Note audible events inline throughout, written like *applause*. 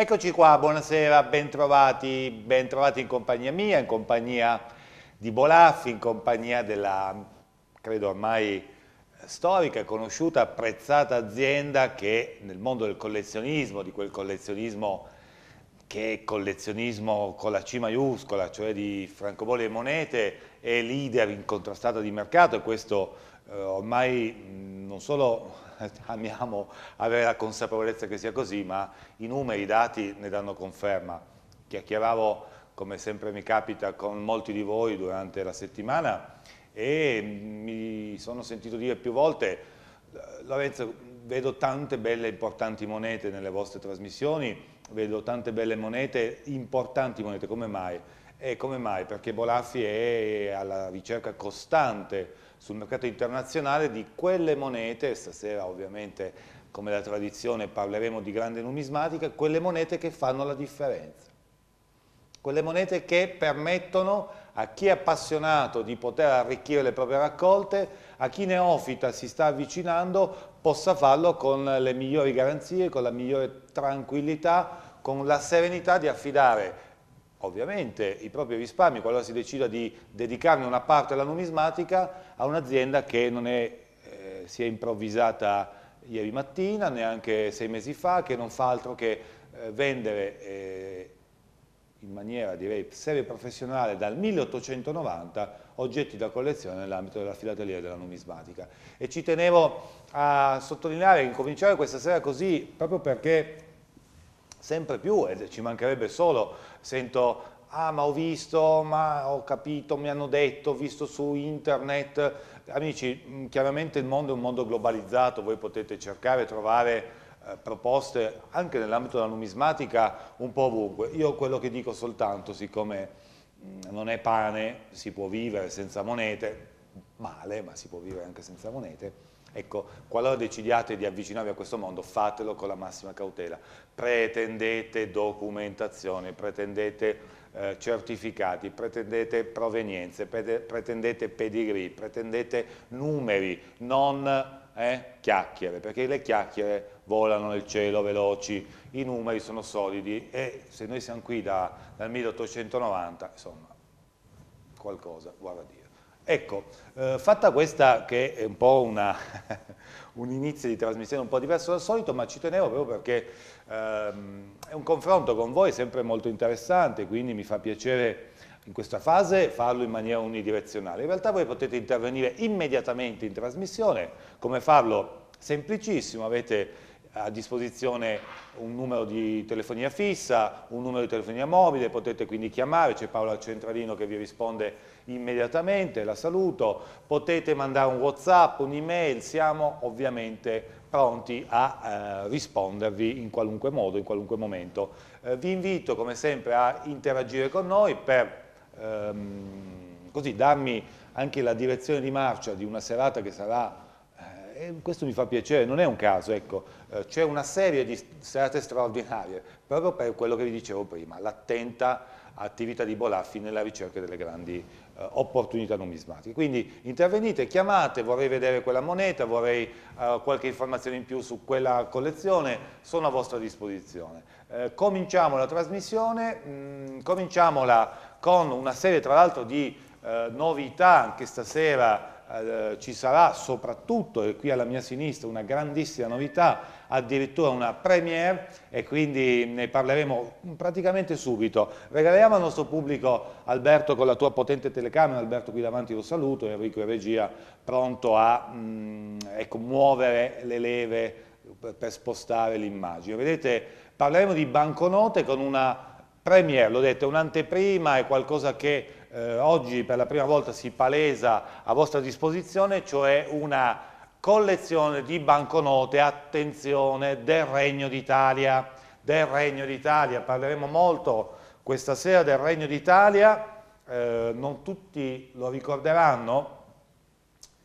Eccoci qua, buonasera, bentrovati, bentrovati in compagnia mia, in compagnia di Bolaffi, in compagnia della, credo ormai storica, conosciuta, apprezzata azienda che nel mondo del collezionismo, di quel collezionismo che è collezionismo con la C maiuscola, cioè di francobolli e monete, è leader incontrastata di mercato e questo eh, ormai mh, non solo *laughs* amiamo avere la consapevolezza che sia così, ma i numeri, i dati ne danno conferma. Chiacchieravo, come sempre mi capita, con molti di voi durante la settimana e mi sono sentito dire più volte, Lorenzo, vedo tante belle e importanti monete nelle vostre trasmissioni, vedo tante belle monete, importanti monete, come mai? E come mai? Perché Bolaffi è alla ricerca costante sul mercato internazionale di quelle monete, stasera ovviamente come la tradizione parleremo di grande numismatica, quelle monete che fanno la differenza. Quelle monete che permettono a chi è appassionato di poter arricchire le proprie raccolte, a chi neofita si sta avvicinando possa farlo con le migliori garanzie, con la migliore tranquillità, con la serenità di affidare ovviamente i propri risparmi, qualora si decida di dedicarne una parte alla numismatica, a un'azienda che non è, eh, si è improvvisata ieri mattina, neanche sei mesi fa, che non fa altro che eh, vendere eh, in maniera direi seria e professionale dal 1890 oggetti da collezione nell'ambito della filatelia della numismatica. E ci tenevo a sottolineare, a incominciare questa sera così, proprio perché sempre più, e ci mancherebbe solo, sento ah ma ho visto, ma ho capito, mi hanno detto, ho visto su internet. Amici, mm, chiaramente il mondo è un mondo globalizzato, voi potete cercare, e trovare eh, proposte anche nell'ambito della numismatica un po' ovunque. Io quello che dico soltanto, siccome mm, non è pane, si può vivere senza monete, male, ma si può vivere anche senza monete, Ecco, qualora decidiate di avvicinarvi a questo mondo, fatelo con la massima cautela. Pretendete documentazione, pretendete eh, certificati, pretendete provenienze, pretendete pedigree, pretendete numeri, non eh, chiacchiere, perché le chiacchiere volano nel cielo veloci, i numeri sono solidi e se noi siamo qui da, dal 1890, insomma, qualcosa, guarda Dio. Ecco, eh, fatta questa che è un po' una, *laughs* un inizio di trasmissione un po' diverso dal solito, ma ci tenevo proprio perché ehm, è un confronto con voi sempre molto interessante, quindi mi fa piacere in questa fase farlo in maniera unidirezionale. In realtà voi potete intervenire immediatamente in trasmissione, come farlo? Semplicissimo, avete a disposizione un numero di telefonia fissa, un numero di telefonia mobile, potete quindi chiamare, c'è Paolo al centralino che vi risponde immediatamente, la saluto, potete mandare un Whatsapp, un'email, siamo ovviamente pronti a eh, rispondervi in qualunque modo, in qualunque momento. Eh, vi invito come sempre a interagire con noi per ehm, così darmi anche la direzione di marcia di una serata che sarà eh, e questo mi fa piacere, non è un caso, ecco, eh, c'è una serie di serate straordinarie, proprio per quello che vi dicevo prima, l'attenta attività di Bolaffi nella ricerca delle grandi eh, opportunità numismatiche. Quindi intervenite, chiamate, vorrei vedere quella moneta, vorrei eh, qualche informazione in più su quella collezione, sono a vostra disposizione. Eh, cominciamo la trasmissione, mh, mm, cominciamola con una serie tra l'altro di eh, novità, anche stasera eh, ci sarà soprattutto, e qui alla mia sinistra, una grandissima novità, addirittura una premiere e quindi ne parleremo praticamente subito. Regaliamo al nostro pubblico, Alberto con la tua potente telecamera, Alberto qui davanti lo saluto, Enrico in regia pronto a mh, mm, ecco, muovere le leve per, per spostare l'immagine. Vedete, parleremo di banconote con una premiere, l'ho detto, un'anteprima, è qualcosa che eh, oggi per la prima volta si palesa a vostra disposizione, cioè una collezione di banconote, attenzione, del Regno d'Italia, del Regno d'Italia, parleremo molto questa sera del Regno d'Italia, eh, non tutti lo ricorderanno,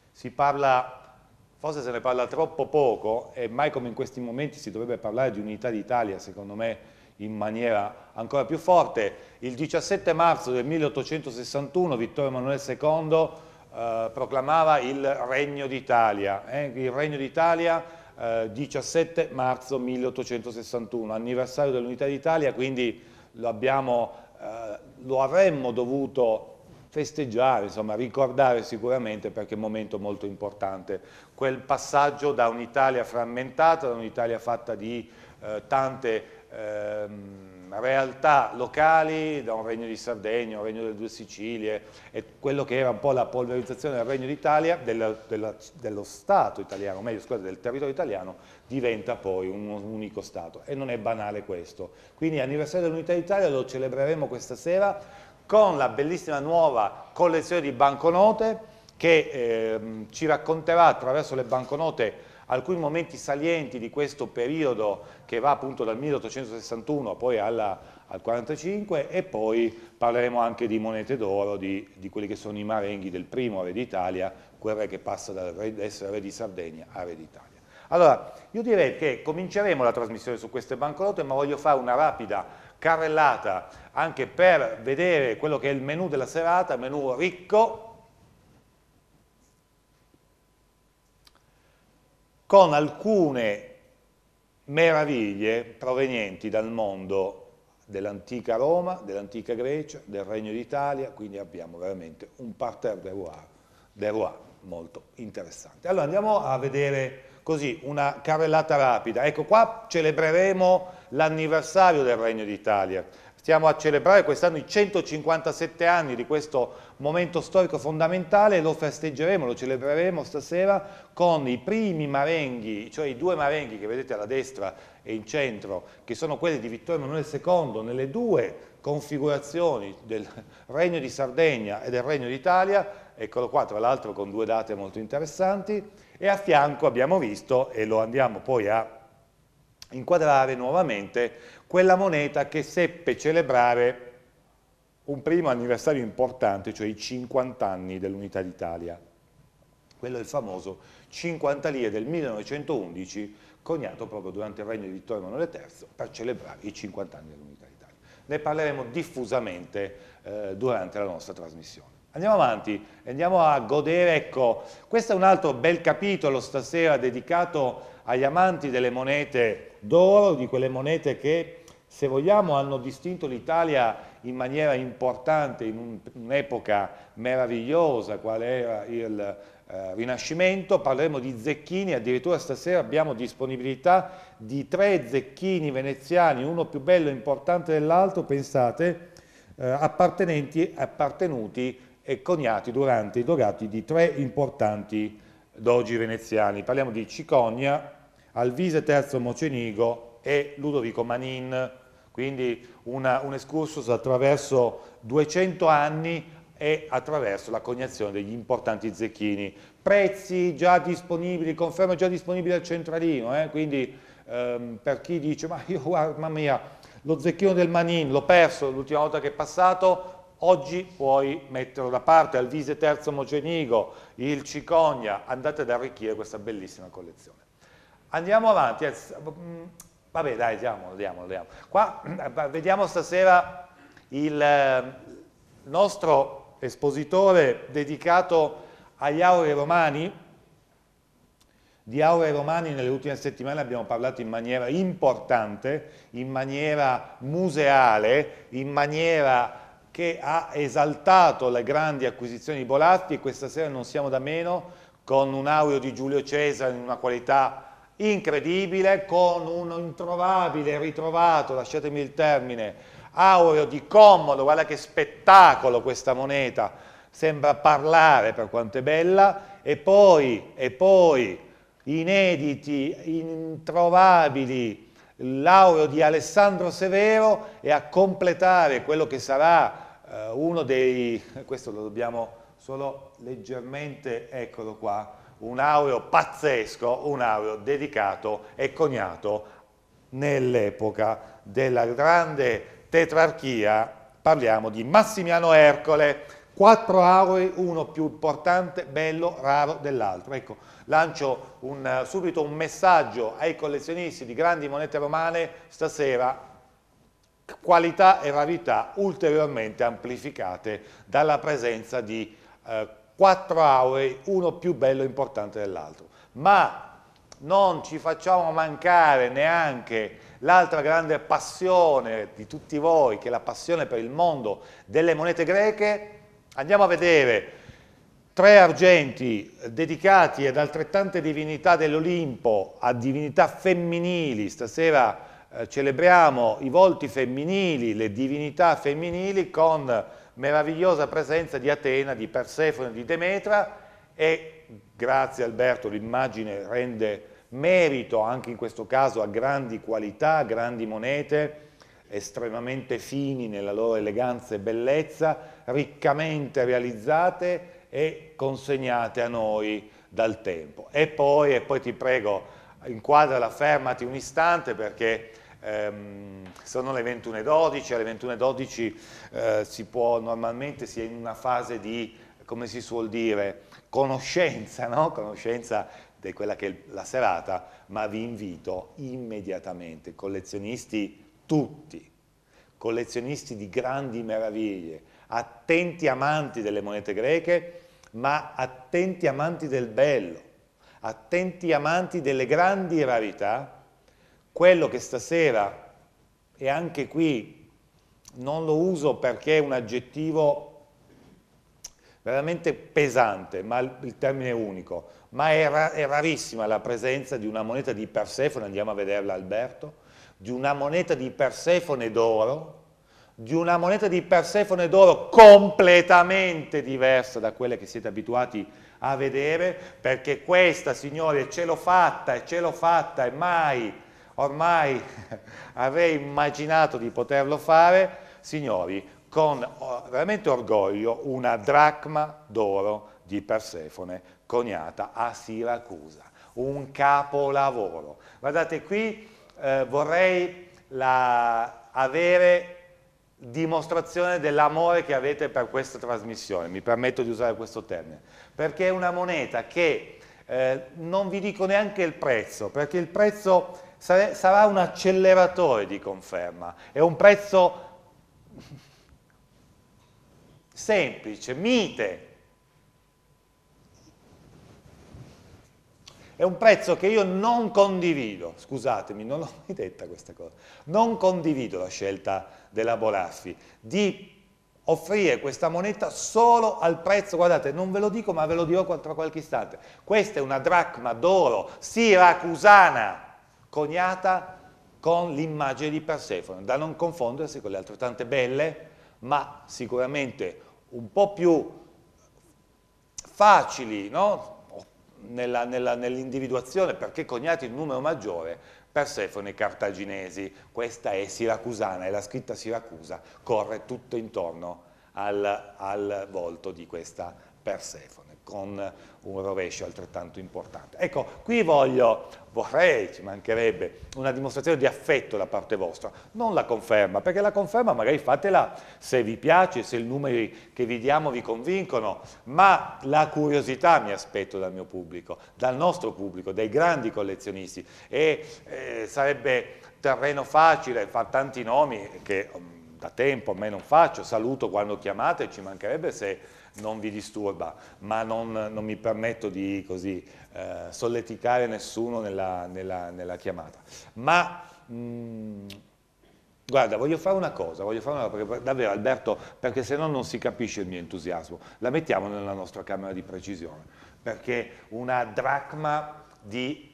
si parla, forse se ne parla troppo poco e mai come in questi momenti si dovrebbe parlare di unità d'Italia, secondo me, in maniera ancora più forte. Il 17 marzo del 1861 Vittorio Emanuele II eh, proclamava il Regno d'Italia, eh, il Regno d'Italia eh, 17 marzo 1861, anniversario dell'Unità d'Italia, quindi lo, abbiamo, eh, lo avremmo dovuto festeggiare, insomma ricordare sicuramente perché è un momento molto importante, quel passaggio da un'Italia frammentata, da un'Italia fatta di eh, tante ehm, realtà locali, da un regno di Sardegna, un regno delle due Sicilie, e quello che era un po' la polverizzazione del regno d'Italia, dello Stato italiano, meglio scusate, del territorio italiano, diventa poi un, un unico Stato. E non è banale questo. Quindi anniversario dell'Unità d'Italia lo celebreremo questa sera con la bellissima nuova collezione di banconote che eh, ci racconterà attraverso le banconote alcuni momenti salienti di questo periodo che va appunto dal 1861 poi alla, al 45 e poi parleremo anche di monete d'oro, di, di, quelli che sono i marenghi del primo re d'Italia, quel re che passa da essere re di Sardegna a re d'Italia. Allora, io direi che cominceremo la trasmissione su queste banconote, ma voglio fare una rapida carrellata anche per vedere quello che è il menù della serata, menù ricco, con alcune meraviglie provenienti dal mondo dell'antica Roma, dell'antica Grecia, del Regno d'Italia, quindi abbiamo veramente un parterre de roi, de roi molto interessante. Allora andiamo a vedere così una carrellata rapida. Ecco qua celebreremo l'anniversario del Regno d'Italia. Stiamo a celebrare quest'anno i 157 anni di questo momento storico fondamentale e lo festeggeremo, lo celebreremo stasera con i primi marenghi, cioè i due marenghi che vedete alla destra e in centro, che sono quelli di Vittorio Emanuele II nelle due configurazioni del Regno di Sardegna e del Regno d'Italia, eccolo qua tra l'altro con due date molto interessanti, e a fianco abbiamo visto, e lo andiamo poi a inquadrare nuovamente quella moneta che seppe celebrare un primo anniversario importante, cioè i 50 anni dell'unità d'Italia. Quello è il famoso 50 lire del 1911, coniato proprio durante il regno di Vittorio Emanuele III per celebrare i 50 anni dell'unità d'Italia. Ne parleremo diffusamente eh, durante la nostra trasmissione. Andiamo avanti, andiamo a godere, ecco, questo è un altro bel capitolo stasera dedicato agli amanti delle monete d'oro, di quelle monete che se vogliamo, hanno distinto l'Italia in maniera importante in un'epoca meravigliosa, quale era il eh, Rinascimento, parleremo di zecchini, addirittura stasera abbiamo disponibilità di tre zecchini veneziani, uno più bello e importante dell'altro, pensate, eh, appartenuti e coniati durante i dogati di tre importanti dogi veneziani. Parliamo di Cicogna, Alvise III Mocenigo e Ludovico Manin. Quindi una, un excursus attraverso 200 anni e attraverso la cognizione degli importanti zecchini. Prezzi già disponibili, conferma già disponibile al centralino, eh? quindi ehm, per chi dice ma io guarda mamma mia, lo zecchino del Manin l'ho perso l'ultima volta che è passato, oggi puoi metterlo da parte, al vise terzo omogenigo, il cicogna, andate ad arricchire questa bellissima collezione. Andiamo avanti, eh, Vabbè dai, diamolo, diamolo, diamolo. Qua *clears throat* vediamo stasera il eh, nostro espositore dedicato agli aurei romani. Di aurei romani nelle ultime settimane abbiamo parlato in maniera importante, in maniera museale, in maniera che ha esaltato le grandi acquisizioni di Bolatti e questa sera non siamo da meno con un aureo di Giulio Cesare in una qualità incredibile con un introvabile, ritrovato, lasciatemi il termine, aureo di comodo, guarda che spettacolo questa moneta, sembra parlare per quanto è bella, e poi, e poi inediti, introvabili, l'aureo di Alessandro Severo e a completare quello che sarà eh, uno dei, questo lo dobbiamo solo leggermente, eccolo qua, un aureo pazzesco, un aureo dedicato e coniato nell'epoca della grande tetrarchia, parliamo di Massimiano Ercole, quattro aurei, uno più importante, bello, raro dell'altro. Ecco, lancio un, subito un messaggio ai collezionisti di grandi monete romane, stasera qualità e rarità ulteriormente amplificate dalla presenza di eh, quattro aurei, uno più bello e importante dell'altro. Ma non ci facciamo mancare neanche l'altra grande passione di tutti voi, che è la passione per il mondo delle monete greche. Andiamo a vedere tre argenti dedicati ad altrettante divinità dell'Olimpo, a divinità femminili. Stasera eh, celebriamo i volti femminili, le divinità femminili con meravigliosa presenza di Atena, di Persefone, di Demetra e grazie Alberto l'immagine rende merito anche in questo caso a grandi qualità, grandi monete, estremamente fini nella loro eleganza e bellezza, riccamente realizzate e consegnate a noi dal tempo. E poi, e poi ti prego, inquadrala, fermati un istante perché ehm, sono le 21.12, alle 21.12 eh, si può normalmente, si è in una fase di, come si suol dire, conoscenza, no? conoscenza di quella che è la serata, ma vi invito immediatamente, collezionisti tutti, collezionisti di grandi meraviglie, attenti amanti delle monete greche, ma attenti amanti del bello, attenti amanti delle grandi rarità, quello che stasera, e anche qui non lo uso perché è un aggettivo veramente pesante, ma il termine è unico, ma è, ra è, rarissima la presenza di una moneta di Persefone, andiamo a vederla Alberto, di una moneta di Persefone d'oro, di una moneta di Persefone d'oro completamente diversa da quelle che siete abituati a vedere, perché questa, signore, ce l'ho fatta e ce l'ho fatta e mai ormai *laughs* avrei immaginato di poterlo fare, signori, con oh, veramente orgoglio una dracma d'oro di Persefone coniata a Siracusa. Un capolavoro. Guardate, qui eh, vorrei la, avere dimostrazione dell'amore che avete per questa trasmissione, mi permetto di usare questo termine, perché è una moneta che eh, non vi dico neanche il prezzo, perché il prezzo sarà un acceleratore di conferma, è un prezzo semplice, mite. È un prezzo che io non condivido, scusatemi, non l'ho mai detta questa cosa, non condivido la scelta della Bolaffi di offrire questa moneta solo al prezzo, guardate, non ve lo dico ma ve lo dirò tra qualche istante, questa è una dracma d'oro siracusana, coniata con l'immagine di Persefone, da non confondersi con le altre tante belle, ma sicuramente un po' più facili no? nell'individuazione, nell perché coniati in numero maggiore, Persefone e Cartaginesi, questa è siracusana, e la scritta Siracusa corre tutto intorno al, al volto di questa Persefone con un rovescio altrettanto importante. Ecco, qui voglio, vorrei, ci mancherebbe, una dimostrazione di affetto da parte vostra, non la conferma, perché la conferma magari fatela se vi piace, se i numeri che vi diamo vi convincono, ma la curiosità mi aspetto dal mio pubblico, dal nostro pubblico, dai grandi collezionisti e eh, sarebbe terreno facile, far tanti nomi che mm, da tempo a me non faccio, saluto quando chiamate, ci mancherebbe se non vi disturba, ma non, non mi permetto di così, eh, solleticare nessuno nella, nella, nella chiamata. Ma mh, mm, guarda, voglio fare una cosa, voglio fare una cosa, perché, davvero Alberto, perché se no non si capisce il mio entusiasmo, la mettiamo nella nostra camera di precisione, perché una dracma di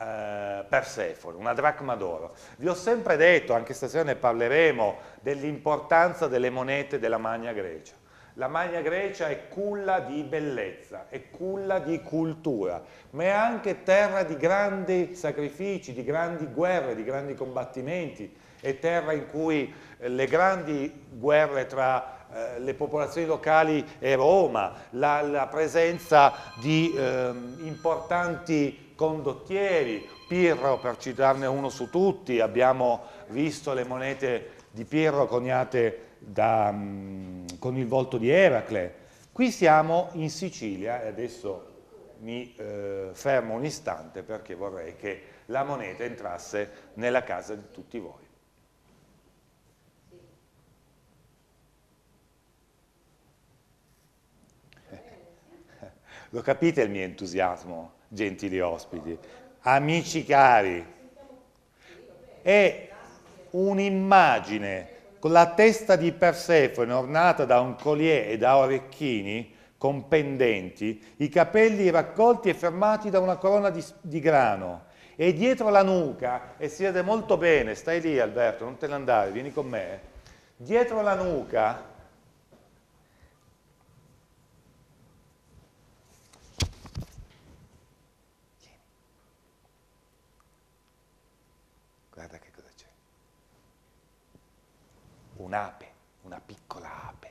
eh, Persefone, una dracma d'oro. Vi ho sempre detto, anche stasera ne parleremo, dell'importanza delle monete della Magna Grecia. La Magna Grecia è culla di bellezza, è culla di cultura, ma è anche terra di grandi sacrifici, di grandi guerre, di grandi combattimenti, è terra in cui eh, le grandi guerre tra eh, le popolazioni locali e Roma, la, la presenza di eh, importanti condottieri, Pirro per citarne uno su tutti, abbiamo visto le monete di Pirro coniate da, mm, con il volto di Eracle. Qui siamo in Sicilia e adesso mi eh, fermo un istante perché vorrei che la moneta entrasse nella casa di tutti voi. Lo capite il mio entusiasmo, gentili ospiti? Amici cari, è un'immagine con la testa di Persefone ornata da un collier e da orecchini con pendenti, i capelli raccolti e fermati da una corona di, di grano e dietro la nuca, e si vede molto bene, stai lì Alberto, non te ne andare, vieni con me, dietro la nuca un'ape, una piccola ape.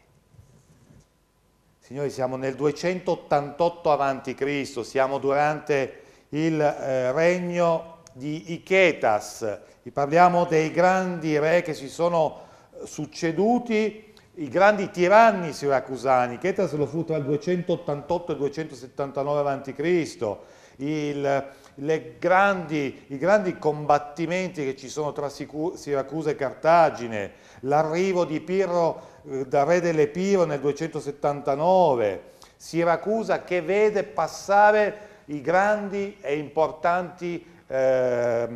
Signori, siamo nel 288 avanti Cristo, siamo durante il eh, regno di Ichetas, parliamo dei grandi re che si sono eh, succeduti, i grandi tiranni siracusani. Ichetas lo fu tra il 288 e il 279 avanti Cristo, il grandi, i grandi combattimenti che ci sono tra Siracusa e Cartagine, l'arrivo di Pirro eh, da re dell'Epiro nel 279, Siracusa che vede passare i grandi e importanti eh,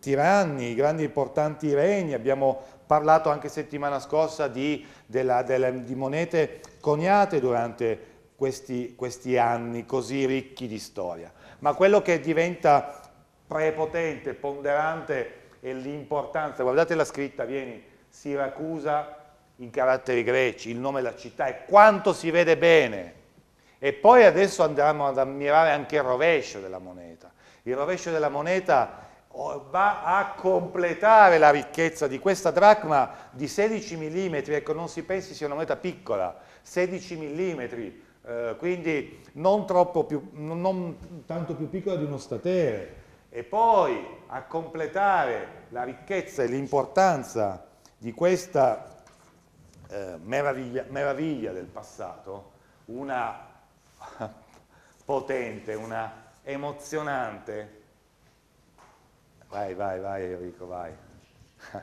tiranni, i grandi e importanti regni, abbiamo parlato anche settimana scorsa di, della, della, di monete coniate durante questi, questi anni così ricchi di storia ma quello che diventa prepotente, ponderante è l'importanza, guardate la scritta, vieni, Siracusa in caratteri greci, il nome della città e quanto si vede bene. E poi adesso andremo ad ammirare anche il rovescio della moneta. Il rovescio della moneta oh, va a completare la ricchezza di questa dracma di 16 mm, ecco non si pensi sia una moneta piccola, 16 mm, eh, quindi non, più, non tanto più piccola di uno statere, e poi a completare la ricchezza e l'importanza di questa eh, meraviglia, meraviglia, del passato, una *laughs* potente, una emozionante. Vai, vai, vai Enrico, vai. *laughs*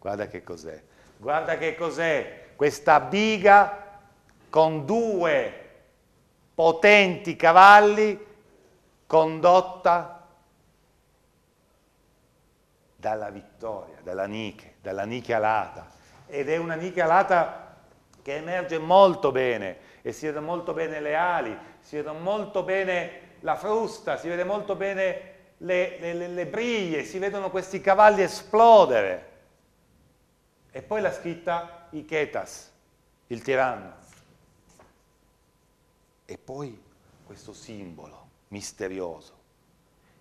Guarda che cos'è. Guarda che cos'è questa biga con due potenti cavalli condotta dalla vittoria, dalla Nike, dalla Nike alata. Ed è una Nike alata che emerge molto bene e si vedono molto bene le ali, si vedono molto bene la frusta, si vede molto bene le, le, le briglie, si vedono questi cavalli esplodere. E poi la scritta Iketas, il tiranno. E poi questo simbolo misterioso.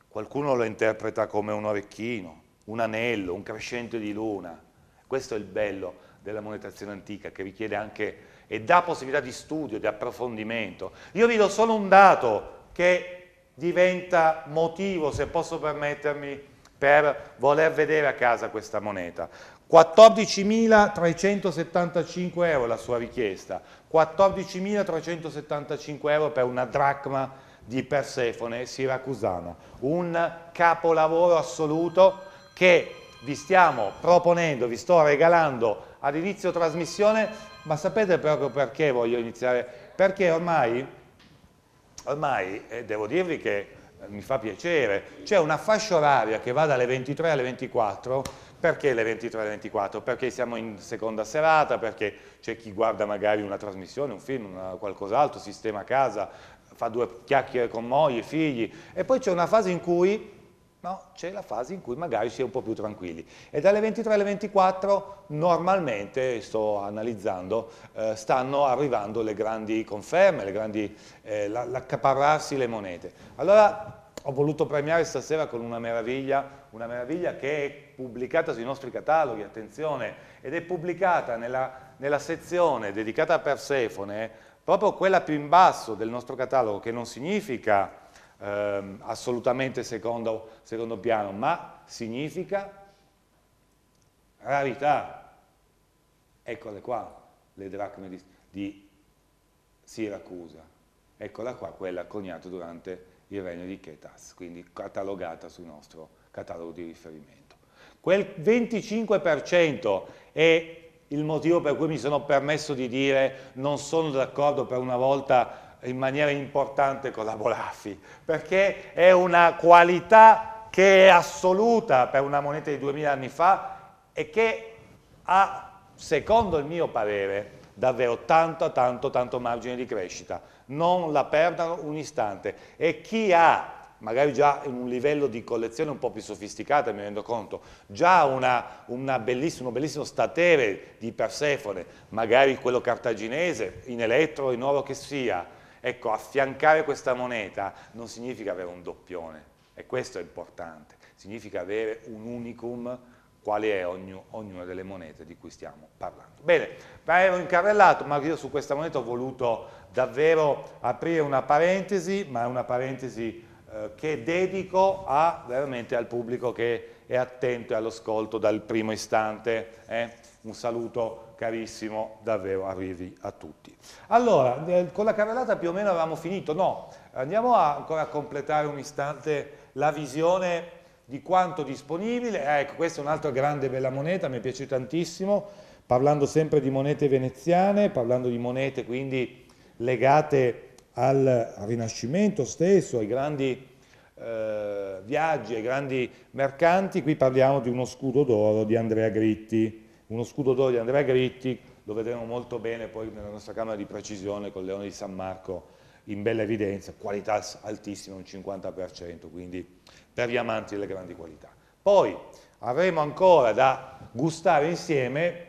Qualcuno lo interpreta come un orecchino, un anello, un crescente di luna. Questo è il bello della monetazione antica che richiede anche e dà possibilità di studio, di approfondimento. Io vi do solo un dato che diventa motivo, se posso permettermi, per voler vedere a casa questa moneta. 14.375 euro la sua richiesta, 14.375 euro per una dracma di Persefone siracusana, un capolavoro assoluto che vi stiamo proponendo, vi sto regalando ad inizio trasmissione, ma sapete proprio perché voglio iniziare? Perché ormai, ormai eh, devo dirvi che eh, mi fa piacere, c'è una fascia oraria che va dalle 23 alle 24 perché le 23 e le 24? Perché siamo in seconda serata, perché c'è chi guarda magari una trasmissione, un film, qualcos'altro, sistema a casa, fa due chiacchiere con moglie, figli, e poi c'è una fase in cui, no, c'è la fase in cui magari si è un po' più tranquilli. E dalle 23 alle 24 normalmente, sto analizzando, eh, stanno arrivando le grandi conferme, le grandi, eh, l'accaparrarsi le monete. Allora ho voluto premiare stasera con una meraviglia, una meraviglia che è pubblicata sui nostri cataloghi, attenzione, ed è pubblicata nella, nella sezione dedicata a Persefone, proprio quella più in basso del nostro catalogo, che non significa eh, assolutamente secondo, secondo piano, ma significa rarità. Eccole qua, le dracme di, di Siracusa. Eccola qua, quella coniata durante il regno di Ketas, quindi catalogata sul nostro catalogo di riferimento. Quel 25% è il motivo per cui mi sono permesso di dire non sono d'accordo per una volta in maniera importante con la Bolaffi, perché è una qualità che è assoluta per una moneta di 2000 anni fa e che ha, secondo il mio parere, davvero tanto, tanto, tanto margine di crescita non la perdano un istante. E chi ha magari già in un livello di collezione un po' più sofisticata, mi rendo conto, già una, una bellissima, un bellissimo statere di Persefone, magari quello cartaginese, in elettro, in oro che sia, ecco, affiancare questa moneta non significa avere un doppione, e questo è importante, significa avere un unicum quale è ogni, ognuna delle monete di cui stiamo parlando. Bene, ma ero incarrellato, ma io su questa moneta ho voluto davvero aprire una parentesi, ma è una parentesi eh, che dedico a, veramente al pubblico che è attento e all'ascolto dal primo istante. Eh? Un saluto carissimo davvero arrivi a tutti. Allora, eh, con la carrellata più o meno avevamo finito, no, andiamo a, ancora a completare un istante la visione di quanto disponibile, eh, ecco questa è un'altra grande bella moneta, mi piace tantissimo, parlando sempre di monete veneziane, parlando di monete quindi legate al Rinascimento stesso, ai grandi eh, viaggi, ai grandi mercanti, qui parliamo di uno scudo d'oro di Andrea Gritti, uno scudo d'oro di Andrea Gritti, lo vedremo molto bene poi nella nostra Camera di Precisione con Leone di San Marco in bella evidenza, qualità altissima, un 50%, quindi per gli amanti delle grandi qualità. Poi avremo ancora da gustare insieme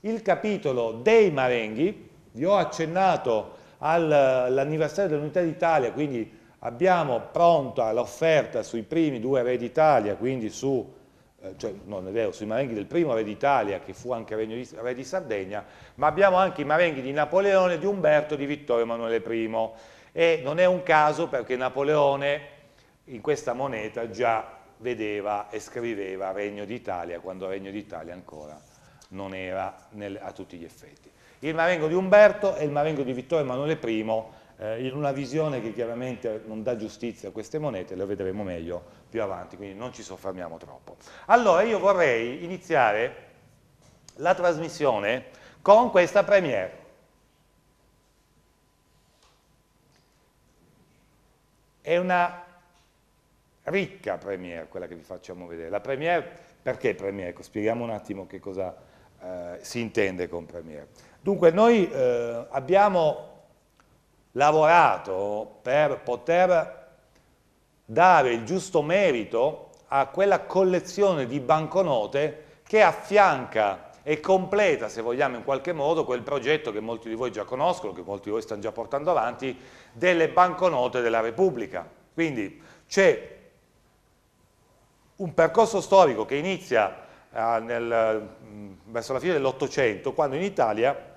il capitolo dei marenghi, vi ho accennato all'anniversario dell'Unità d'Italia, quindi abbiamo pronta l'offerta sui primi due re d'Italia, quindi su, eh, cioè, non è vero, sui marenghi del primo re d'Italia, che fu anche di, re di Sardegna, ma abbiamo anche i marenghi di Napoleone, di Umberto e di Vittorio Emanuele I. E non è un caso perché Napoleone in questa moneta già vedeva e scriveva Regno d'Italia, quando Regno d'Italia ancora non era nel, a tutti gli effetti il Marengo di Umberto e il Marengo di Vittorio Emanuele I, eh, in una visione che chiaramente non dà giustizia a queste monete, lo vedremo meglio più avanti, quindi non ci soffermiamo troppo. Allora io vorrei iniziare la trasmissione con questa premiere. È una ricca premiere quella che vi facciamo vedere. La premiere, perché premiere? Spieghiamo un attimo che cosa eh, si intende con premiere. Dunque noi eh, abbiamo lavorato per poter dare il giusto merito a quella collezione di banconote che affianca e completa, se vogliamo in qualche modo, quel progetto che molti di voi già conoscono, che molti di voi stanno già portando avanti, delle banconote della Repubblica. Quindi c'è un percorso storico che inizia eh, nel, verso la fine dell'Ottocento, quando in Italia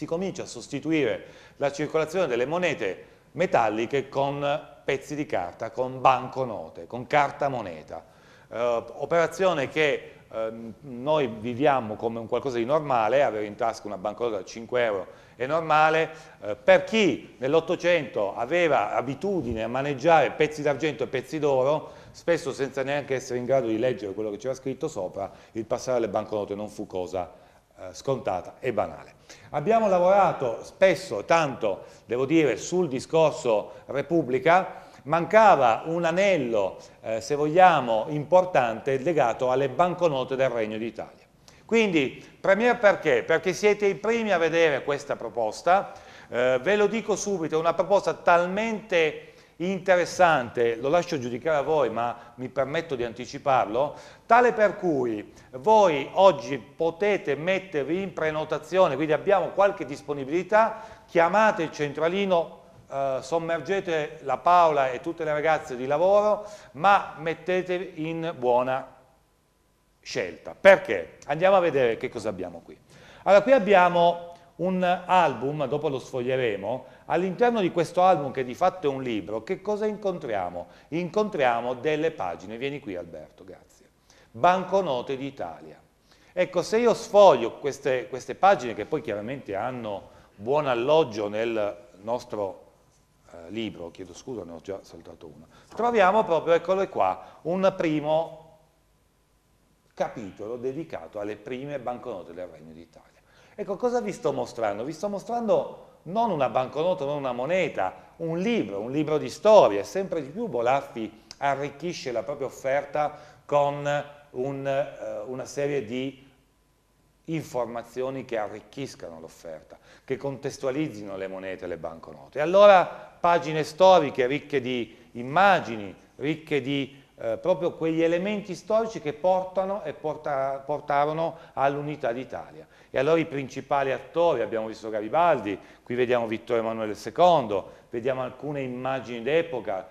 si comincia a sostituire la circolazione delle monete metalliche con pezzi di carta, con banconote, con carta moneta. Eh, operazione che ehm, noi viviamo come un qualcosa di normale, avere in tasca una banconota da 5 euro è normale, eh, per chi nell'Ottocento aveva abitudine a maneggiare pezzi d'argento e pezzi d'oro, spesso senza neanche essere in grado di leggere quello che c'era scritto sopra, il passare alle banconote non fu cosa eh, scontata e banale. Abbiamo lavorato spesso, tanto, devo dire, sul discorso Repubblica, mancava un anello, eh, se vogliamo, importante legato alle banconote del Regno d'Italia. Quindi, Premier perché? Perché siete i primi a vedere questa proposta, eh, ve lo dico subito, è una proposta talmente interessante, lo lascio giudicare a voi ma mi permetto di anticiparlo, tale per cui voi oggi potete mettervi in prenotazione, quindi abbiamo qualche disponibilità, chiamate il centralino Uh, sommergete la Paola e tutte le ragazze di lavoro, ma mettetevi in buona scelta. Perché? Andiamo a vedere che cosa abbiamo qui. Allora, qui abbiamo un album, dopo lo sfoglieremo, all'interno di questo album che di fatto è un libro, che cosa incontriamo? Incontriamo delle pagine, vieni qui Alberto, grazie. Banconote d'Italia. Ecco, se io sfoglio queste, queste, pagine, che poi chiaramente hanno buon alloggio nel nostro eh, libro, chiedo scusa, ne ho già saltato una, troviamo proprio, eccole qua, un primo capitolo dedicato alle prime banconote del Regno d'Italia. Ecco, cosa vi sto mostrando? Vi sto mostrando non una banconota, non una moneta, un libro, un libro di storia. Sempre di più Bolaffi arricchisce la propria offerta con un, eh, una serie di informazioni che arricchiscano l'offerta, che contestualizzino le monete e le banconote. allora pagine storiche ricche di immagini, ricche di eh, proprio quegli elementi storici che portano e porta, portarono all'unità d'Italia. E allora i principali attori, abbiamo visto Garibaldi, qui vediamo Vittorio Emanuele II, vediamo alcune immagini d'epoca,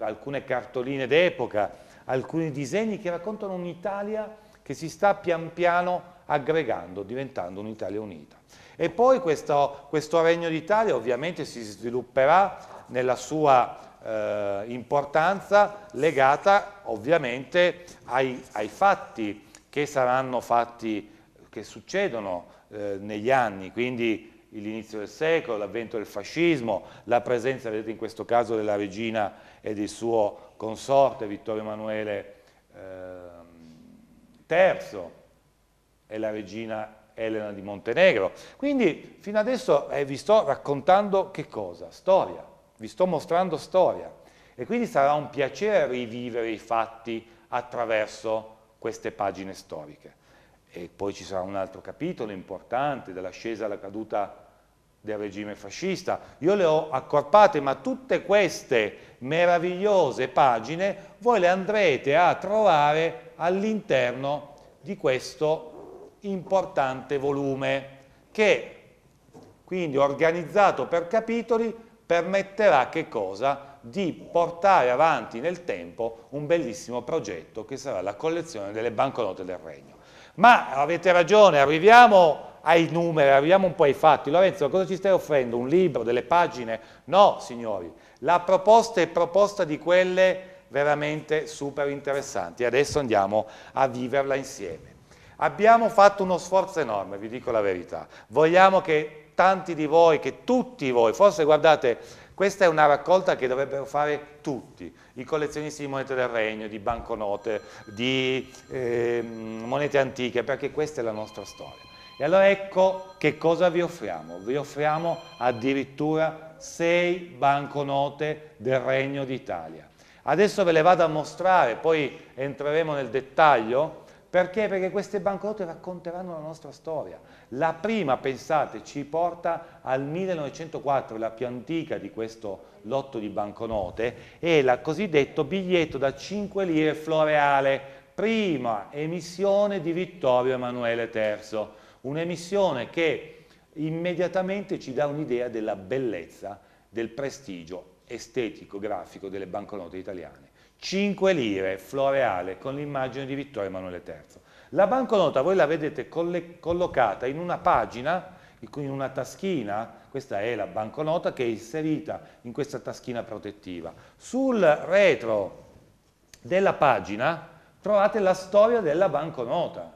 alcune cartoline d'epoca, alcuni disegni che raccontano un'Italia che si sta pian piano aggregando, diventando un'Italia unita. E poi questo, questo Regno d'Italia ovviamente si svilupperà nella sua eh, importanza legata ovviamente ai, ai fatti che saranno fatti, che succedono eh, negli anni, quindi l'inizio del secolo, l'avvento del fascismo, la presenza, vedete in questo caso, della regina e del suo consorte Vittorio Emanuele III ehm, e la regina Elena di Montenegro. Quindi fino adesso eh, vi sto raccontando che cosa? Storia, vi sto mostrando storia e quindi sarà un piacere rivivere i fatti attraverso queste pagine storiche. E poi ci sarà un altro capitolo importante dell'ascesa alla caduta del regime fascista, io le ho accorpate, ma tutte queste meravigliose pagine voi le andrete a trovare all'interno di questo importante volume che quindi organizzato per capitoli permetterà che cosa? di portare avanti nel tempo un bellissimo progetto che sarà la collezione delle banconote del Regno. Ma avete ragione, arriviamo ai numeri, arriviamo un po' ai fatti. Lorenzo, cosa ci stai offrendo? Un libro, delle pagine? No, signori, la proposta è proposta di quelle veramente super interessanti. Adesso andiamo a viverla insieme. Abbiamo fatto uno sforzo enorme, vi dico la verità. Vogliamo che tanti di voi, che tutti voi, forse guardate, questa è una raccolta che dovrebbero fare tutti, i collezionisti di monete del regno, di banconote, di eh, monete antiche, perché questa è la nostra storia. E allora ecco che cosa vi offriamo. Vi offriamo addirittura sei banconote del Regno d'Italia. Adesso ve le vado a mostrare, poi entreremo nel dettaglio. Perché? Perché queste banconote racconteranno la nostra storia. La prima, pensate, ci porta al 1904, la più antica di questo lotto di banconote, è la cosiddetto biglietto da 5 lire floreale, prima emissione di Vittorio Emanuele III un'emissione che immediatamente ci dà un'idea della bellezza, del prestigio estetico, grafico delle banconote italiane. 5 lire floreale con l'immagine di Vittorio Emanuele III. La banconota voi la vedete collocata in una pagina, in una taschina, questa è la banconota che è inserita in questa taschina protettiva. Sul retro della pagina trovate la storia della banconota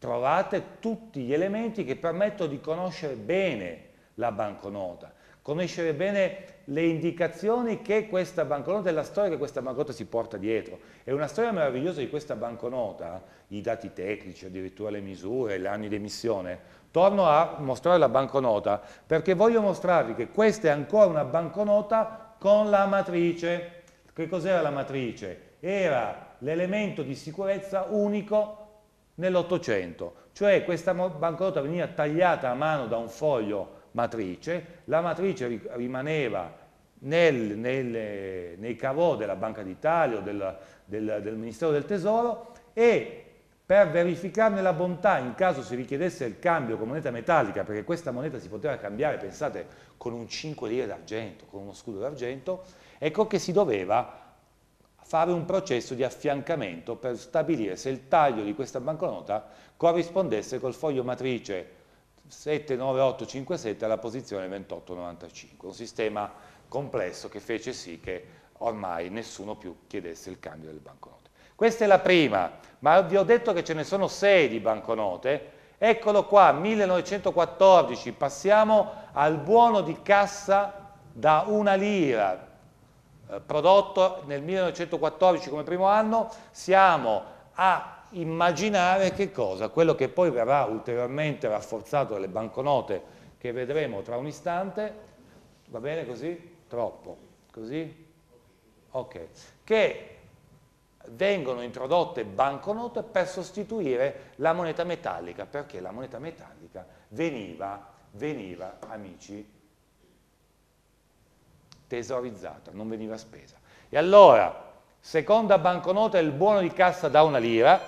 trovate tutti gli elementi che permettono di conoscere bene la banconota, conoscere bene le indicazioni che questa banconota e la storia che questa banconota si porta dietro. E una storia meravigliosa di questa banconota, i dati tecnici, addirittura le misure, gli anni di emissione, torno a mostrare la banconota perché voglio mostrarvi che questa è ancora una banconota con la matrice. Che cos'era la matrice? Era l'elemento di sicurezza unico nell'Ottocento, cioè questa banconota veniva tagliata a mano da un foglio matrice, la matrice rimaneva nel, nel, nei cavò della Banca d'Italia o del, del, del Ministero del Tesoro e per verificarne la bontà in caso si richiedesse il cambio con moneta metallica, perché questa moneta si poteva cambiare, pensate, con un 5 lire d'argento, con uno scudo d'argento, ecco che si doveva fare un processo di affiancamento per stabilire se il taglio di questa banconota corrispondesse col foglio matrice 79857 alla posizione 2895, un sistema complesso che fece sì che ormai nessuno più chiedesse il cambio delle banconote. Questa è la prima, ma vi ho detto che ce ne sono sei di banconote, eccolo qua, 1914, passiamo al buono di cassa da una lira, eh, prodotto nel 1914 come primo anno, siamo a immaginare che cosa? Quello che poi verrà ulteriormente rafforzato dalle banconote che vedremo tra un istante, va bene così? Troppo, così? Ok, che vengono introdotte banconote per sostituire la moneta metallica, perché la moneta metallica veniva, veniva, amici, tesaurizzata, non veniva spesa. E allora, seconda banconota è il buono di cassa da una lira,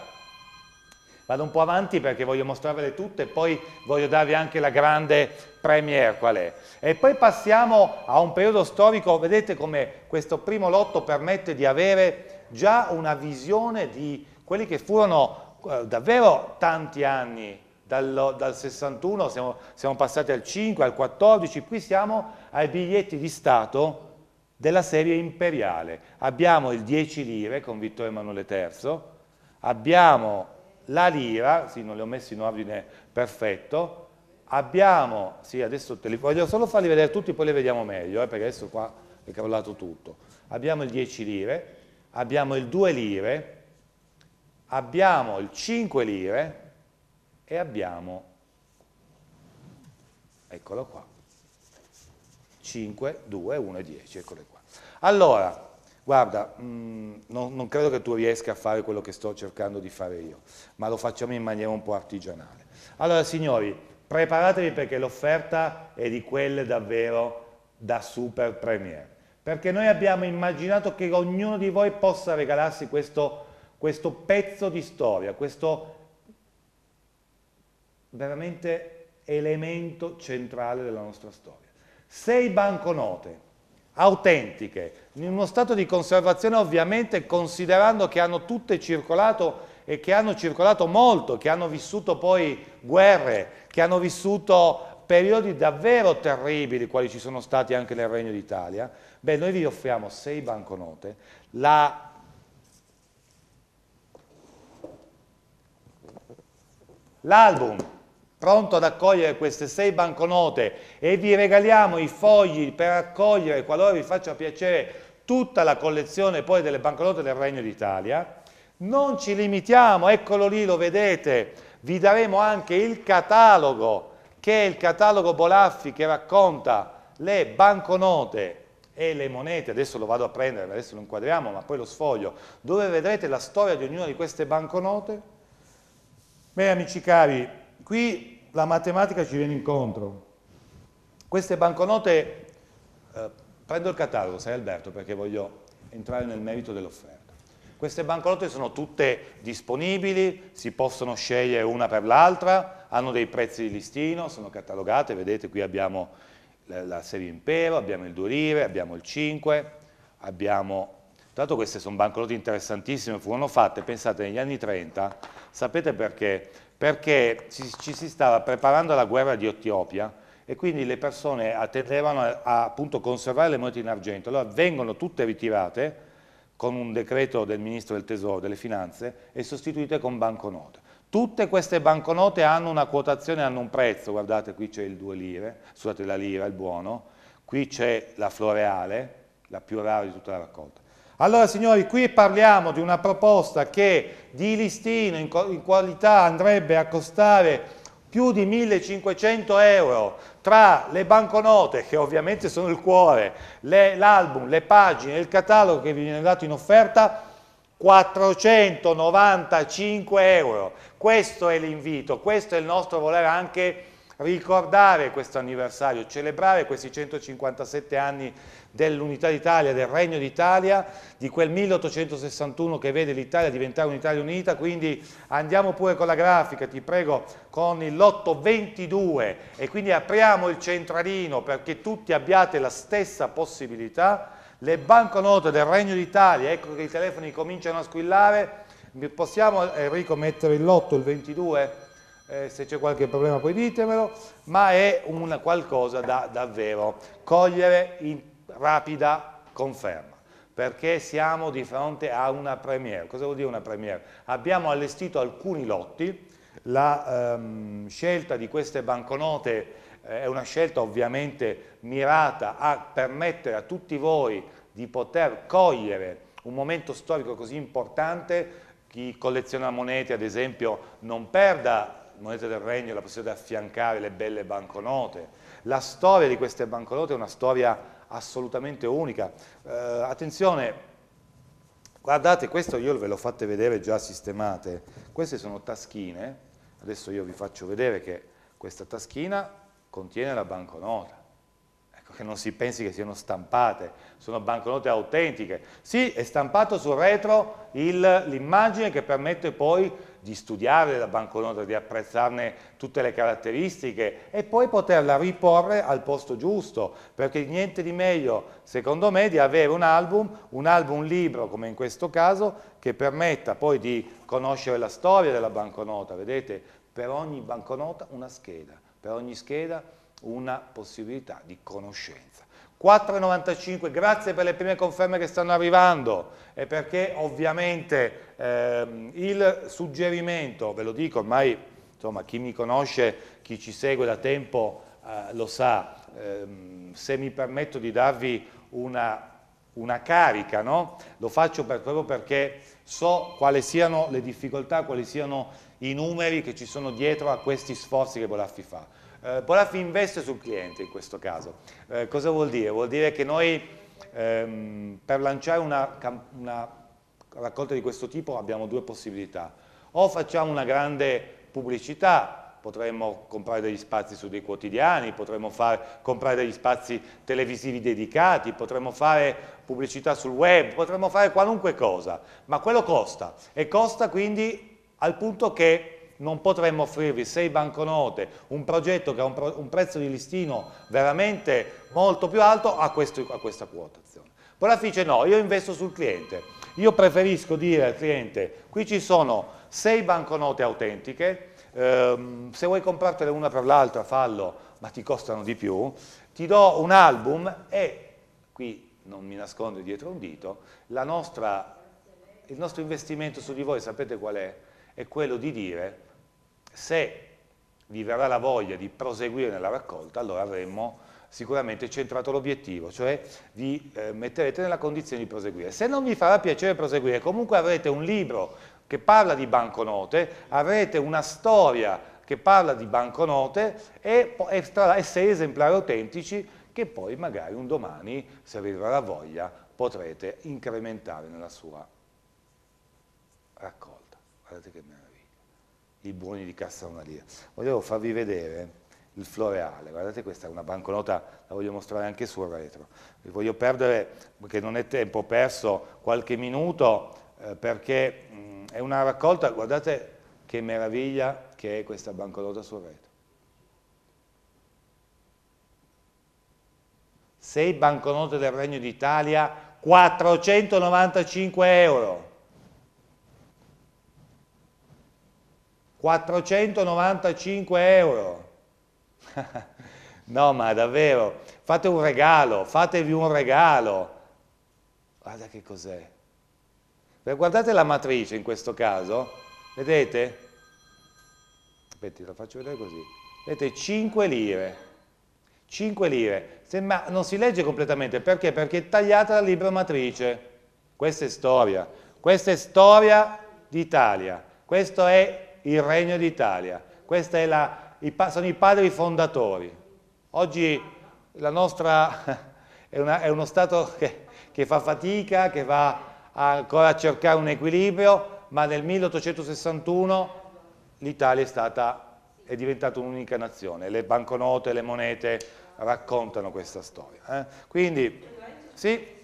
vado un po' avanti perché voglio mostrarvele tutte e poi voglio darvi anche la grande premiere qual è. E poi passiamo a un periodo storico, vedete come questo primo lotto permette di avere già una visione di quelli che furono eh, davvero tanti anni, dal, dal 61 siamo, siamo, passati al 5, al 14, qui siamo ai biglietti di Stato della serie imperiale. Abbiamo il 10 lire con Vittorio Emanuele III, abbiamo la lira, sì non le ho messe in ordine perfetto, abbiamo, sì adesso te li voglio solo farli vedere tutti, poi li vediamo meglio, eh, perché adesso qua è crollato tutto. Abbiamo il 10 lire, abbiamo il 2 lire, abbiamo il 5 lire e abbiamo, eccolo qua, 5, 2, 1 e 10, eccole qua. Allora, guarda, mh, mm, non, non credo che tu riesca a fare quello che sto cercando di fare io, ma lo facciamo in maniera un po' artigianale. Allora signori, preparatevi perché l'offerta è di quelle davvero da super premier, perché noi abbiamo immaginato che ognuno di voi possa regalarsi questo, questo pezzo di storia, questo veramente elemento centrale della nostra storia sei banconote autentiche, in uno stato di conservazione ovviamente considerando che hanno tutte circolato e che hanno circolato molto, che hanno vissuto poi guerre, che hanno vissuto periodi davvero terribili quali ci sono stati anche nel Regno d'Italia, beh noi vi offriamo sei banconote, la l'album pronto ad accogliere queste sei banconote e vi regaliamo i fogli per accogliere, qualora vi faccia piacere, tutta la collezione poi delle banconote del Regno d'Italia. Non ci limitiamo, eccolo lì, lo vedete, vi daremo anche il catalogo, che è il catalogo Bolaffi che racconta le banconote e le monete, adesso lo vado a prendere, adesso lo inquadriamo, ma poi lo sfoglio, dove vedrete la storia di ognuna di queste banconote. Beh, amici cari, qui la matematica ci viene incontro. Queste banconote, eh, prendo il catalogo, sai Alberto, perché voglio entrare nel merito dell'offerta. Queste banconote sono tutte disponibili, si possono scegliere una per l'altra, hanno dei prezzi di listino, sono catalogate, vedete qui abbiamo la, la serie Impero, abbiamo il 2 lire, abbiamo il 5, abbiamo... Tra l'altro queste sono banconote interessantissime, furono fatte, pensate, negli anni 30, sapete perché? perché ci, ci si stava preparando alla guerra di Etiopia e quindi le persone attendevano a, a appunto, conservare le monete in argento. Allora vengono tutte ritirate con un decreto del Ministro del Tesoro, delle Finanze, e sostituite con banconote. Tutte queste banconote hanno una quotazione, hanno un prezzo, guardate qui c'è il 2 lire, scusate la lira, il buono, qui c'è la floreale, la più rara di tutta la raccolta. Allora signori, qui parliamo di una proposta che di listino in, in qualità andrebbe a costare più di 1500 euro tra le banconote, che ovviamente sono il cuore, l'album, le, le pagine, il catalogo che vi viene dato in offerta, 495 euro. Questo è l'invito, questo è il nostro volere anche ricordare questo anniversario, celebrare questi 157 anni dell'unità d'Italia, del Regno d'Italia, di quel 1861 che vede l'Italia diventare un'Italia unita, quindi andiamo pure con la grafica, ti prego, con il lotto 22 e quindi apriamo il centralino perché tutti abbiate la stessa possibilità, le banconote del Regno d'Italia, ecco che i telefoni cominciano a squillare, possiamo Enrico eh, mettere il lotto, il 22? eh, se c'è qualche problema poi ditemelo, ma è un qualcosa da davvero cogliere in rapida conferma perché siamo di fronte a una premiere. Cosa vuol dire una premiere? Abbiamo allestito alcuni lotti, la ehm, scelta di queste banconote eh, è una scelta ovviamente mirata a permettere a tutti voi di poter cogliere un momento storico così importante, chi colleziona monete ad esempio non perda monete del regno, la possibilità di affiancare le belle banconote. La storia di queste banconote è una storia assolutamente unica. Eh, attenzione, guardate, questo io ve l'ho fatte vedere già sistemate. Queste sono taschine, adesso io vi faccio vedere che questa taschina contiene la banconota. Ecco, che non si pensi che siano stampate, sono banconote autentiche. Sì, è stampato sul retro l'immagine che permette poi di studiare la banconota, di apprezzarne tutte le caratteristiche e poi poterla riporre al posto giusto, perché niente di meglio, secondo me, di avere un album, un album libro come in questo caso, che permetta poi di conoscere la storia della banconota, vedete, per ogni banconota una scheda, per ogni scheda una possibilità di conoscenza. 4,95, grazie per le prime conferme che stanno arrivando e perché ovviamente ehm, il suggerimento, ve lo dico ormai, insomma, chi mi conosce, chi ci segue da tempo eh, lo sa, ehm, se mi permetto di darvi una, una carica, no? lo faccio per, proprio perché so quali siano le difficoltà, quali siano i numeri che ci sono dietro a questi sforzi che Bolaffi fa. Eh, Borafi investe sul cliente in questo caso. Eh, cosa vuol dire? Vuol dire che noi ehm, per lanciare una, una raccolta di questo tipo abbiamo due possibilità. O facciamo una grande pubblicità potremmo comprare degli spazi su dei quotidiani, potremmo far, comprare degli spazi televisivi dedicati, potremmo fare pubblicità sul web, potremmo fare qualunque cosa, ma quello costa e costa quindi al punto che non potremmo offrirvi sei banconote, un progetto che ha un, pro un prezzo di listino veramente molto più alto a, questo, a questa quotazione. Poi Bonafì dice no, io investo sul cliente, io preferisco dire al cliente qui ci sono sei banconote autentiche, ehm, se vuoi comprartele una per l'altra fallo, ma ti costano di più, ti do un album e qui non mi nascondo dietro un dito, nostra, il nostro investimento su di voi sapete qual è? È quello di dire se vi verrà la voglia di proseguire nella raccolta, allora avremmo sicuramente centrato l'obiettivo, cioè vi eh, metterete nella condizione di proseguire. Se non vi farà piacere proseguire, comunque avrete un libro che parla di banconote, avrete una storia che parla di banconote e, e, e sei esemplari autentici che poi magari un domani, se vi verrà la voglia, potrete incrementare nella sua raccolta. Guardate che meraviglia i buoni di Cassa Una Lira. Volevo farvi vedere il floreale, guardate questa è una banconota, la voglio mostrare anche sul retro. Vi voglio perdere, perché non è tempo perso, qualche minuto, eh, perché mh, mm, è una raccolta, guardate che meraviglia che è questa banconota sul retro. Sei banconote del Regno d'Italia, 495 euro. 495 euro. *laughs* no, ma davvero, fate un regalo, fatevi un regalo. Guarda che cos'è. Guardate la matrice in questo caso, vedete? Aspetti, la faccio vedere così. Vedete, 5 lire. 5 lire. Se, ma non si legge completamente, perché? Perché è tagliata la libro matrice. Questa è storia. Questa è storia d'Italia. Questo è il Regno d'Italia. Questi sono i padri fondatori. Oggi la nostra *laughs* è, una, è uno Stato che, che fa fatica, che va ancora a cercare un equilibrio, ma nel 1861 l'Italia è, è, diventata un'unica nazione, le banconote, le monete raccontano questa storia. Eh? Quindi, sì?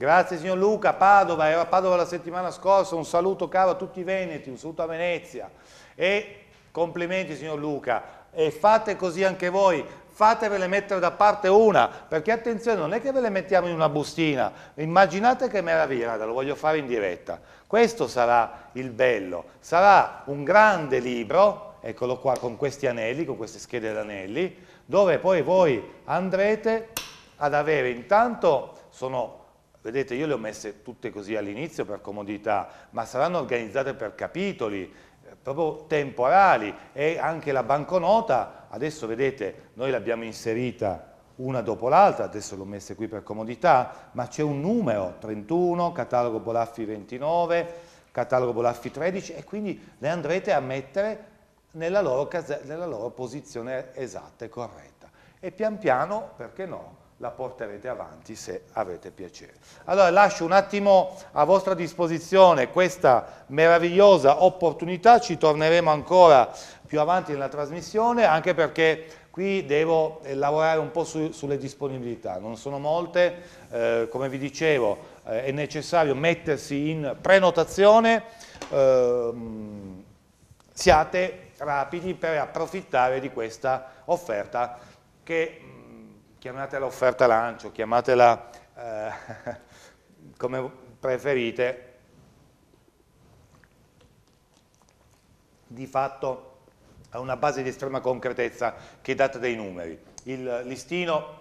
Grazie signor Luca, Padova, era a Padova la settimana scorsa, un saluto caro a tutti i Veneti, un saluto a Venezia e complimenti signor Luca e fate così anche voi, fatevele mettere da parte una, perché attenzione, non è che ve le mettiamo in una bustina, immaginate che meraviglia, guarda, lo voglio fare in diretta. Questo sarà il bello, sarà un grande libro, eccolo qua, con questi anelli, con queste schede d'anelli, dove poi voi andrete ad avere intanto, sono Vedete, io le ho messe tutte così all'inizio per comodità, ma saranno organizzate per capitoli, eh, proprio temporali e anche la banconota, adesso vedete, noi l'abbiamo inserita una dopo l'altra, adesso l'ho messa qui per comodità, ma c'è un numero, 31, catalogo Bolaffi 29, catalogo Bolaffi 13 e quindi le andrete a mettere nella loro, nella loro posizione esatta e corretta. E pian piano, perché no, la porterete avanti se avete piacere. Allora lascio un attimo a vostra disposizione questa meravigliosa opportunità, ci torneremo ancora più avanti nella trasmissione, anche perché qui devo eh, lavorare un po' su, sulle disponibilità, non sono molte, eh, come vi dicevo eh, è necessario mettersi in prenotazione, ehm, siate rapidi per approfittare di questa offerta che chiamatela offerta lancio, chiamatela eh, *laughs* come preferite, di fatto ha una base di estrema concretezza che è data dai numeri. Il listino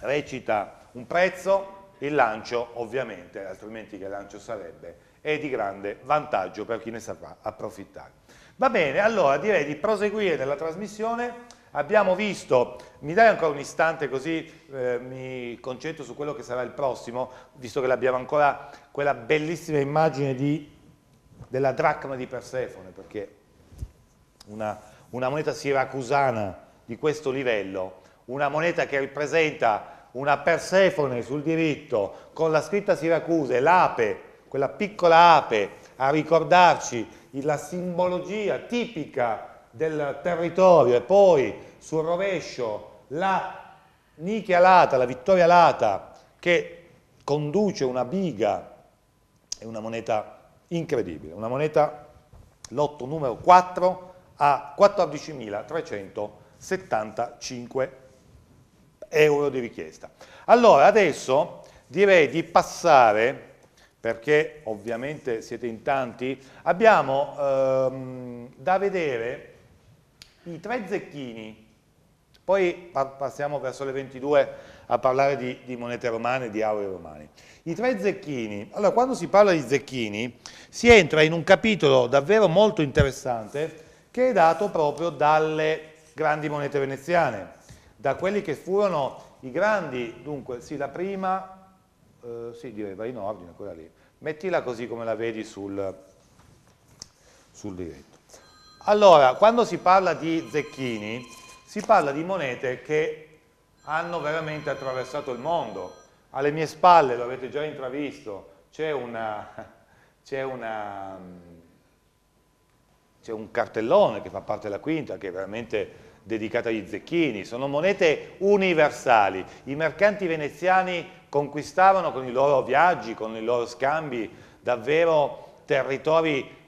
recita un prezzo, il lancio ovviamente, altrimenti che lancio sarebbe, è di grande vantaggio per chi ne saprà approfittare. Va bene, allora direi di proseguire nella trasmissione Abbiamo visto, mi dai ancora un istante così eh, mi concentro su quello che sarà il prossimo, visto che abbiamo ancora quella bellissima immagine di, della dracma di Persefone, perché una, una moneta siracusana di questo livello, una moneta che rappresenta una Persefone sul diritto con la scritta Siracusa e l'ape, quella piccola ape, a ricordarci la simbologia tipica del territorio e poi sul rovescio la nicchia alata, la vittoria alata che conduce una biga è una moneta incredibile, una moneta lotto numero 4 a 14.375 euro di richiesta. Allora adesso direi di passare perché ovviamente siete in tanti, abbiamo ehm, da vedere i tre zecchini, poi passiamo verso le 22 a parlare di, di monete romane, di aure romane. I tre zecchini. Allora, quando si parla di zecchini, si entra in un capitolo davvero molto interessante che è dato proprio dalle grandi monete veneziane, da quelli che furono i grandi, dunque, sì, la prima, eh, sì, direi, va in ordine, quella lì. Mettila così come la vedi sul, sul diretto. Allora, quando si parla di zecchini, si parla di monete che hanno veramente attraversato il mondo. Alle mie spalle, lo avete già intravisto, *laughs* c'è un cartellone che fa parte della quinta, che è veramente dedicata agli zecchini, sono monete universali. I mercanti veneziani conquistavano con i loro viaggi, con i loro scambi, davvero territori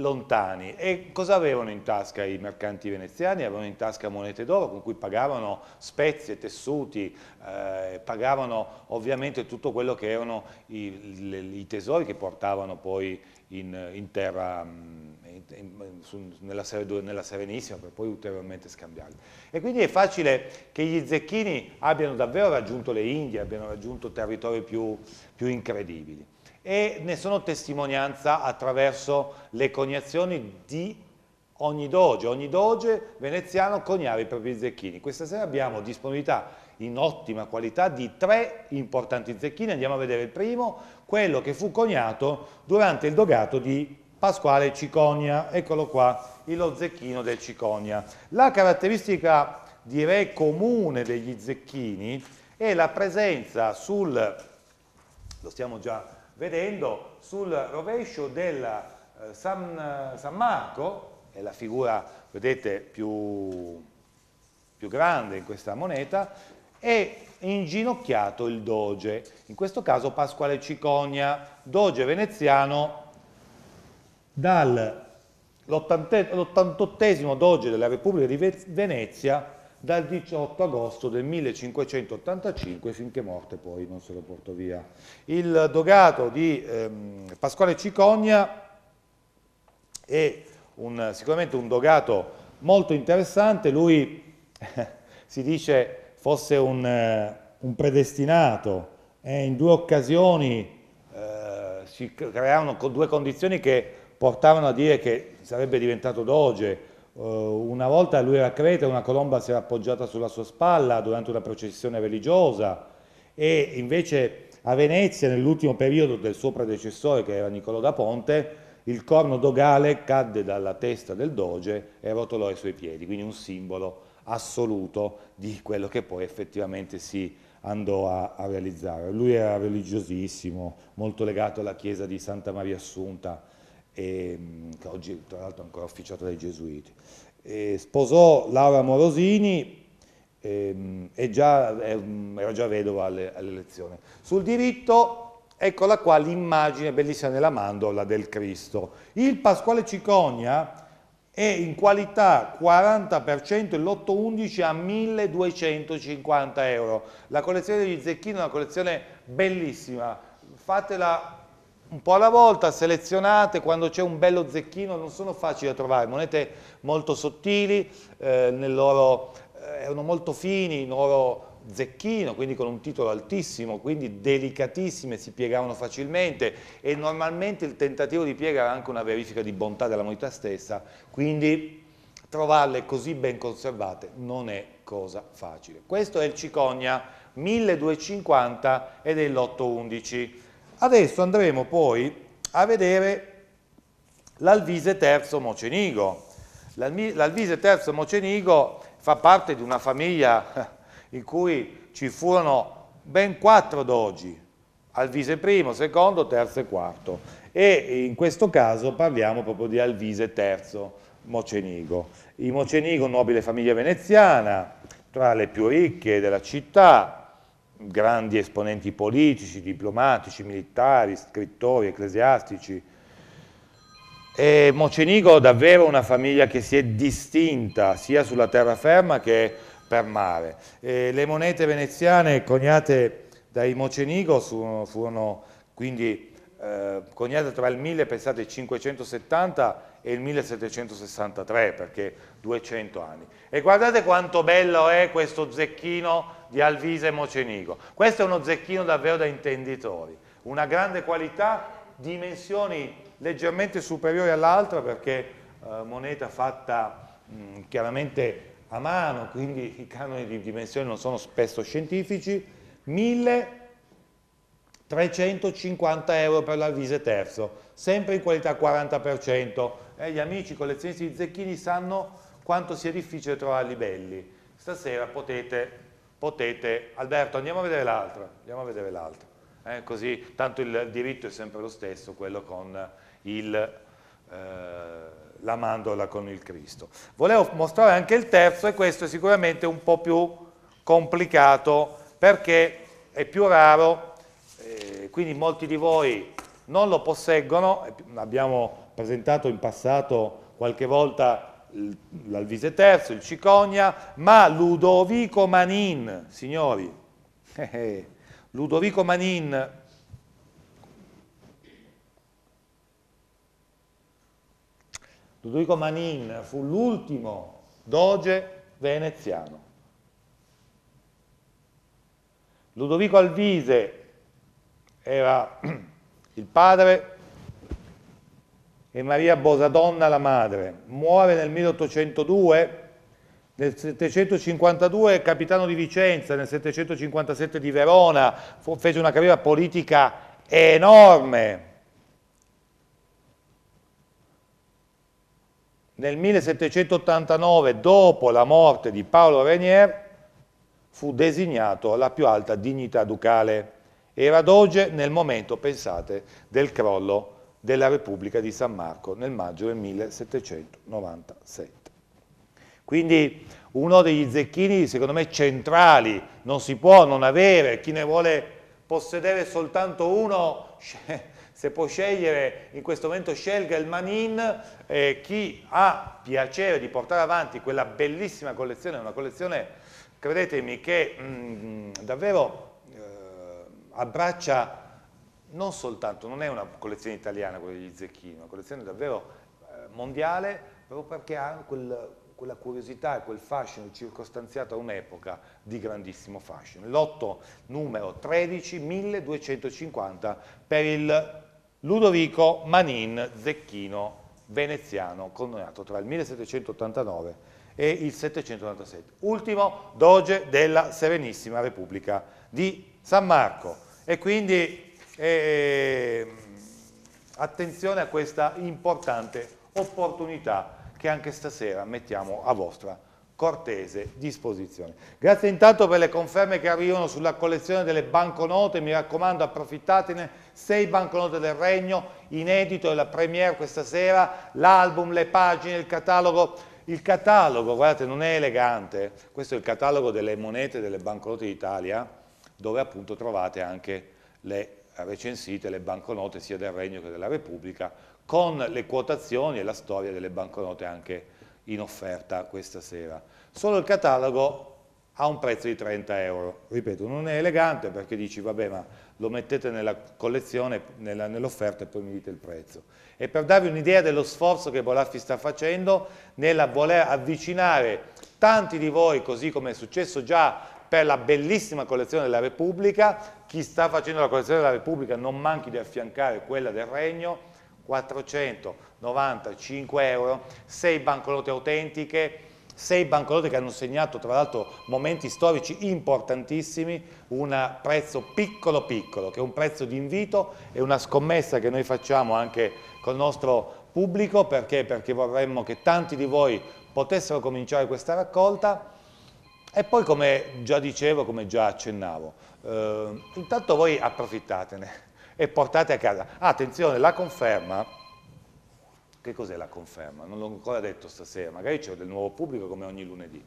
lontani. E cosa avevano in tasca i mercanti veneziani? Avevano in tasca monete d'oro con cui pagavano spezie, tessuti, eh, pagavano ovviamente tutto quello che erano i, i tesori che portavano poi in, in terra, mm, in, in, nella, nella, Serenissima, per poi ulteriormente scambiarli. E quindi è facile che gli zecchini abbiano davvero raggiunto le Indie, abbiano raggiunto territori più, più incredibili e ne sono testimonianza attraverso le coniazioni di ogni doge. Ogni doge veneziano coniava i propri zecchini. Questa sera abbiamo disponibilità in ottima qualità di tre importanti zecchini. Andiamo a vedere il primo, quello che fu coniato durante il dogato di Pasquale Cicogna, Eccolo qua, lo zecchino del Cicogna. La caratteristica direi comune degli zecchini è la presenza sul, lo stiamo già vedendo sul rovescio del eh, San, eh, San, Marco, è la figura vedete più, più grande in questa moneta, è inginocchiato il doge, in questo caso Pasquale Cicogna, doge veneziano dall'ottantottesimo doge della Repubblica di Venezia dal 18 agosto del 1585 finché morte poi non se lo portò via. Il dogato di ehm, Pasquale Cicogna è un, sicuramente un dogato molto interessante, lui *laughs* si dice fosse un, eh, un predestinato, eh, in due occasioni eh, si crearono due condizioni che portavano a dire che sarebbe diventato doge, eh, una volta lui era a Creta, una colomba si era appoggiata sulla sua spalla durante una processione religiosa e invece a Venezia nell'ultimo periodo del suo predecessore che era Niccolò da Ponte il corno dogale cadde dalla testa del doge e rotolò ai suoi piedi, quindi un simbolo assoluto di quello che poi effettivamente si andò a, a realizzare. Lui era religiosissimo, molto legato alla chiesa di Santa Maria Assunta, e, ehm, che oggi tra l'altro è ancora officiata dai gesuiti. E sposò Laura Morosini e, ehm, e già, ehm, era già vedova all'elezione. Sul diritto, eccola qua l'immagine bellissima nella mandorla del Cristo. Il Pasquale Cicogna è in qualità 40% il lotto 11 a 1250 euro. La collezione di Zecchino è una collezione bellissima, fatela un po' alla volta, selezionate, quando c'è un bello zecchino non sono facili da trovare, monete molto sottili, eh, nel loro, eh, erano molto fini, in oro zecchino, quindi con un titolo altissimo, quindi delicatissime, si piegavano facilmente e normalmente il tentativo di piega era anche una verifica di bontà della moneta stessa, quindi trovarle così ben conservate non è cosa facile. Questo è il Cicogna 1250 ed è l'811. Adesso andremo poi a vedere l'Alvise terzo mocenigo. L'Alvise terzo mocenigo fa parte di una famiglia eh, in cui ci furono ben quattro dogi, Alvise primo, secondo, terzo e quarto. E in questo caso parliamo proprio di Alvise terzo mocenigo. I mocenigo, nobile famiglia veneziana, tra le più ricche della città, grandi esponenti politici, diplomatici, militari, scrittori, ecclesiastici. E Mocenigo è davvero una famiglia che si è distinta sia sulla terraferma che per mare. E le monete veneziane coniate dai Mocenigo furono, furono quindi eh, coniate tra il 1570 e il 1763, perché 200 anni. E guardate quanto bello è questo zecchino di Alvisa e Mocenigo. Questo è uno zecchino davvero da intenditori, una grande qualità, dimensioni leggermente superiori all'altra perché eh, moneta fatta mh, chiaramente a mano, quindi i canoni di dimensioni non sono spesso scientifici, 1350 euro per l'Alvise terzo, sempre in qualità 40%. Eh, gli amici collezionisti di zecchini sanno quanto sia difficile trovarli belli. Stasera potete potete, Alberto andiamo a vedere l'altro, andiamo a vedere l'altro, eh, così tanto il diritto è sempre lo stesso, quello con il, eh, la mandola con il Cristo. Volevo mostrare anche il terzo e questo è sicuramente un po' più complicato perché è più raro, eh, quindi molti di voi non lo posseggono, abbiamo presentato in passato qualche volta l'Alvise III, il Cicogna, ma Ludovico Manin, signori, eh eh, Ludovico Manin, Ludovico Manin fu l'ultimo doge veneziano. Ludovico Alvise era *clears throat* il padre e Maria Bosadonna la madre. Muore nel 1802, nel 752 è capitano di Vicenza, nel 757 di Verona, fece una carriera politica enorme. Nel 1789, dopo la morte di Paolo Regnier, fu designato alla più alta dignità ducale. Era doge nel momento, pensate, del crollo della Repubblica di San Marco nel maggio del 1797. Quindi uno degli zecchini, secondo me, centrali, non si può non avere, chi ne vuole possedere soltanto uno, *laughs* se può scegliere, in questo momento scelga il Manin, eh, chi ha piacere di portare avanti quella bellissima collezione, una collezione, credetemi, che mh, mm, davvero eh, abbraccia non soltanto, non è una collezione italiana quella degli Zecchini, è una collezione davvero eh, mondiale, proprio perché ha quel, quella curiosità e quel fascino circostanziato a un'epoca di grandissimo fascino. Lotto numero 13, 1250 per il Ludovico Manin Zecchino veneziano, condannato tra il 1789 e il 797, ultimo doge della Serenissima Repubblica di San Marco. E quindi e ehm, attenzione a questa importante opportunità che anche stasera mettiamo a vostra cortese disposizione. Grazie intanto per le conferme che arrivano sulla collezione delle banconote, mi raccomando approfittatene, sei banconote del Regno, inedito, è la premiere questa sera, l'album, le pagine, il catalogo, il catalogo, guardate, non è elegante, questo è il catalogo delle monete delle banconote d'Italia, dove appunto trovate anche le recensite le banconote sia del Regno che della Repubblica, con le quotazioni e la storia delle banconote anche in offerta questa sera. Solo il catalogo ha un prezzo di 30 euro, ripeto, non è elegante perché dici vabbè ma lo mettete nella collezione, nell'offerta nell e poi mi dite il prezzo. E per darvi un'idea dello sforzo che Bolaffi sta facendo nella voler avvicinare tanti di voi, così come è successo già per la bellissima collezione della Repubblica, chi sta facendo la collezione della Repubblica non manchi di affiancare quella del Regno, 495 euro, 6 banconote autentiche, 6 banconote che hanno segnato tra l'altro momenti storici importantissimi, un prezzo piccolo piccolo, che è un prezzo di invito e una scommessa che noi facciamo anche col nostro pubblico, perché? Perché vorremmo che tanti di voi potessero cominciare questa raccolta, e poi come già dicevo, come già accennavo, eh, intanto voi approfittatene e portate a casa. Ah, attenzione, la conferma, che cos'è la conferma? Non l'ho ancora detto stasera, magari c'è del nuovo pubblico come ogni lunedì.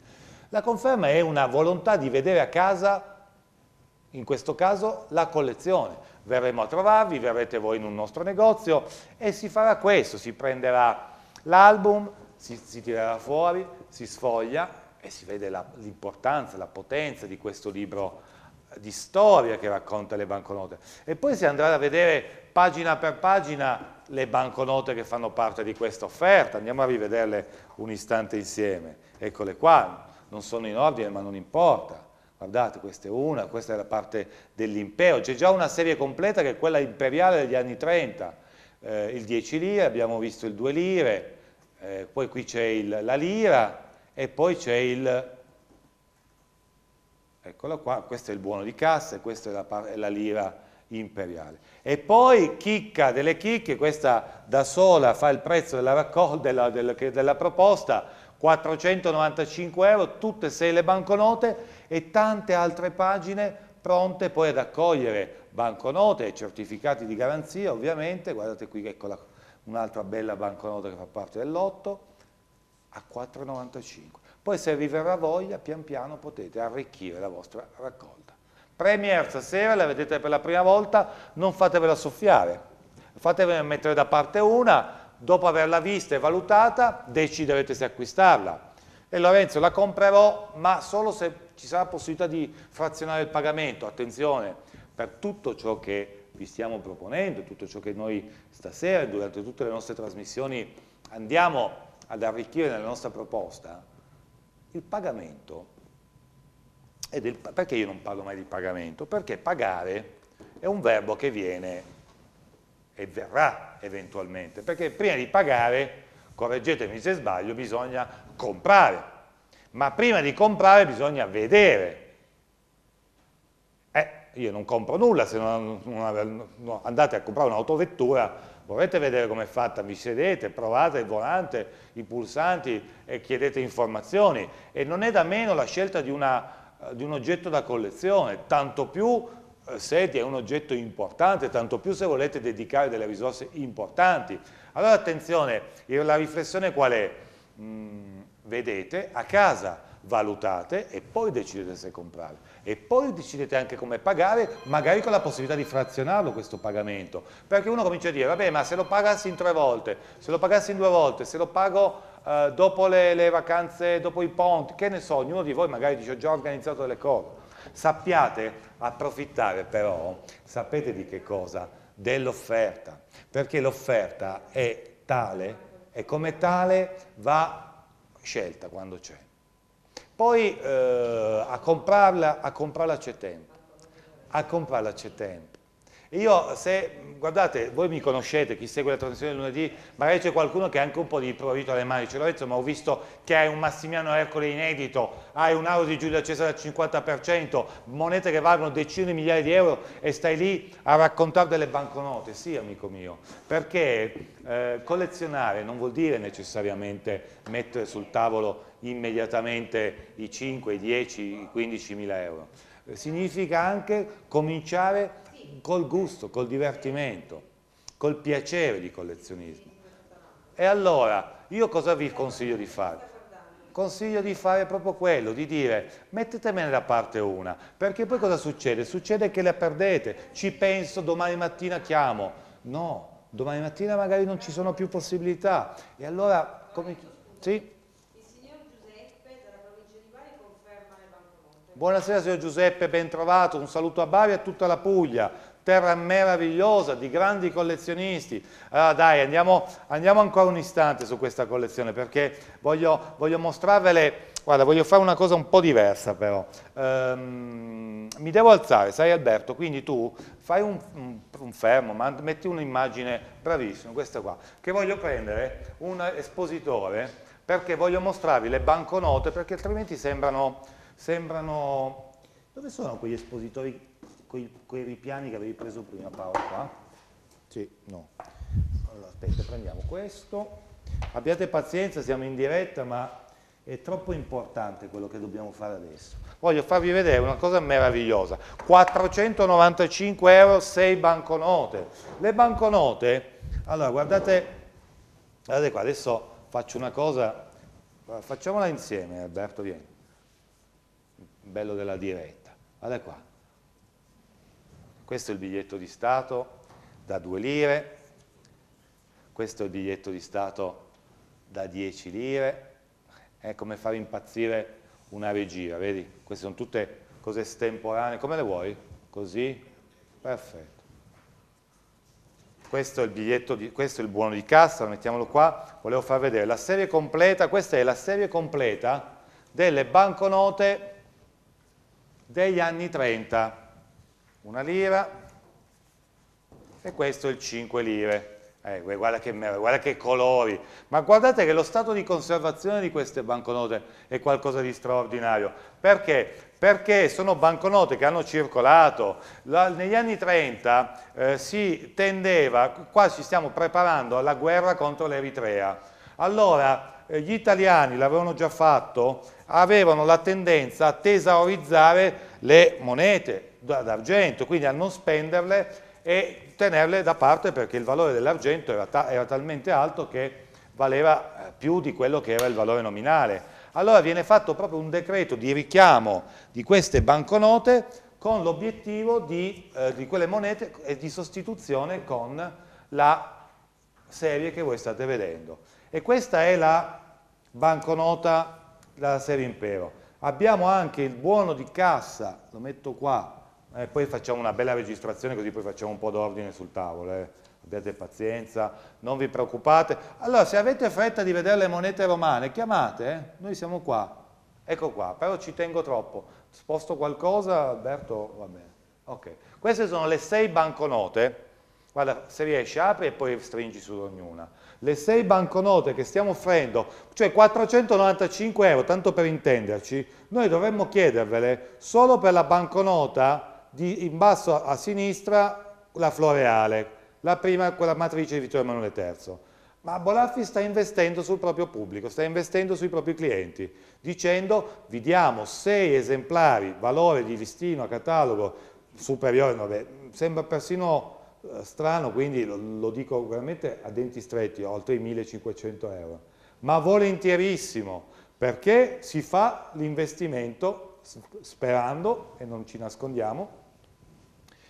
La conferma è una volontà di vedere a casa in questo caso la collezione. Verremo a trovarvi, verrete voi in un nostro negozio e si farà questo, si prenderà l'album, si, si tirerà fuori, si sfoglia e si vede l'importanza, la, la potenza di questo libro eh, di storia che racconta le banconote. E poi si andrà a vedere pagina per pagina le banconote che fanno parte di questa offerta, andiamo a rivederle un istante insieme. Eccole qua, non sono in ordine ma non importa. Guardate, questa è una, questa è la parte dell'impero, c'è già una serie completa che è quella imperiale degli anni 30, eh, il 10 lire, abbiamo visto il 2 lire, eh, poi qui c'è la lira, e poi c'è il, eccolo qua, questo è il buono di cassa e questa è la, è la lira imperiale. E poi chicca delle chicche, questa da sola fa il prezzo della, raccolta, della, della, della proposta, 495 euro, tutte e sei le banconote e tante altre pagine pronte poi ad accogliere banconote e certificati di garanzia, ovviamente, guardate qui, eccola un'altra bella banconota che fa parte dell'otto a 4,95. Poi se vi verrà voglia, pian piano potete arricchire la vostra raccolta. Premier stasera, la vedete per la prima volta, non fatevela soffiare, fatevela mettere da parte una, dopo averla vista e valutata deciderete se acquistarla. E Lorenzo la comprerò, ma solo se ci sarà possibilità di frazionare il pagamento. Attenzione, per tutto ciò che vi stiamo proponendo, tutto ciò che noi stasera, durante tutte le nostre trasmissioni, andiamo a ad arricchire nella nostra proposta, il pagamento. Del, perché io non parlo mai di pagamento? Perché pagare è un verbo che viene e verrà eventualmente, perché prima di pagare, correggetemi se sbaglio, bisogna comprare, ma prima di comprare bisogna vedere. Eh, io non compro nulla se non, non, non andate a comprare un'autovettura Vorrete vedere com'è fatta, vi sedete, provate il volante, i pulsanti e chiedete informazioni e non è da meno la scelta di, una, eh, di un oggetto da collezione, tanto più eh, se è un oggetto importante, tanto più se volete dedicare delle risorse importanti. Allora attenzione, la riflessione qual è? Mm, vedete a casa, valutate e poi decidete se comprare e poi decidete anche come pagare, magari con la possibilità di frazionarlo questo pagamento, perché uno comincia a dire, vabbè ma se lo pagassi in tre volte, se lo pagassi in due volte, se lo pago eh, dopo le, le vacanze, dopo i ponti, che ne so, ognuno di voi magari dice ho già organizzato delle cose, sappiate approfittare però, sapete di che cosa? Dell'offerta, perché l'offerta è tale e come tale va scelta quando c'è. Poi eh, a, comprarla, a comprarla c'è tempo, a comprarla c'è tempo. Io se, guardate, voi mi conoscete, chi segue la trasmissione lunedì, magari c'è qualcuno che ha anche un po' di prurito alle mani, ce l'ho detto, ma ho visto che hai un Massimiano Ercole inedito, hai un Audi Giulia Cesare al 50%, monete che valgono decine di migliaia di euro e stai lì a raccontare delle banconote. Sì, amico mio, perché eh, collezionare non vuol dire necessariamente mettere sul tavolo immediatamente i 5, i 10, i 15 mila euro. Eh, significa anche cominciare col gusto, col divertimento, col piacere di collezionismo. E allora, io cosa vi consiglio di fare? Consiglio di fare proprio quello, di dire mettetemene da parte una, perché poi cosa succede? Succede che la perdete, ci penso, domani mattina chiamo. No, domani mattina magari non ci sono più possibilità. E allora, come... sì? Buonasera signor Giuseppe, ben trovato, un saluto a Bari e a tutta la Puglia, terra meravigliosa di grandi collezionisti. Allora ah, dai, andiamo, andiamo ancora un istante su questa collezione perché voglio, voglio mostrarvele, guarda voglio fare una cosa un po' diversa però. Ehm, mi devo alzare, sai Alberto, quindi tu fai un, un, un fermo, ma metti un'immagine bravissima, questa qua, che voglio prendere un espositore perché voglio mostrarvi le banconote perché altrimenti sembrano Sembrano... Dove sono quegli espositori, quei, quei ripiani che avevi preso prima Paolo qua? Sì, no. Allora aspetta, prendiamo questo. Abbiate pazienza, siamo in diretta, ma è troppo importante quello che dobbiamo fare adesso. Voglio farvi vedere una cosa meravigliosa. 495 euro, 6 banconote. Le banconote, allora guardate, guardate qua, adesso faccio una cosa, facciamola insieme Alberto, vieni bello della diretta. Guarda qua. Questo è il biglietto di Stato da 2 lire, questo è il biglietto di Stato da 10 lire, è come far impazzire una regia, vedi? Queste sono tutte cose estemporanee, come le vuoi? Così? Perfetto. Questo è, il, di, questo è il buono di cassa, mettiamolo qua, volevo far vedere la serie completa, questa è la serie completa delle banconote degli anni 30, una lira e questo è il 5 lire. Eh, guarda che merda, guarda che colori. Ma guardate che lo stato di conservazione di queste banconote è qualcosa di straordinario. Perché? Perché sono banconote che hanno circolato. La, negli anni 30 eh, si tendeva, qua ci stiamo preparando alla guerra contro l'Eritrea. Allora, eh, gli italiani l'avevano già fatto, avevano la tendenza a tesaurizzare le monete d'argento, quindi a non spenderle e tenerle da parte perché il valore dell'argento era, ta era talmente alto che valeva eh, più di quello che era il valore nominale. Allora viene fatto proprio un decreto di richiamo di queste banconote con l'obiettivo di, eh, di, quelle monete e di sostituzione con la serie che voi state vedendo. E questa è la banconota della serie impero. Abbiamo anche il buono di cassa, lo metto qua, eh, poi facciamo una bella registrazione così poi facciamo un po' d'ordine sul tavolo, eh. abbiate pazienza, non vi preoccupate. Allora se avete fretta di vedere le monete romane, chiamate, eh. noi siamo qua, ecco qua, però ci tengo troppo, sposto qualcosa Alberto, va bene. Okay. Queste sono le sei banconote, guarda se riesci apri e poi stringi su ognuna le 6 banconote che stiamo offrendo, cioè 495 euro, tanto per intenderci, noi dovremmo chiedervele solo per la banconota di, in basso a, sinistra la floreale, la prima quella matrice di Vittorio Emanuele III. Ma Bolaffi sta investendo sul proprio pubblico, sta investendo sui propri clienti, dicendo vi diamo 6 esemplari, valore di listino a catalogo superiore, vabbè, sembra persino strano, quindi lo, lo dico veramente a denti stretti, oltre i 1500 euro, ma volentierissimo, perché si fa l'investimento sperando, e non ci nascondiamo,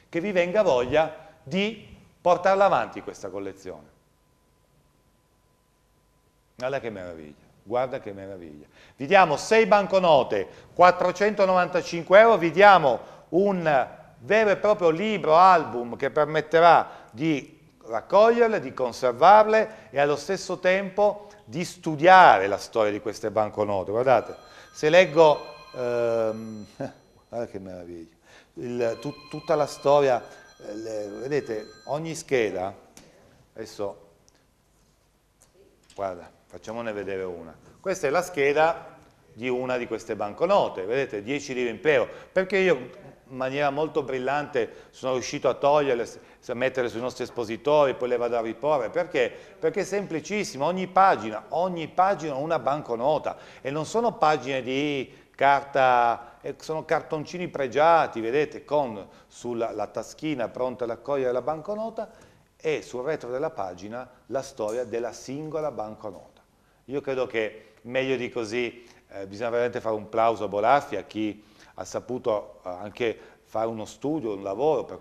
che vi venga voglia di portarla avanti questa collezione. Guarda che meraviglia, guarda che meraviglia. Vi diamo 6 banconote, 495 euro, vi diamo un vero e proprio libro, album che permetterà di raccoglierle, di conservarle e allo stesso tempo di studiare la storia di queste banconote. Guardate, se leggo, ehm, *laughs* guarda che meraviglia, il, tut, tutta la storia, eh, le, vedete, ogni scheda, adesso, guarda, facciamone vedere una. Questa è la scheda di una di queste banconote, vedete, 10 lire in impero, perché io in maniera molto brillante sono riuscito a toglierle, a metterle sui nostri espositori, poi le vado a riporre. Perché? Perché è semplicissimo, ogni pagina, ogni pagina una banconota e non sono pagine di carta, eh, sono cartoncini pregiati, vedete, con sulla taschina pronta ad accogliere la banconota e sul retro della pagina la storia della singola banconota. Io credo che meglio di così eh, bisogna veramente fare un plauso a Bolaffi, a chi ha saputo eh, anche fare uno studio, un lavoro per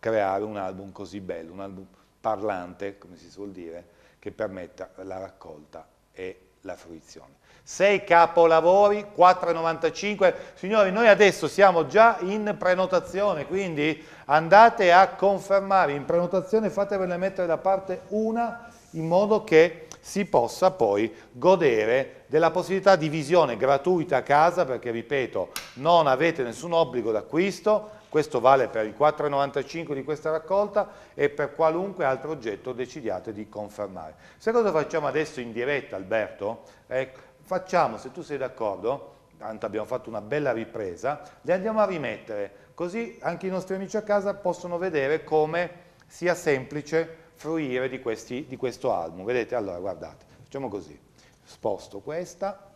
creare un album così bello, un album parlante, come si suol dire, che permetta la raccolta e la fruizione. Sei capolavori, 4,95. Signori, noi adesso siamo già in prenotazione, quindi andate a confermare. In prenotazione fatevene mettere da parte una in modo che si possa poi godere della possibilità di visione gratuita a casa, perché ripeto, non avete nessun obbligo d'acquisto, questo vale per il 4,95 di questa raccolta e per qualunque altro oggetto decidiate di confermare. Se cosa facciamo adesso in diretta, Alberto? Eh, facciamo, se tu sei d'accordo, tanto abbiamo fatto una bella ripresa, le andiamo a rimettere, così anche i nostri amici a casa possono vedere come sia semplice fruire di, questi, di questo album. Vedete? Allora, guardate, facciamo così. Sposto questa,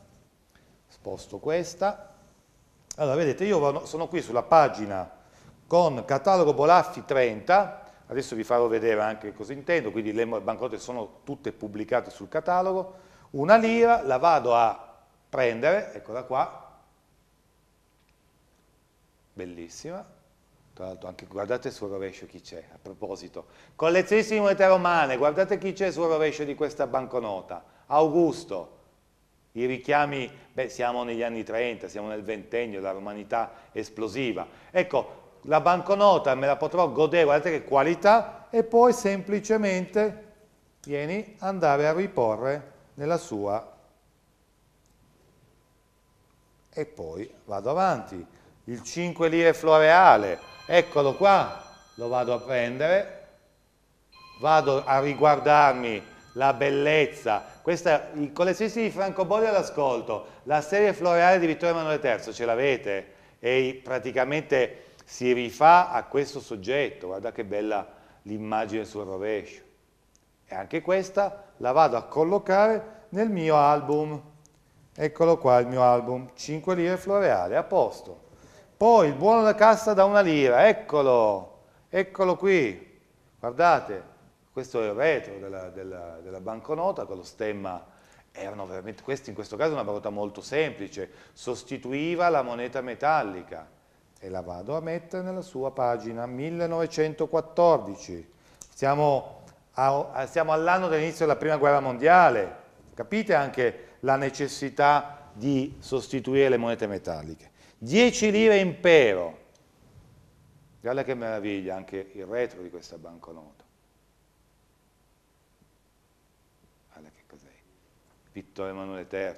sposto questa. Allora, vedete, io sono qui sulla pagina con catalogo Bolaffi 30, adesso vi farò vedere anche cosa intendo, quindi le banconote sono tutte pubblicate sul catalogo, una lira la vado a prendere, eccola qua, bellissima, tra l'altro anche guardate sul rovescio chi c'è, a proposito. Collezionissimi monete romane, guardate chi c'è sul rovescio di questa banconota. Augusto. I richiami, beh, siamo negli anni 30, siamo nel ventennio, la romanità esplosiva. Ecco, la banconota me la potrò godere, guardate che qualità, e poi semplicemente, vieni, andare a riporre nella sua e poi vado avanti. Il 5 lire floreale, eccolo qua, lo vado a prendere, vado a riguardarmi la bellezza, questa, i collezionisti di Bolli all'ascolto, la serie floreale di Vittorio Emanuele III, ce l'avete? E praticamente si rifà a questo soggetto, guarda che bella l'immagine sul rovescio. E anche questa la vado a collocare nel mio album. Eccolo qua il mio album, 5 lire floreale, a posto. Poi il buono da cassa da una lira, eccolo, eccolo qui. Guardate, questo è il retro della, della, della banconota con lo stemma erano veramente, questi in questo caso è una valuta molto semplice, sostituiva la moneta metallica e la vado a mettere nella sua pagina 1914, siamo, siamo all'anno dell'inizio della prima guerra mondiale, capite anche la necessità di sostituire le monete metalliche. 10 lire impero, guarda che meraviglia anche il retro di questa banconota, guarda che cos'è, Vittorio Emanuele III,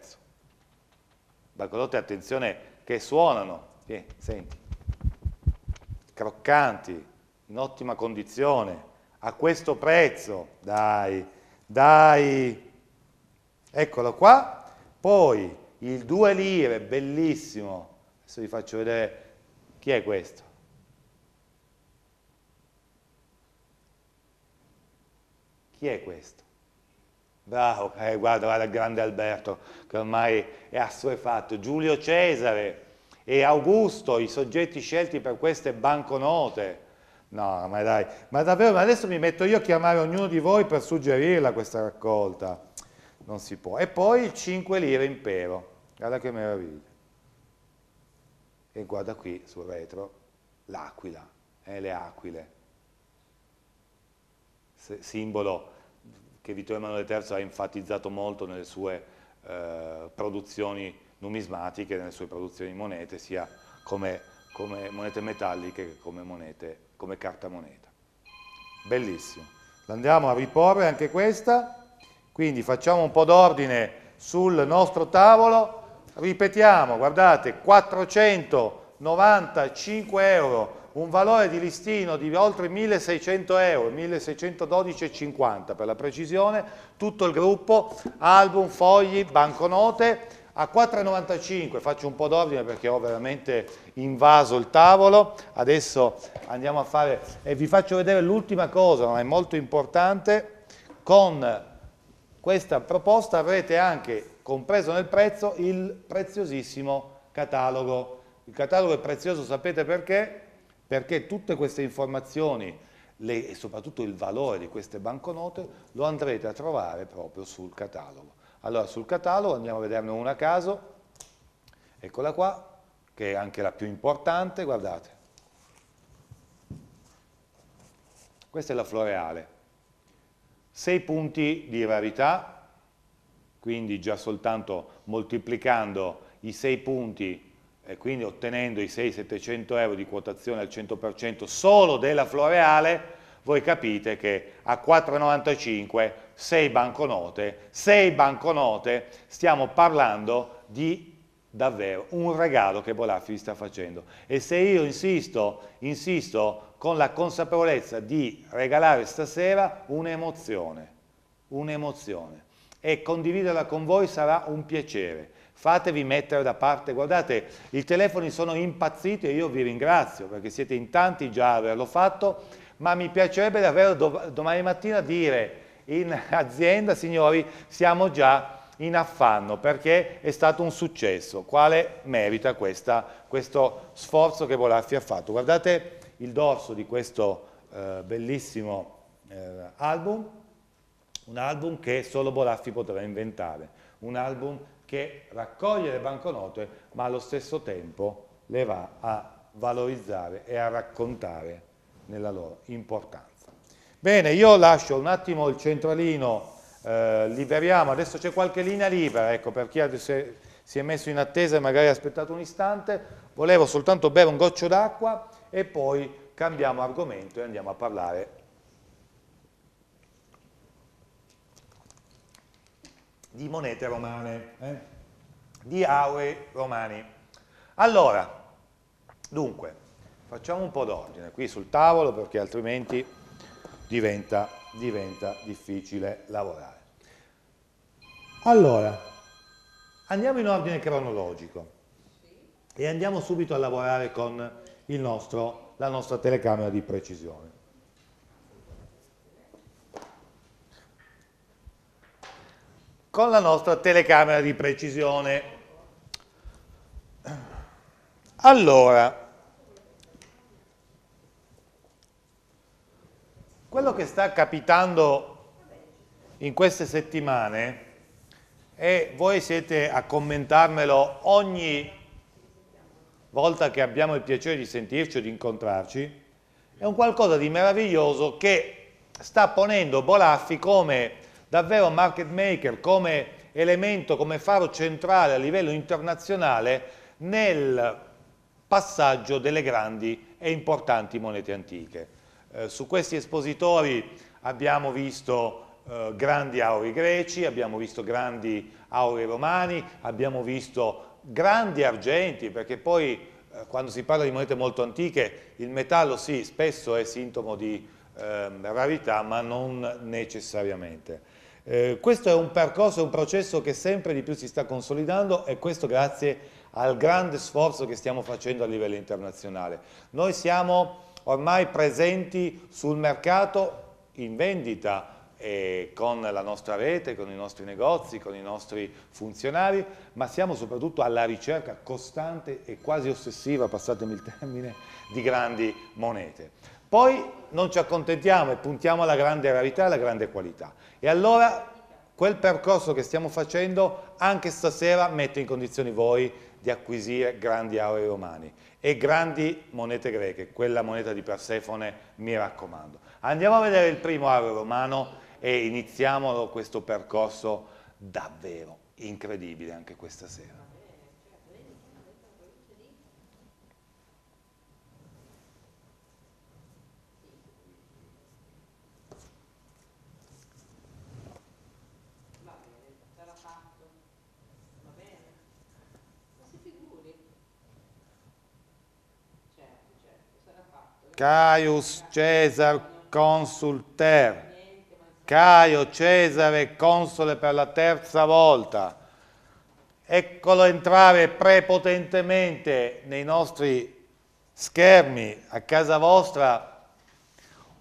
banconote attenzione che suonano, eh, senti, croccanti, in ottima condizione, a questo prezzo, dai, dai, eccolo qua, poi il 2 lire, bellissimo, Adesso vi faccio vedere chi è questo. Chi è questo? Bravo, eh, guarda, guarda il grande Alberto, che ormai è assuefatto. Giulio Cesare e Augusto, i soggetti scelti per queste banconote. No, ma dai, ma davvero, ma adesso mi metto io a chiamare ognuno di voi per suggerirla questa raccolta. Non si può. E poi il 5 lire impero. Guarda che meraviglia e guarda qui sul retro l'aquila, eh, le aquile, simbolo che Vittorio Emanuele III ha enfatizzato molto nelle sue eh, produzioni numismatiche, nelle sue produzioni monete, sia come, come monete metalliche che come, monete, come carta moneta. Bellissimo. L'andiamo a riporre anche questa, quindi facciamo un po' d'ordine sul nostro tavolo ripetiamo, guardate, 495 euro, un valore di listino di oltre 1600 euro, 1612,50 per la precisione, tutto il gruppo, album, fogli, banconote, a 4,95 faccio un po' d'ordine perché ho veramente invaso il tavolo adesso andiamo a fare e vi faccio vedere l'ultima cosa ma è molto importante con questa proposta avrete anche compreso nel prezzo il preziosissimo catalogo. Il catalogo è prezioso, sapete perché? Perché tutte queste informazioni le, e soprattutto il valore di queste banconote lo andrete a trovare proprio sul catalogo. Allora sul catalogo andiamo a vederne una a caso, eccola qua, che è anche la più importante, guardate. Questa è la floreale. 6 punti di rarità, quindi già soltanto moltiplicando i 6 punti e quindi ottenendo i 6-700 euro di quotazione al 100% solo della floreale, voi capite che a 4,95 6 banconote, 6 banconote, stiamo parlando di davvero un regalo che Bolaffi sta facendo. E se io insisto, insisto con la consapevolezza di regalare stasera un'emozione, un'emozione e condividerla con voi sarà un piacere. Fatevi mettere da parte, guardate, i telefoni sono impazziti e io vi ringrazio perché siete in tanti già a averlo fatto, ma mi piacerebbe davvero domani mattina dire in *laughs* azienda, signori, siamo già in affanno perché è stato un successo. Quale merita questa, questo sforzo che Bolaffi ha fatto? Guardate il dorso di questo eh, bellissimo eh, album un album che solo Boraffi potrà inventare, un album che raccoglie le banconote ma allo stesso tempo le va a valorizzare e a raccontare nella loro importanza. Bene, io lascio un attimo il centralino, eh, liberiamo, adesso c'è qualche linea libera, ecco, per chi si è messo in attesa e magari ha aspettato un istante, volevo soltanto bere un goccio d'acqua e poi cambiamo argomento e andiamo a parlare di monete romane, eh? di aurei romani. Allora, dunque, facciamo un po' d'ordine qui sul tavolo perché altrimenti diventa, diventa difficile lavorare. Allora, andiamo in ordine cronologico e andiamo subito a lavorare con il nostro, la nostra telecamera di precisione. con la nostra telecamera di precisione. Allora, quello che sta capitando in queste settimane, e voi siete a commentarmelo ogni volta che abbiamo il piacere di sentirci o di incontrarci, è un qualcosa di meraviglioso che sta ponendo Bolaffi come davvero market maker come elemento, come faro centrale a livello internazionale nel passaggio delle grandi e importanti monete antiche. Eh, su questi espositori abbiamo visto eh, grandi auri greci, abbiamo visto grandi auri romani, abbiamo visto grandi argenti, perché poi eh, quando si parla di monete molto antiche il metallo sì, spesso è sintomo di ehm, rarità, ma non necessariamente. Eh, questo è un percorso, un processo che sempre di più si sta consolidando e questo grazie al grande sforzo che stiamo facendo a livello internazionale. Noi siamo ormai presenti sul mercato in vendita eh, con la nostra rete, con i nostri negozi, con i nostri funzionari, ma siamo soprattutto alla ricerca costante e quasi ossessiva, passatemi il termine, di grandi monete. Poi non ci accontentiamo e puntiamo alla grande rarità e alla grande qualità. E allora quel percorso che stiamo facendo anche stasera mette in condizioni voi di acquisire grandi aurei romani e grandi monete greche, quella moneta di Persefone mi raccomando. Andiamo a vedere il primo aureo romano e iniziamo questo percorso davvero incredibile anche questa sera. Caius Cesar consul ter. Caio Cesare console per la terza volta. Eccolo entrare prepotentemente nei nostri schermi a casa vostra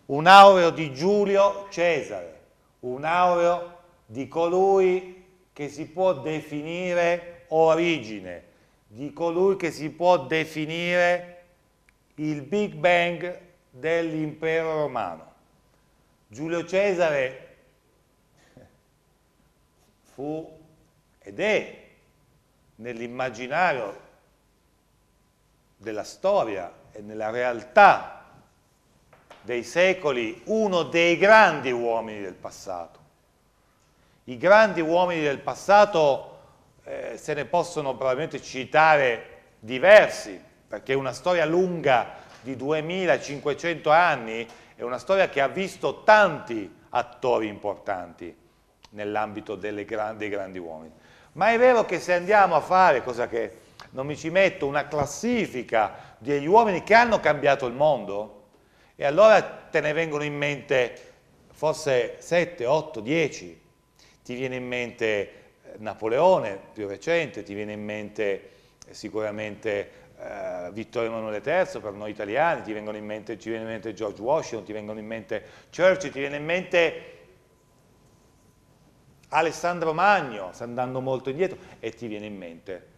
un aureo di Giulio Cesare, un aureo di colui che si può definire origine, di colui che si può definire il Big Bang dell'impero romano. Giulio Cesare fu ed è nell'immaginario della storia e nella realtà dei secoli uno dei grandi uomini del passato. I grandi uomini del passato eh, se ne possono probabilmente citare diversi, perché una storia lunga di 2500 anni è una storia che ha visto tanti attori importanti nell'ambito dei grandi uomini. Ma è vero che se andiamo a fare, cosa che non mi ci metto, una classifica degli uomini che hanno cambiato il mondo, e allora te ne vengono in mente forse 7, 8, 10, ti viene in mente eh, Napoleone più recente, ti viene in mente eh, sicuramente eh, Vittorio Emanuele III per noi italiani, ti, vengono in mente, ci viene in mente George Washington, ti vengono in mente Churchill, ti viene in mente Alessandro Magno, sta andando molto indietro, e ti viene in mente.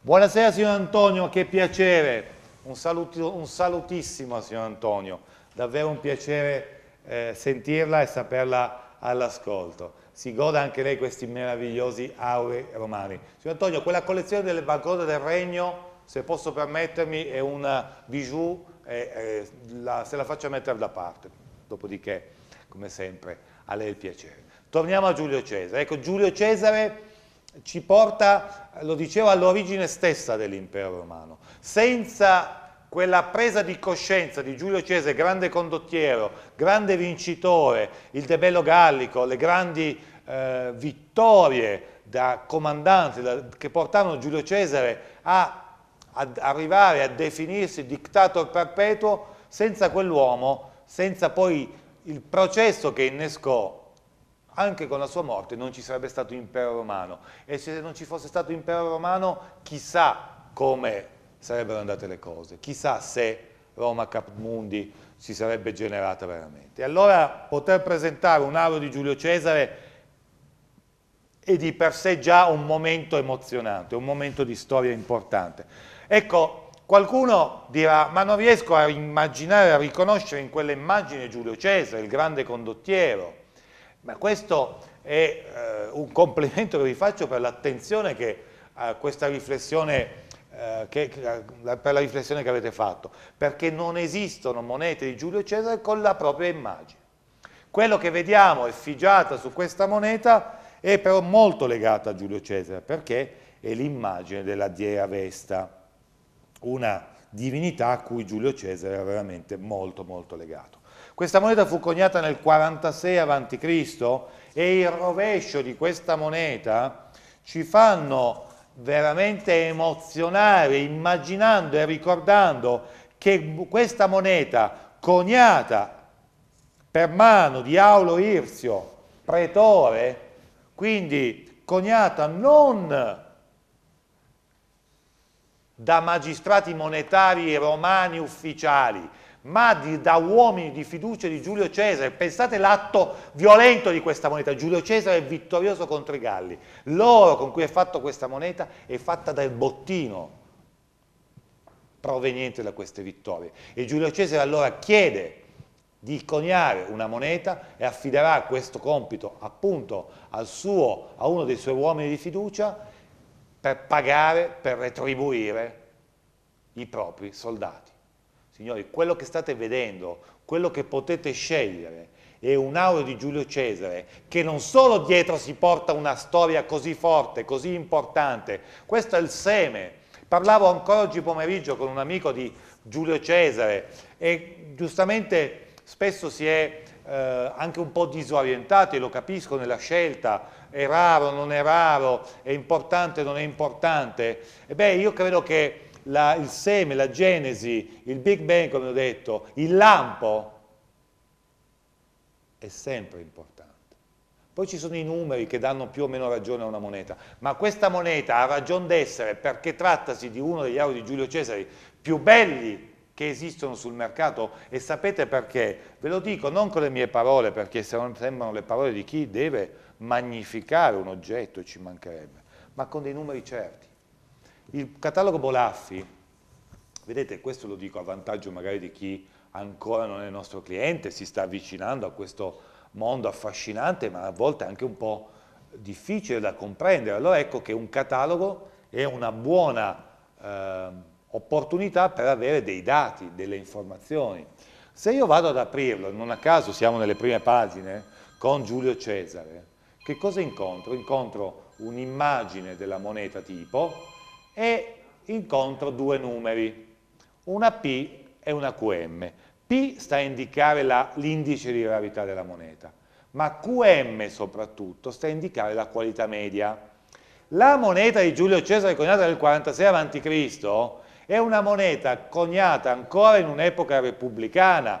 Buonasera signor Antonio, che piacere, un, saluto, un salutissimo signor Antonio, davvero un piacere eh, sentirla e saperla all'ascolto si goda anche lei questi meravigliosi auri romani. Signor Antonio, quella collezione delle banconote del regno, se posso permettermi, è una bijou, eh, eh, la, se la faccio mettere da parte. Dopodiché, come sempre, a lei il piacere. Torniamo a Giulio Cesare. Ecco, Giulio Cesare ci porta, lo dicevo, all'origine stessa dell'impero romano. Senza quella presa di coscienza di Giulio Cesare, grande condottiero, grande vincitore, il debello gallico, le grandi eh, vittorie da comandante da, che portarono Giulio Cesare a, a arrivare a definirsi dittator perpetuo, senza quell'uomo, senza poi il processo che innescò anche con la sua morte non ci sarebbe stato impero romano e se non ci fosse stato impero romano chissà come sarebbero andate le cose. Chissà se Roma Cap Mundi si sarebbe generata veramente. allora poter presentare un aro di Giulio Cesare è di per sé già un momento emozionante, un momento di storia importante. Ecco, qualcuno dirà, ma non riesco a immaginare, a riconoscere in quell'immagine Giulio Cesare, il grande condottiero. Ma questo è eh, un complimento che vi faccio per l'attenzione che a questa riflessione eh, che, per la riflessione che avete fatto, perché non esistono monete di Giulio Cesare con la propria immagine. Quello che vediamo effigiata su questa moneta è però molto legata a Giulio Cesare, perché è l'immagine della Dea Vesta, una divinità a cui Giulio Cesare era veramente molto molto legato. Questa moneta fu coniata nel 46 a.C. e il rovescio di questa moneta ci fanno veramente emozionare immaginando e ricordando che questa moneta coniata per mano di Aulo Irzio, pretore, quindi coniata non da magistrati monetari romani ufficiali, ma di, da uomini di fiducia di Giulio Cesare. Pensate l'atto violento di questa moneta. Giulio Cesare è vittorioso contro i Galli. L'oro con cui è fatta questa moneta è fatta dal bottino proveniente da queste vittorie. E Giulio Cesare allora chiede di coniare una moneta e affiderà questo compito appunto suo, a uno dei suoi uomini di fiducia per pagare, per retribuire i propri soldati. Signori, quello che state vedendo, quello che potete scegliere, è un audio di Giulio Cesare che non solo dietro si porta una storia così forte, così importante, questo è il seme. Parlavo ancora oggi pomeriggio con un amico di Giulio Cesare e giustamente spesso si è eh, anche un po' disorientati, e lo capisco nella scelta, è raro, non è raro, è importante, non è importante. E beh, io credo che la, il seme, la genesi, il Big Bang, come ho detto, il lampo, è sempre importante. Poi ci sono i numeri che danno più o meno ragione a una moneta, ma questa moneta ha ragione d'essere perché trattasi di uno degli audi di Giulio Cesare più belli che esistono sul mercato e sapete perché? Ve lo dico non con le mie parole, perché sembrano le parole di chi deve magnificare un oggetto, ci mancherebbe, ma con dei numeri certi. Il catalogo Bolaffi, vedete, questo lo dico a vantaggio magari di chi ancora non è nostro cliente, si sta avvicinando a questo mondo affascinante, ma a volte anche un po' difficile da comprendere. Allora ecco che un catalogo è una buona eh, opportunità per avere dei dati, delle informazioni. Se io vado ad aprirlo, non a caso siamo nelle prime pagine, con Giulio Cesare, che cosa incontro? Incontro un'immagine della moneta tipo, e incontro due numeri, una P e una QM. P sta a indicare l'indice di rarità della moneta, ma QM soprattutto sta a indicare la qualità media. La moneta di Giulio Cesare coniata nel 46 a.C. è una moneta coniata ancora in un'epoca repubblicana,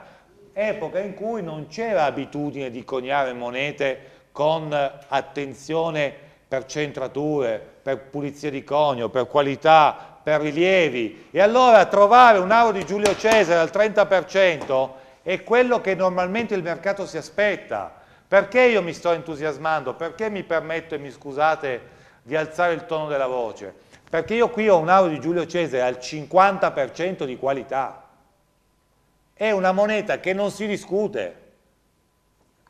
epoca in cui non c'era abitudine di coniare monete con attenzione per centrature, per pulizia di conio, per qualità, per rilievi. E allora trovare un aro di Giulio Cesare al 30% è quello che normalmente il mercato si aspetta. Perché io mi sto entusiasmando? Perché mi permetto e mi scusate di alzare il tono della voce? Perché io qui ho un aro di Giulio Cesare al 50% di qualità. È una moneta che non si discute.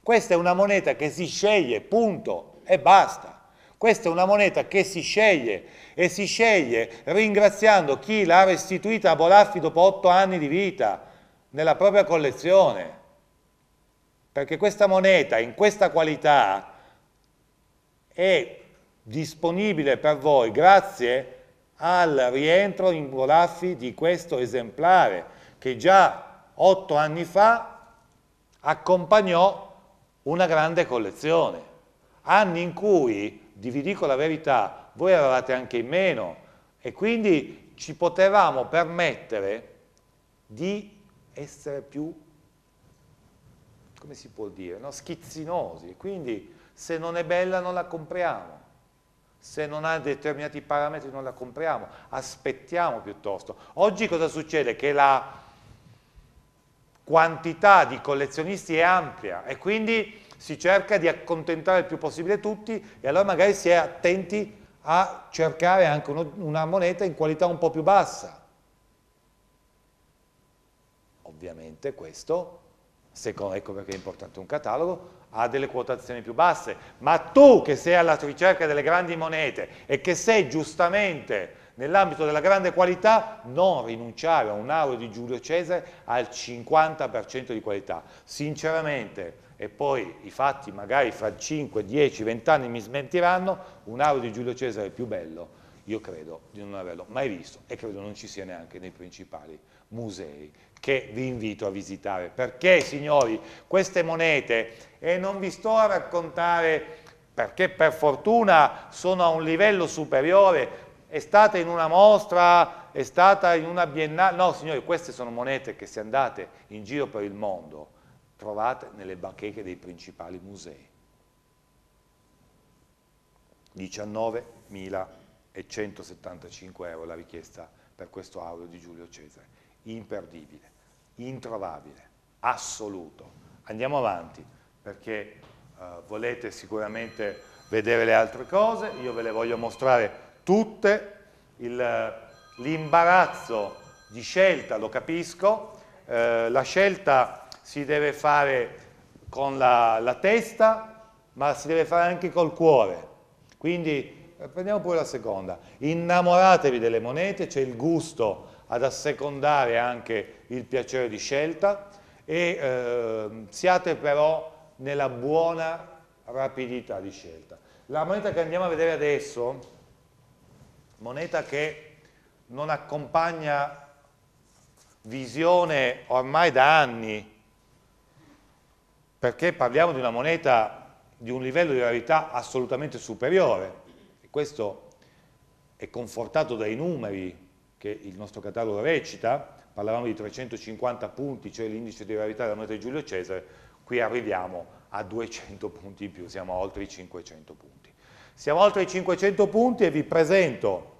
Questa è una moneta che si sceglie, punto, e basta. Questa è una moneta che si sceglie e si sceglie ringraziando chi l'ha restituita a Bolaffi dopo otto anni di vita nella propria collezione. Perché questa moneta in questa qualità è disponibile per voi grazie al rientro in Bolaffi di questo esemplare che già otto anni fa accompagnò una grande collezione. Anni in cui vi dico la verità, voi eravate anche in meno e quindi ci potevamo permettere di essere più, come si può dire, no? schizzinosi. Quindi se non è bella non la compriamo, se non ha determinati parametri non la compriamo, aspettiamo piuttosto. Oggi cosa succede? Che la quantità di collezionisti è ampia e quindi si cerca di accontentare il più possibile tutti e allora magari si è attenti a cercare anche uno, una moneta in qualità un po' più bassa. Ovviamente questo, secondo, ecco perché è importante un catalogo, ha delle quotazioni più basse, ma tu che sei alla ricerca delle grandi monete e che sei giustamente nell'ambito della grande qualità non rinunciare a un aureo di Giulio Cesare al 50% di qualità. Sinceramente, e poi i fatti magari fra 5, 10, 20 anni mi smentiranno, un aureo di Giulio Cesare più bello, io credo di non averlo mai visto e credo non ci sia neanche nei principali musei che vi invito a visitare. Perché, signori, queste monete, e non vi sto a raccontare perché per fortuna sono a un livello superiore, è stata in una mostra, è stata in una biennale, no signori, queste sono monete che se andate in giro per il mondo, trovate nelle bacheche dei principali musei. 19.175 euro la richiesta per questo audio di Giulio Cesare, imperdibile, introvabile, assoluto. Andiamo avanti perché uh, volete sicuramente vedere le altre cose, io ve le voglio mostrare tutte, l'imbarazzo di scelta lo capisco, eh, la scelta si deve fare con la, la testa, ma si deve fare anche col cuore. Quindi eh, prendiamo pure la seconda. Innamoratevi delle monete, c'è il gusto ad assecondare anche il piacere di scelta e eh, siate però nella buona rapidità di scelta. La moneta che andiamo a vedere adesso, moneta che non accompagna visione ormai da anni perché parliamo di una moneta di un livello di rarità assolutamente superiore e questo è confortato dai numeri che il nostro catalogo recita, parlavamo di 350 punti, cioè l'indice di rarità della moneta di Giulio Cesare, qui arriviamo a 200 punti in più, siamo oltre i 500 punti. Siamo oltre i 500 punti e vi presento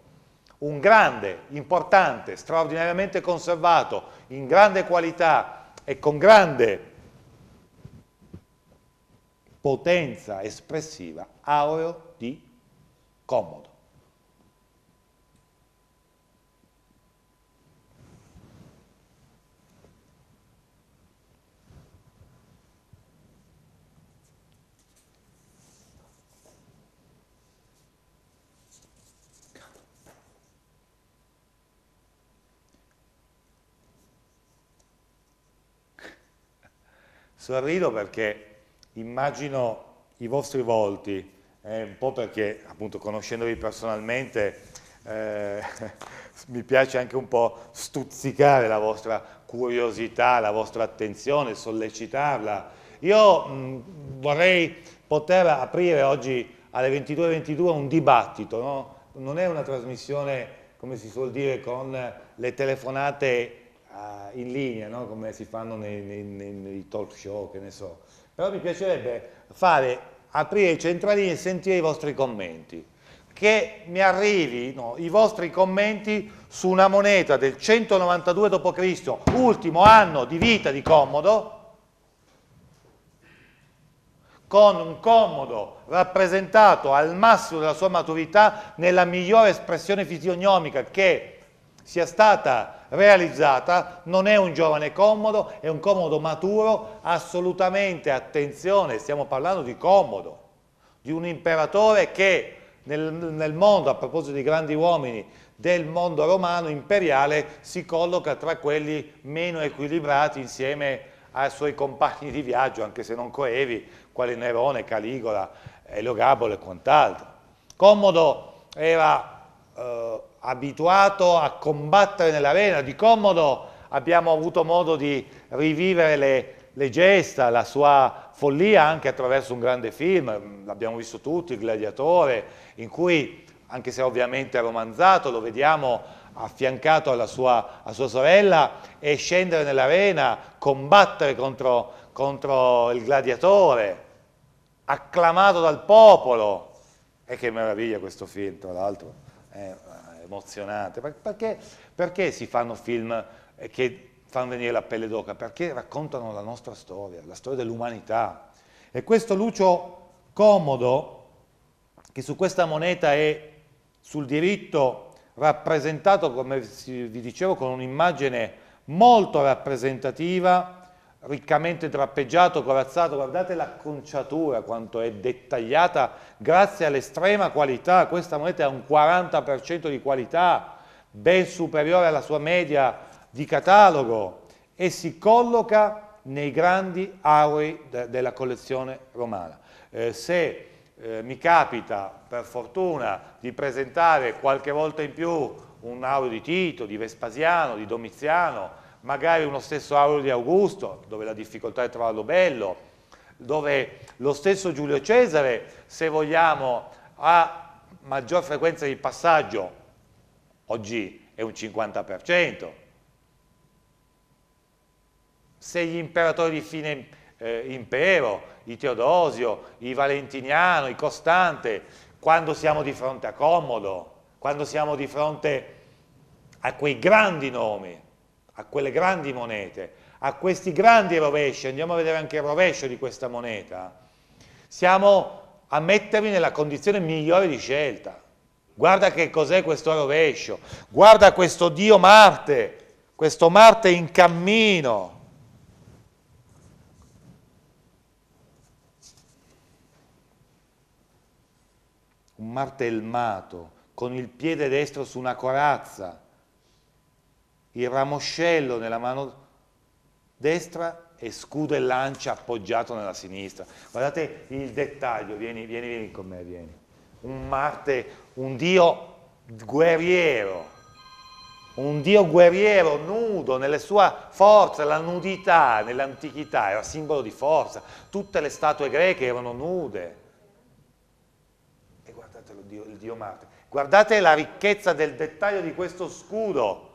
un grande, importante, straordinariamente conservato, in grande qualità e con grande potenza espressiva aureo di comodo. Sorrido perché immagino i vostri volti, eh, un po' perché appunto conoscendovi personalmente eh, *laughs* mi piace anche un po' stuzzicare la vostra curiosità, la vostra attenzione, sollecitarla. Io mh, mm, vorrei poter aprire oggi alle 22.22 22 un dibattito, no? non è una trasmissione come si suol dire con le telefonate uh, in linea, no? come si fanno nei, nei, nei talk show, che ne so però mi piacerebbe fare, aprire i centralini e sentire i vostri commenti. Che mi arrivino i vostri commenti su una moneta del 192 d.C., ultimo anno di vita di Commodo, con un Commodo rappresentato al massimo della sua maturità nella migliore espressione fisionomica che sia stata realizzata, non è un giovane comodo, è un comodo maturo, assolutamente attenzione, stiamo parlando di comodo, di un imperatore che nel, nel mondo, a proposito di grandi uomini del mondo romano imperiale, si colloca tra quelli meno equilibrati insieme ai suoi compagni di viaggio, anche se non coevi, quali Nerone, Caligola, Elogabolo e quant'altro. Comodo era eh, abituato a combattere nell'arena, di comodo abbiamo avuto modo di rivivere le, le gesta, la sua follia anche attraverso un grande film, l'abbiamo visto tutti, Il Gladiatore, in cui, anche se ovviamente è romanzato, lo vediamo affiancato alla sua, sua sorella e scendere nell'arena, combattere contro, contro il gladiatore, acclamato dal popolo. E che meraviglia questo film, tra l'altro. Eh, emozionante. Perché, perché si fanno film eh, che fanno venire la pelle d'oca? Perché raccontano la nostra storia, la storia dell'umanità. E questo Lucio Comodo, che su questa moneta è sul diritto rappresentato, come vi dicevo, con un'immagine molto rappresentativa, riccamente drappeggiato, corazzato, guardate l'acconciatura quanto è dettagliata grazie all'estrema qualità, questa moneta ha un 40% di qualità, ben superiore alla sua media di catalogo e si colloca nei grandi auri de della collezione romana. Eh, se eh, mi capita, per fortuna, di presentare qualche volta in più un aureo di Tito, di Vespasiano, di Domiziano, magari uno stesso Aureo di Augusto, dove la difficoltà è trovarlo bello, dove lo stesso Giulio Cesare, se vogliamo, ha maggior frequenza di passaggio, oggi è un 50%. Se gli imperatori di fine eh, impero, i Teodosio, i Valentiniano, i Costante, quando siamo di fronte a Commodo, quando siamo di fronte a quei grandi nomi, a quelle grandi monete, a questi grandi rovesci, andiamo a vedere anche il rovescio di questa moneta, siamo a mettervi nella condizione migliore di scelta. Guarda che cos'è questo rovescio, guarda questo Dio Marte, questo Marte in cammino. Un martelmato con il piede destro su una corazza il ramoscello nella mano destra e scudo e lancia appoggiato nella sinistra. Guardate il dettaglio, vieni, vieni, vieni con me, vieni. Un Marte, un dio guerriero, un dio guerriero nudo nella sua forza, la nudità nell'antichità era simbolo di forza, tutte le statue greche erano nude. E guardate il dio, il dio Marte, guardate la ricchezza del dettaglio di questo scudo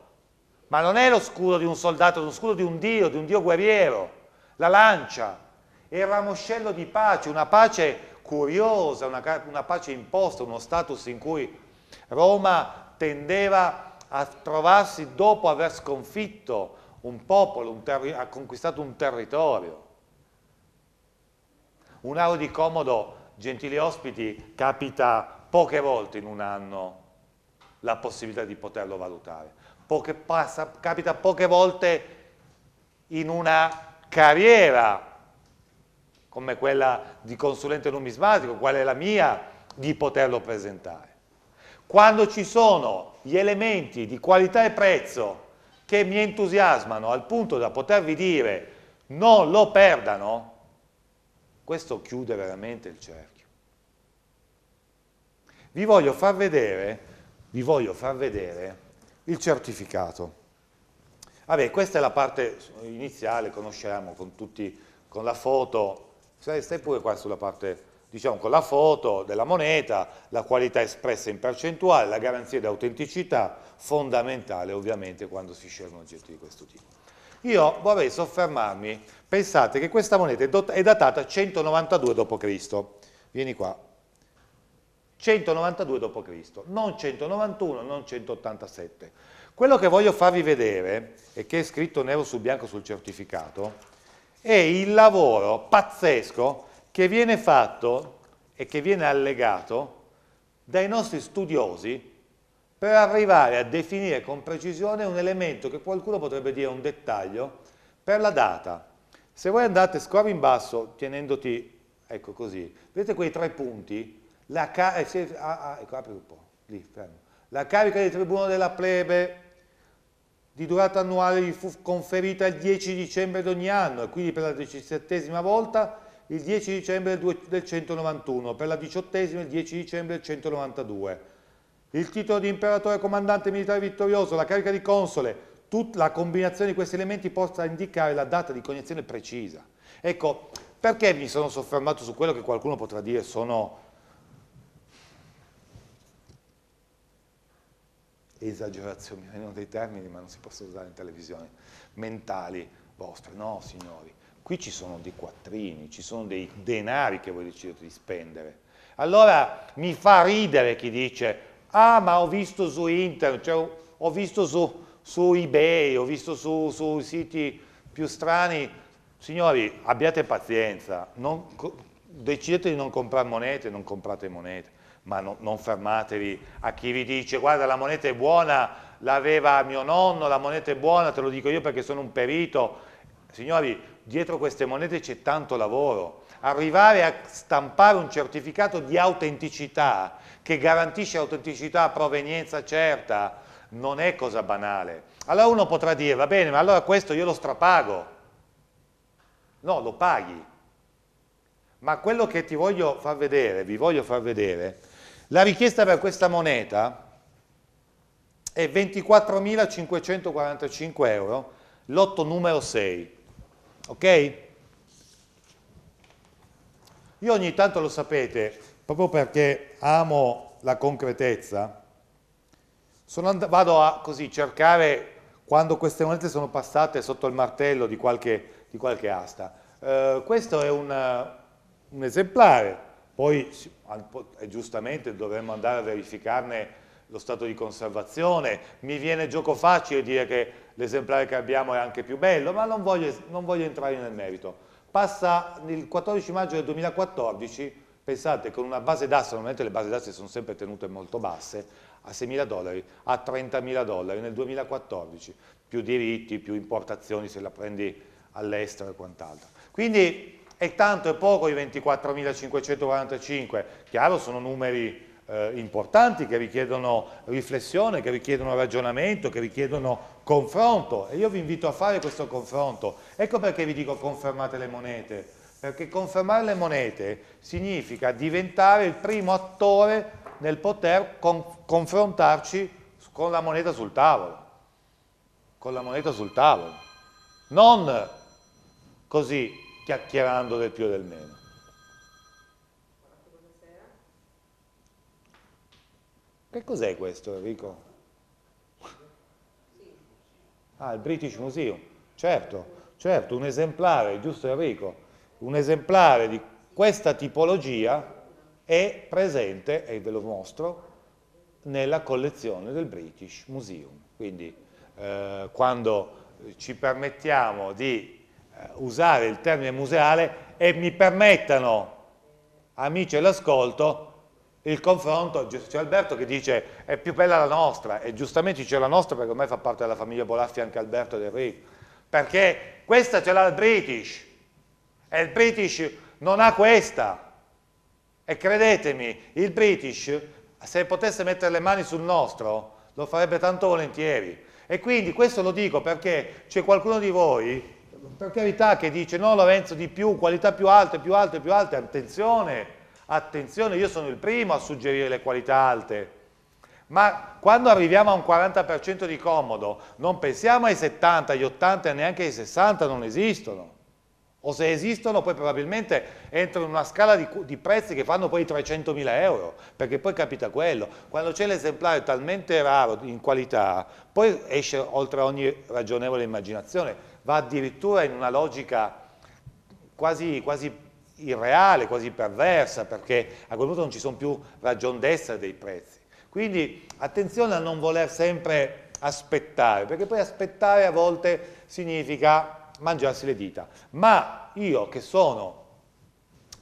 ma non è lo scudo di un soldato, è lo scudo di un Dio, di un Dio guerriero, la lancia, è il ramoscello di pace, una pace curiosa, una, una pace imposta, uno status in cui Roma tendeva a trovarsi dopo aver sconfitto un popolo, un ha conquistato un territorio. Un aro di comodo, gentili ospiti, capita poche volte in un anno la possibilità di poterlo valutare poche, passa, capita poche volte in una carriera come quella di consulente numismatico, qual è la mia, di poterlo presentare. Quando ci sono gli elementi di qualità e prezzo che mi entusiasmano al punto da potervi dire non lo perdano, questo chiude veramente il cerchio. Vi voglio far vedere, vi voglio far vedere il certificato. Vabbè, questa è la parte iniziale, conosciamo con, tutti, con la foto, stai, stai pure qua sulla parte, diciamo con la foto della moneta, la qualità espressa in percentuale, la garanzia di autenticità, fondamentale ovviamente quando si scelgono oggetti di questo tipo. Io vorrei soffermarmi, pensate che questa moneta è datata 192 d.C., vieni qua, 192 d.C., non 191, non 187. Quello che voglio farvi vedere, e che è scritto nero su bianco sul certificato, è il lavoro pazzesco che viene fatto e che viene allegato dai nostri studiosi per arrivare a definire con precisione un elemento che qualcuno potrebbe dire un dettaglio per la data. Se voi andate, scorri in basso, tenendoti, ecco così, vedete quei tre punti? la, ca eh, se, ah, ah, ecco, Lì, la carica di tribuno della plebe di durata annuale gli fu conferita il 10 dicembre di ogni anno e quindi per la diciassettesima volta il 10 dicembre del 191, per la diciottesima il 10 dicembre del 192. Il titolo di imperatore comandante militare vittorioso, la carica di console, la combinazione di questi elementi possa indicare la data di cognizione precisa. Ecco, perché mi sono soffermato su quello che qualcuno potrà dire sono esagerazioni, erano dei termini ma non si possono usare in televisione, mentali vostre, no signori, qui ci sono dei quattrini, ci sono dei denari che voi decidete di spendere. Allora mi fa ridere chi dice, ah ma ho visto su internet, cioè, ho visto su, su, ebay, ho visto su, su siti più strani, signori abbiate pazienza, non, decidete di non comprare monete, non comprate monete ma no, non fermatevi a chi vi dice guarda la moneta è buona, l'aveva mio nonno, la moneta è buona, te lo dico io perché sono un perito. Signori, dietro queste monete c'è tanto lavoro. Arrivare a stampare un certificato di autenticità che garantisce autenticità, a provenienza certa, non è cosa banale. Allora uno potrà dire, va bene, ma allora questo io lo strapago. No, lo paghi. Ma quello che ti voglio far vedere, vi voglio far vedere, la richiesta per questa moneta è 24.545 euro, lotto numero 6. Ok? Io ogni tanto lo sapete, proprio perché amo la concretezza, vado a così, cercare quando queste monete sono passate sotto il martello di qualche, di qualche asta. Eh, questo è un, un esemplare poi eh, giustamente dovremmo andare a verificarne lo stato di conservazione, mi viene gioco facile dire che l'esemplare che abbiamo è anche più bello, ma non voglio, non voglio entrare nel merito. Passa il 14 maggio del 2014, pensate con una base d'asta, normalmente le base d'asta sono sempre tenute molto basse, a 6.000 dollari, a 30.000 dollari nel 2014, più diritti, più importazioni se la prendi all'estero e quant'altro. Quindi e tanto e poco i 24.545, chiaro sono numeri eh, importanti che richiedono riflessione, che richiedono ragionamento, che richiedono confronto e io vi invito a fare questo confronto. Ecco perché vi dico confermate le monete, perché confermare le monete significa diventare il primo attore nel poter con confrontarci con la moneta sul tavolo, con la moneta sul tavolo, non così chiacchierando del più e del meno. Che cos'è questo Enrico? Ah, il British Museum, certo, certo, un esemplare, giusto Enrico, un esemplare di questa tipologia è presente, e ve lo mostro, nella collezione del British Museum. Quindi eh, quando ci permettiamo di eh, usare il termine museale e mi permettano, amici all'ascolto, il confronto, c'è Alberto che dice è più bella la nostra, e giustamente c'è la nostra perché ormai fa parte della famiglia Bolaffi anche Alberto del Enrico, perché questa ce l'ha il British, e il British non ha questa, e credetemi, il British, se potesse mettere le mani sul nostro, lo farebbe tanto volentieri, e quindi questo lo dico perché c'è qualcuno di voi per carità che dice no Lorenzo di più, qualità più alte, più alte, più alte, attenzione, attenzione, io sono il primo a suggerire le qualità alte, ma quando arriviamo a un 40% di comodo non pensiamo ai 70, agli 80 e neanche ai 60, non esistono, o se esistono poi probabilmente entrano in una scala di, di prezzi che fanno poi 300.000 euro, perché poi capita quello, quando c'è l'esemplare talmente raro in qualità, poi esce oltre ogni ragionevole immaginazione, va addirittura in una logica quasi, quasi irreale, quasi perversa, perché a quel punto non ci sono più ragion d'essere dei prezzi. Quindi attenzione a non voler sempre aspettare, perché poi aspettare a volte significa mangiarsi le dita. Ma io che sono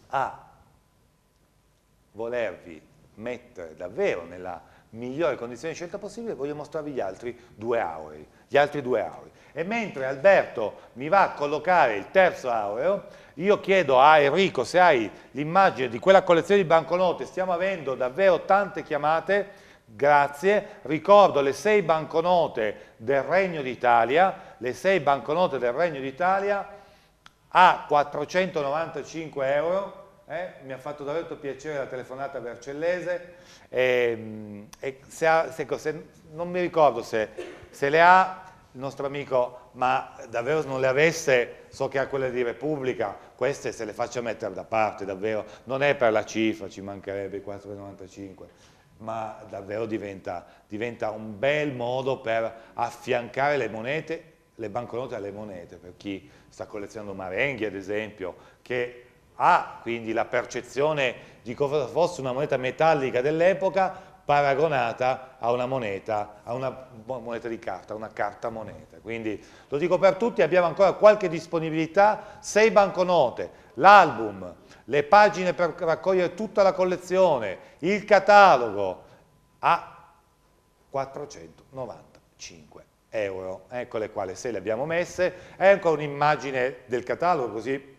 a volervi mettere davvero nella migliore condizione di scelta possibile, voglio mostrarvi gli altri due auri. Gli altri due auri. E mentre Alberto mi va a collocare il terzo aureo, io chiedo a Enrico se hai l'immagine di quella collezione di banconote, stiamo avendo davvero tante chiamate, Grazie, ricordo le sei banconote del Regno d'Italia, le sei banconote del Regno d'Italia a 495 euro, eh? mi ha fatto davvero piacere la telefonata vercellese, e, ehm, e se se, se, non mi ricordo se, le ha il nostro amico, ma davvero non le avesse, so che ha quelle di Repubblica, queste se le faccia mettere da parte, davvero, non è per la cifra, ci mancherebbe i 4,95, ma davvero diventa, diventa, un bel modo per affiancare le monete, le banconote alle monete, per chi sta collezionando marenghi ad esempio, che ha quindi la percezione di cosa fosse una moneta metallica dell'epoca, paragonata a una moneta, a una moneta di carta, a una carta moneta. Quindi lo dico per tutti, abbiamo ancora qualche disponibilità, sei banconote, l'album, le pagine per raccogliere tutta la collezione, il catalogo a 495 euro. Eccole qua, le sei le abbiamo messe, è ancora un'immagine del catalogo, così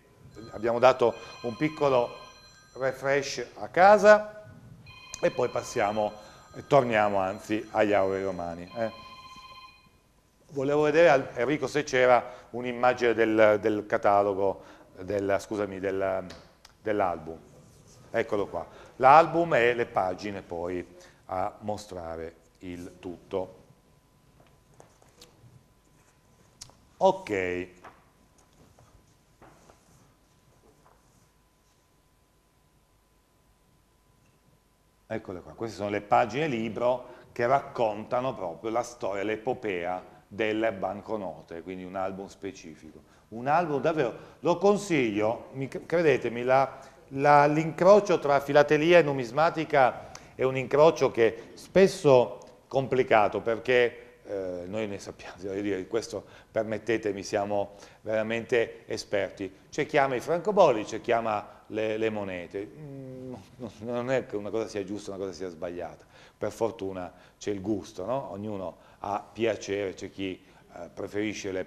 abbiamo dato un piccolo refresh a casa e poi passiamo e torniamo anzi agli aurei romani. Eh. Volevo vedere, Enrico, se c'era un'immagine del, del, catalogo, del, scusami, del, dell'album. Eccolo qua. L'album e le pagine poi a mostrare il tutto. Ok. Eccole qua, queste sono le pagine libro che raccontano proprio la storia, l'epopea delle banconote, quindi un album specifico. Un album davvero, lo consiglio, credetemi, l'incrocio tra filatelia e numismatica è un incrocio che spesso è complicato perché eh, noi ne sappiamo, voglio dire, questo permettetemi, siamo veramente esperti. C'è chiama ama i francobolli, c'è chi le, le monete. Mm, non è che una cosa sia giusta o una cosa sia sbagliata, per fortuna c'è il gusto, no? ognuno ha piacere, c'è chi eh, preferisce le,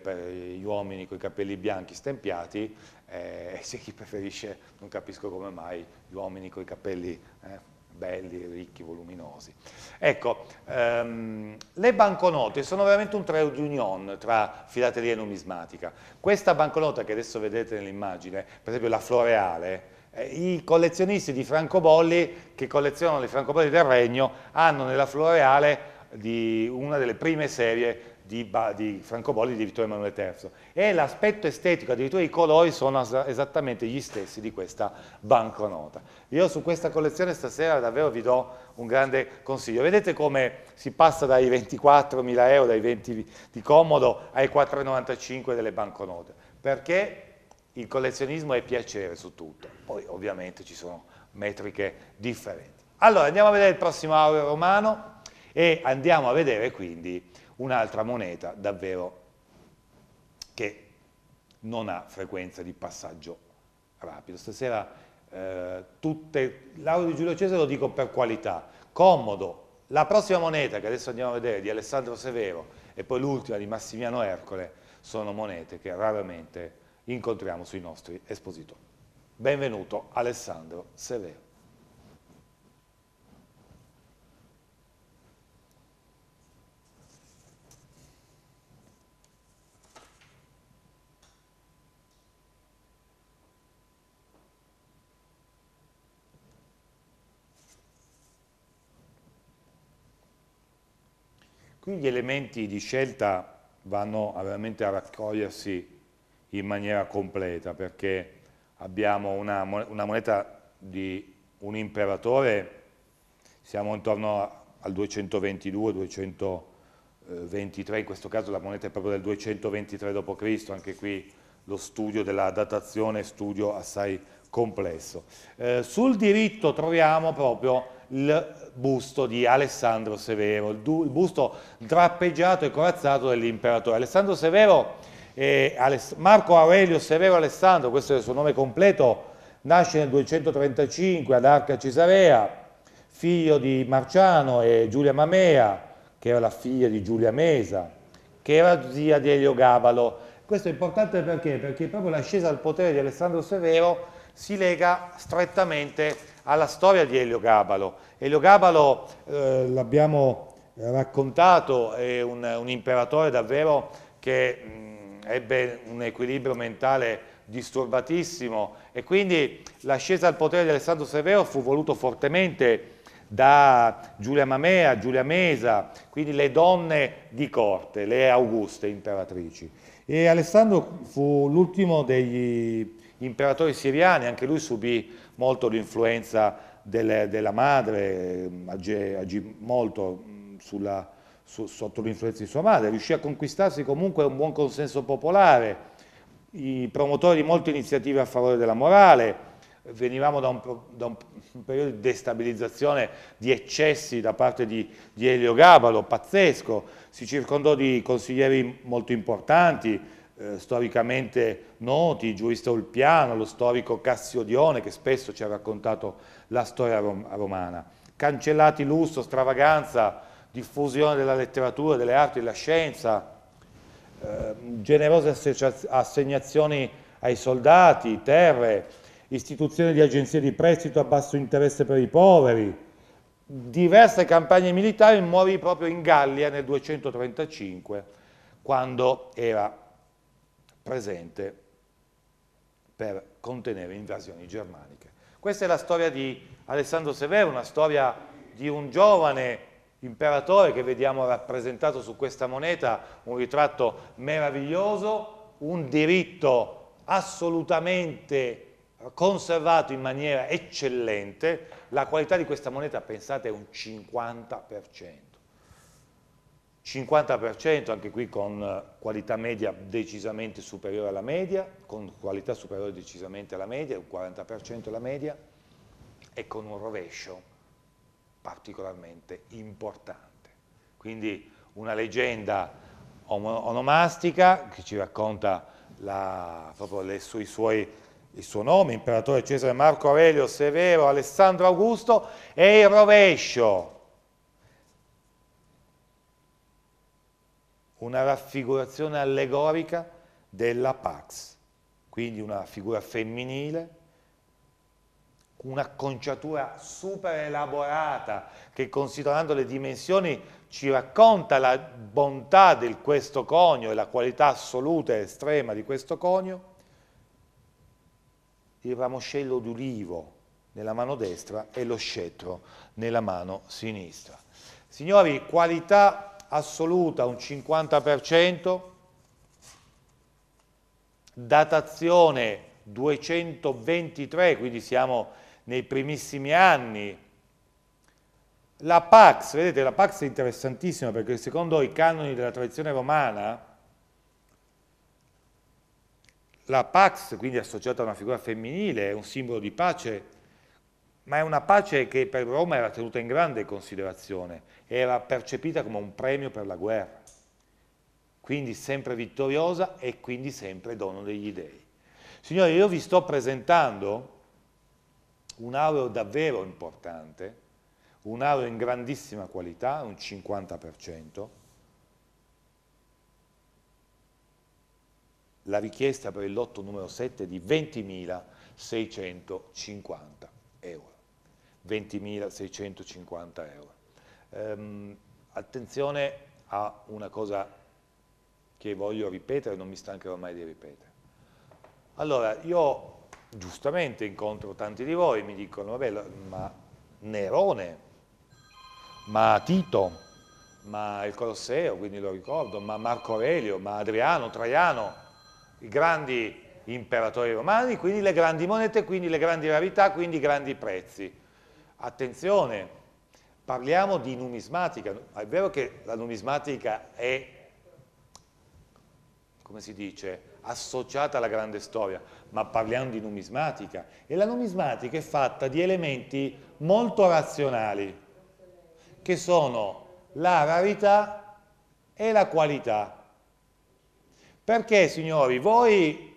gli uomini con i capelli bianchi stempiati eh, e c'è chi preferisce, non capisco come mai, gli uomini con i capelli eh, belli, ricchi, voluminosi. Ecco, ehm, le banconote sono veramente un trade union tra filateria e numismatica. Questa banconota che adesso vedete nell'immagine, per esempio la floreale, eh, i collezionisti di francobolli che collezionano i francobolli del regno hanno nella floreale di una delle prime serie di, di francobolli di Vittorio Emanuele III e l'aspetto estetico, addirittura i colori sono esattamente gli stessi di questa banconota. Io su questa collezione stasera davvero vi do un grande consiglio. Vedete come si passa dai 24.000 euro, dai 20 di comodo, ai 4,95 delle banconote, perché il collezionismo è piacere su tutto, poi ovviamente ci sono metriche differenti. Allora andiamo a vedere il prossimo aureo romano e andiamo a vedere quindi un'altra moneta davvero che non ha frequenza di passaggio rapido. Stasera eh, tutte, l'aureo di Giulio Cesare lo dico per qualità, comodo. La prossima moneta che adesso andiamo a vedere di Alessandro Severo e poi l'ultima di Massimiano Ercole sono monete che raramente incontriamo sui nostri espositori. Benvenuto Alessandro Severo. Qui gli elementi di scelta vanno veramente a raccogliersi in maniera completa perché abbiamo una, una moneta di un imperatore, siamo intorno al 222, 223, in questo caso la moneta è proprio del 223 d.C., anche qui lo studio della datazione, studio assai complesso. Eh, sul diritto troviamo proprio il busto di Alessandro Severo, il, busto drappeggiato e corazzato dell'imperatore. Alessandro Severo Marco Aurelio Severo Alessandro, questo è il suo nome completo, nasce nel 235 ad Arca Cesarea, figlio di Marciano e Giulia Mamea, che era la figlia di Giulia Mesa, che era zia di Elio Gabalo. Questo è importante perché? Perché proprio l'ascesa al potere di Alessandro Severo si lega strettamente alla storia di Elio Gabalo. Elio Gabalo, eh, l'abbiamo raccontato, è un, un imperatore davvero che ebbe un equilibrio mentale disturbatissimo e quindi l'ascesa al potere di Alessandro Severo fu voluto fortemente da Giulia Mamea, Giulia Mesa, quindi le donne di corte, le auguste imperatrici. E Alessandro fu l'ultimo degli imperatori siriani, anche lui subì molto l'influenza della madre, eh, agì molto mm, sulla su, sotto l'influenza di sua madre, riuscì a conquistarsi comunque un buon consenso popolare, i promotori di molte iniziative a favore della morale, venivamo da un, da un, periodo di destabilizzazione, di eccessi da parte di, di Elio Gabalo, pazzesco, si circondò di consiglieri molto importanti, eh, storicamente noti, Giurista Ulpiano, lo storico Cassiodione che spesso ci ha raccontato la storia rom romana. Cancellati lusso, stravaganza, diffusione della letteratura, delle arti, della scienza, ehm, generose assegnazioni ai soldati, terre, istituzione di agenzie di prestito a basso interesse per i poveri, diverse campagne militari, morì proprio in Gallia nel 235, quando era presente per contenere invasioni germaniche. Questa è la storia di Alessandro Severo, una storia di un giovane imperatore che vediamo rappresentato su questa moneta, un ritratto meraviglioso, un diritto assolutamente conservato in maniera eccellente, la qualità di questa moneta pensate è un 50%. 50% anche qui con qualità media decisamente superiore alla media, con qualità superiore decisamente alla media, un 40% alla media e con un rovescio particolarmente importante. Quindi una leggenda onomastica che ci racconta la, proprio le, sui suoi, il suo nome, imperatore Cesare Marco Aurelio Severo Alessandro Augusto, e il rovescio. Una raffigurazione allegorica della Pax, quindi una figura femminile un'acconciatura super elaborata che considerando le dimensioni ci racconta la bontà di questo conio e la qualità assoluta e estrema di questo conio, il ramoscello d'ulivo nella mano destra e lo scettro nella mano sinistra. Signori, qualità assoluta un 50%, datazione 223, quindi siamo nei primissimi anni. La Pax, vedete, la Pax è interessantissima perché secondo i canoni della tradizione romana, la Pax, quindi associata a una figura femminile, è un simbolo di pace, ma è una pace che per Roma era tenuta in grande considerazione, era percepita come un premio per la guerra, quindi sempre vittoriosa e quindi sempre dono degli dèi. Signori, io vi sto presentando un aureo davvero importante, un aureo in grandissima qualità, un 50%. La richiesta per il lotto numero 7 è di 20.650 euro. 20.650 euro. Ehm, attenzione a una cosa che voglio ripetere, non mi stancherò mai di ripetere. Allora, io giustamente incontro tanti di voi, mi dicono, vabbè, ma Nerone, ma Tito, ma il Colosseo, quindi lo ricordo, ma Marco Aurelio, ma Adriano, Traiano, i grandi imperatori romani, quindi le grandi monete, quindi le grandi rarità, quindi i grandi prezzi. Attenzione, parliamo di numismatica, è vero che la numismatica è, come si dice, associata alla grande storia, ma parliamo di numismatica. E la numismatica è fatta di elementi molto razionali, che sono la rarità e la qualità. Perché, signori, voi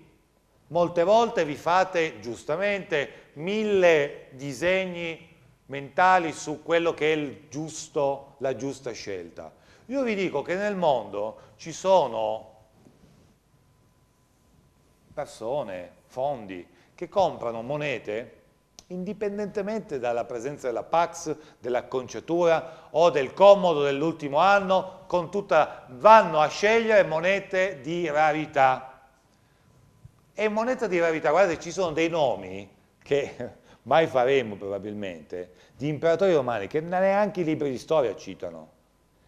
molte volte vi fate, giustamente, mille disegni mentali su quello che è il giusto, la giusta scelta. Io vi dico che nel mondo ci sono persone, fondi, che comprano monete indipendentemente dalla presenza della Pax, dell'acconciatura o del comodo dell'ultimo anno, tutta, vanno a scegliere monete di rarità. E moneta di rarità, guardate, ci sono dei nomi che *laughs* mai faremo probabilmente, di imperatori romani che neanche i libri di storia citano.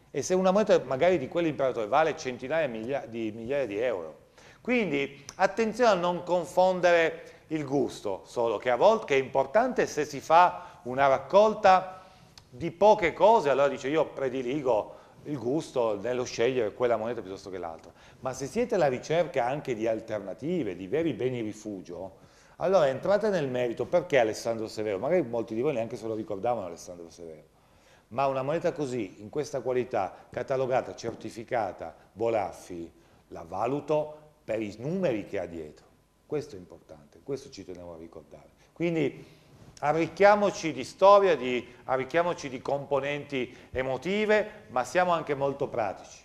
E se una moneta magari di quell'imperatore vale centinaia di migliaia di euro, quindi attenzione a non confondere il gusto, solo che a volte è importante se si fa una raccolta di poche cose, allora dice io prediligo il gusto nello scegliere quella moneta piuttosto che l'altra. Ma se siete alla ricerca anche di alternative, di veri beni rifugio, allora entrate nel merito, perché Alessandro Severo? Magari molti di voi neanche se lo ricordavano Alessandro Severo. Ma una moneta così, in questa qualità, catalogata, certificata, Bolaffi, la valuto, per i numeri che ha dietro. Questo è importante, questo ci tenevo a ricordare. Quindi arricchiamoci di storia, di, arricchiamoci di componenti emotive, ma siamo anche molto pratici.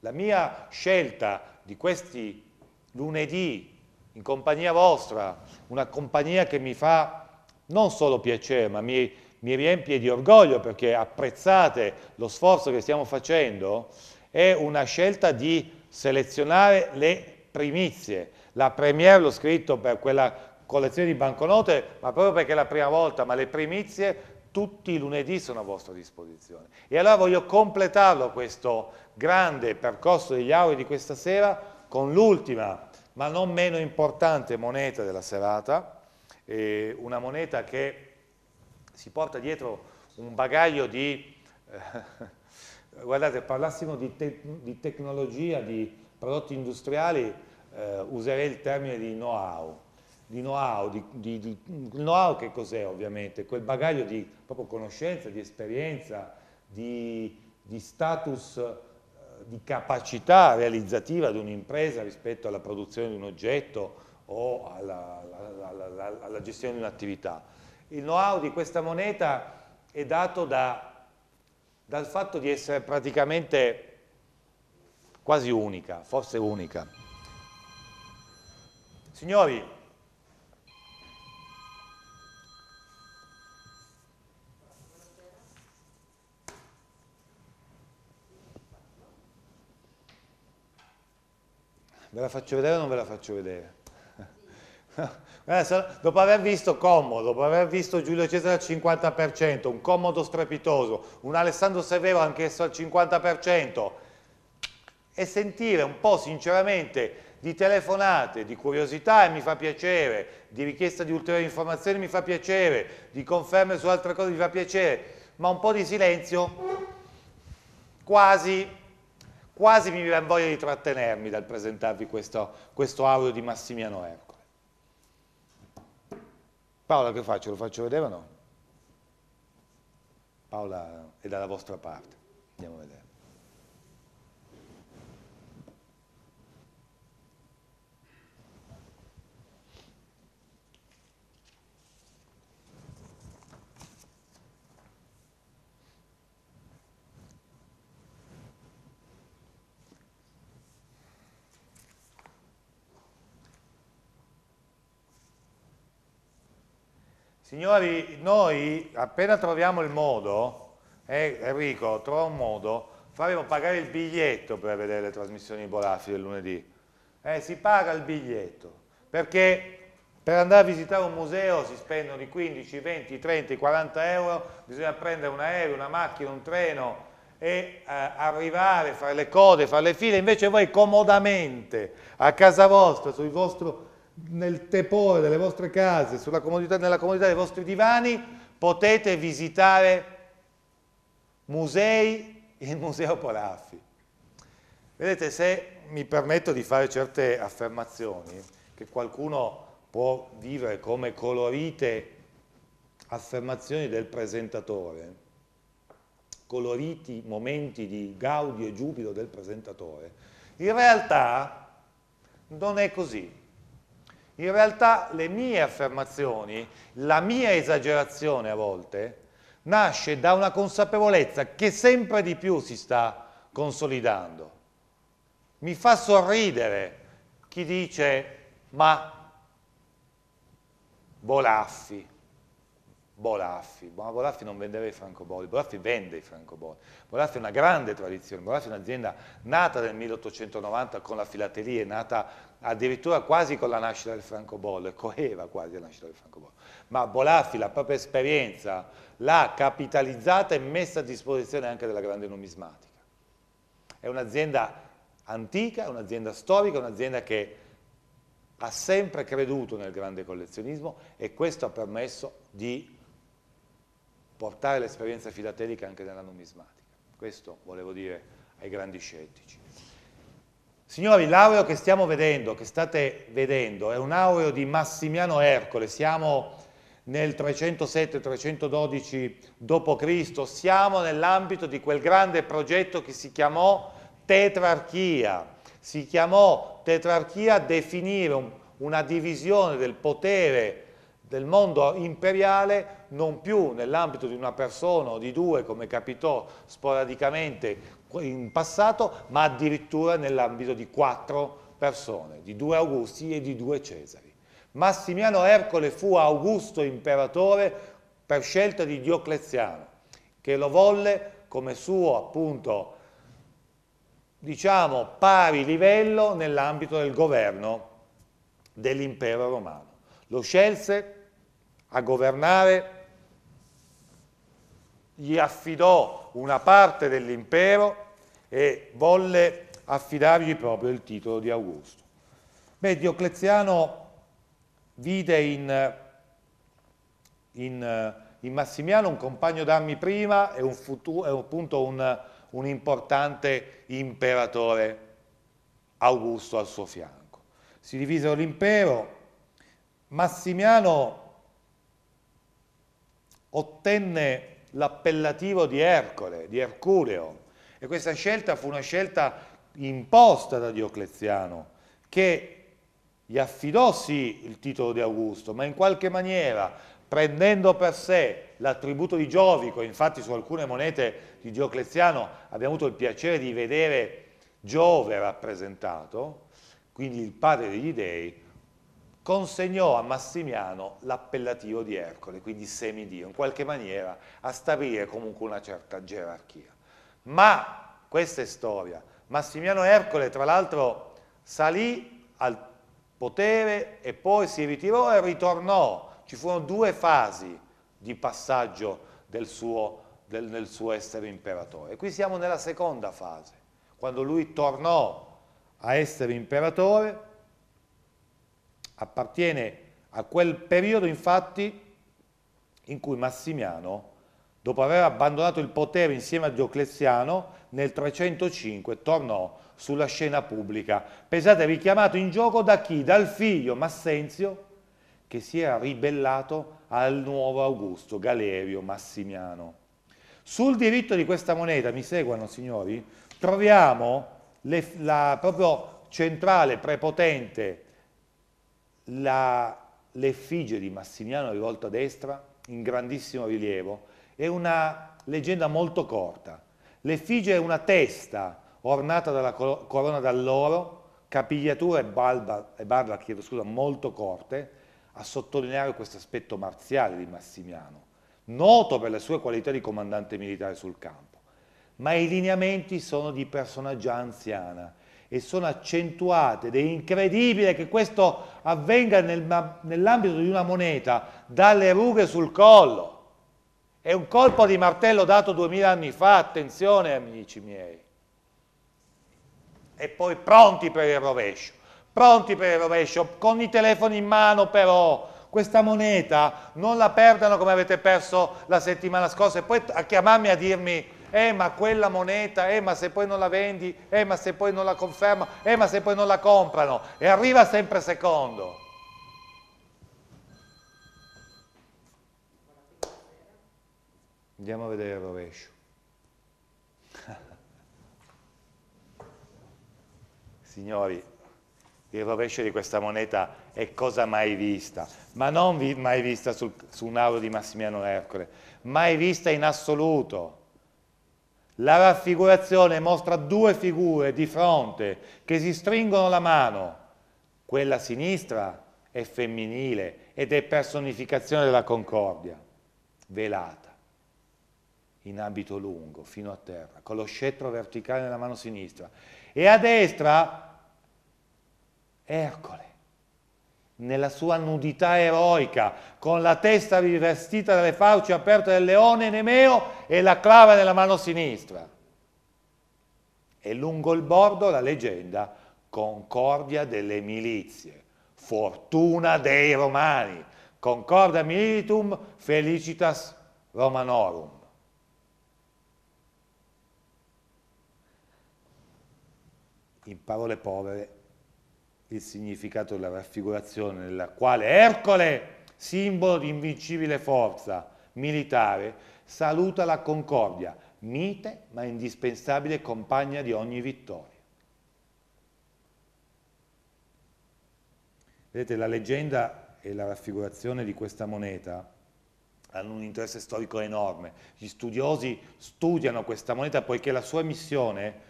La mia scelta di questi lunedì in compagnia vostra, una compagnia che mi fa non solo piacere, ma mi, mi riempie di orgoglio perché apprezzate lo sforzo che stiamo facendo, è una scelta di selezionare le primizie. La Premiere l'ho scritto per quella collezione di banconote, ma proprio perché è la prima volta, ma le primizie tutti i lunedì sono a vostra disposizione. E allora voglio completarlo questo grande percorso degli auri di questa sera con l'ultima, ma non meno importante moneta della serata, eh, una moneta che si porta dietro un bagaglio di... Eh, guardate, parlassimo di, te di tecnologia, di prodotti industriali, eh, userei il termine di know-how. Di know-how, know che cos'è ovviamente? Quel bagaglio di proprio conoscenza, di esperienza, di, di status eh, di capacità realizzativa di un'impresa rispetto alla produzione di un oggetto o alla, alla, alla, alla gestione di un'attività. Il know-how di questa moneta è dato da dal fatto di essere praticamente quasi unica, forse unica. Signori, ve la faccio vedere o non ve la faccio vedere? *laughs* Eh, dopo aver visto Commo, dopo aver visto Giulio Cesare al 50%, un Commodo strepitoso, un Alessandro Severo anch'esso al 50%, e sentire un po' sinceramente di telefonate, di curiosità e eh, mi fa piacere, di richiesta di ulteriori informazioni mi fa piacere, di conferme su altre cose mi fa piacere, ma un po' di silenzio quasi, quasi mi viene voglia di trattenermi dal presentarvi questo, questo audio di Massimiano Erco. Paola che faccio? Lo faccio vedere o no? Paola è dalla vostra parte, andiamo a vedere. Signori, noi appena troviamo il modo, eh, Enrico, trova un modo, faremo pagare il biglietto per vedere le trasmissioni di Bolafi del lunedì. Eh, si paga il biglietto, perché per andare a visitare un museo si spendono di 15, 20, 30, 40 euro, bisogna prendere un aereo, una macchina, un treno e eh, arrivare, fare le code, fare le file, invece voi comodamente a casa vostra, sul vostro nel tepore delle vostre case, comodità, nella comodità dei vostri divani, potete visitare musei il Museo Polaffi. Vedete, se mi permetto di fare certe affermazioni, che qualcuno può vivere come colorite affermazioni del presentatore, coloriti momenti di gaudio e giubilo del presentatore, in realtà non è così. In realtà le mie affermazioni, la mia esagerazione a volte, nasce da una consapevolezza che sempre di più si sta consolidando. Mi fa sorridere chi dice ma Bolaffi, Bolaffi, ma Bolaffi non vendeva i francobolli, Bolaffi vende i francobolli, Bolaffi è una grande tradizione, Bolaffi è un'azienda nata nel 1890 con la filateria, è nata addirittura quasi con la nascita del francobollo, coeva quasi la nascita del francobollo, ma Bolaffi la propria esperienza l'ha capitalizzata e messa a disposizione anche della grande numismatica. È un'azienda antica, è un'azienda storica, è un'azienda che ha sempre creduto nel grande collezionismo e questo ha permesso di portare l'esperienza filatelica anche nella numismatica. Questo volevo dire ai grandi scettici. Signori, l'aureo che stiamo vedendo, che state vedendo, è un aureo di Massimiano Ercole, siamo nel 307-312 d.C., siamo nell'ambito di quel grande progetto che si chiamò tetrarchia. Si chiamò tetrarchia definire un, una divisione del potere del mondo imperiale non più nell'ambito di una persona o di due, come capitò sporadicamente in passato, ma addirittura nell'ambito di quattro persone, di due Augusti e di due Cesari. Massimiano Ercole fu Augusto imperatore per scelta di Diocleziano, che lo volle come suo appunto diciamo pari livello nell'ambito del governo dell'impero romano. Lo scelse a governare gli affidò una parte dell'impero e volle affidargli proprio il titolo di Augusto. Beh, Diocleziano vide in, in, in Massimiano un compagno d'armi prima e un, futuro, appunto un, un importante imperatore Augusto al suo fianco. Si divisero l'impero, Massimiano ottenne l'appellativo di Ercole, di Erculeo. E questa scelta fu una scelta imposta da Diocleziano, che gli affidò sì il titolo di Augusto, ma in qualche maniera prendendo per sé l'attributo di Giovico, infatti su alcune monete di Diocleziano abbiamo avuto il piacere di vedere Giove rappresentato, quindi il padre degli dei, consegnò a Massimiano l'appellativo di Ercole, quindi semidio, in qualche maniera a stabilire comunque una certa gerarchia. Ma, questa è storia, Massimiano Ercole tra l'altro salì al potere e poi si ritirò e ritornò. Ci furono due fasi di passaggio del suo, del, del suo essere imperatore. Qui siamo nella seconda fase, quando lui tornò a essere imperatore Appartiene a quel periodo infatti in cui Massimiano, dopo aver abbandonato il potere insieme a Diocleziano, nel 305 tornò sulla scena pubblica. Pensate, richiamato in gioco da chi? Dal figlio Massenzio, che si era ribellato al nuovo Augusto, Galerio Massimiano. Sul diritto di questa moneta, mi seguono signori, troviamo le, la proprio centrale, prepotente l'effigie di Massimiano rivolto a destra in grandissimo rilievo è una leggenda molto corta. L'effigie è una testa ornata dalla corona d'alloro, capigliature e, barba, e scusa, molto corte, a sottolineare questo aspetto marziale di Massimiano, noto per le sue qualità di comandante militare sul campo. Ma i lineamenti sono di personaggia anziana, e sono accentuate ed è incredibile che questo avvenga nel, nell'ambito di una moneta dalle rughe sul collo. È un colpo di martello dato duemila anni fa, attenzione amici miei. E poi pronti per il rovescio, pronti per il rovescio, con i telefoni in mano però, questa moneta non la perdano come avete perso la settimana scorsa e poi a chiamarmi a dirmi eh ma quella moneta, eh ma se poi non la vendi, eh ma se poi non la conferma, eh ma se poi non la comprano e arriva sempre secondo. Andiamo a vedere il rovescio. *laughs* Signori, il rovescio di questa moneta è cosa mai vista, ma non vi, mai vista sul, su un auro di Massimiano Ercole, mai vista in assoluto. La raffigurazione mostra due figure di fronte che si stringono la mano. Quella sinistra è femminile ed è personificazione della concordia, velata, in abito lungo, fino a terra, con lo scettro verticale nella mano sinistra. E a destra Ercole nella sua nudità eroica, con la testa rivestita dalle fauci aperte del leone Nemeo e la clava nella mano sinistra. E lungo il bordo la leggenda concordia delle milizie, fortuna dei romani, concorda militum felicitas romanorum. In parole povere, il significato della raffigurazione nella quale Ercole, simbolo di invincibile forza militare, saluta la concordia, mite ma indispensabile compagna di ogni vittoria. Vedete, la leggenda e la raffigurazione di questa moneta hanno un interesse storico enorme. Gli studiosi studiano questa moneta poiché la sua missione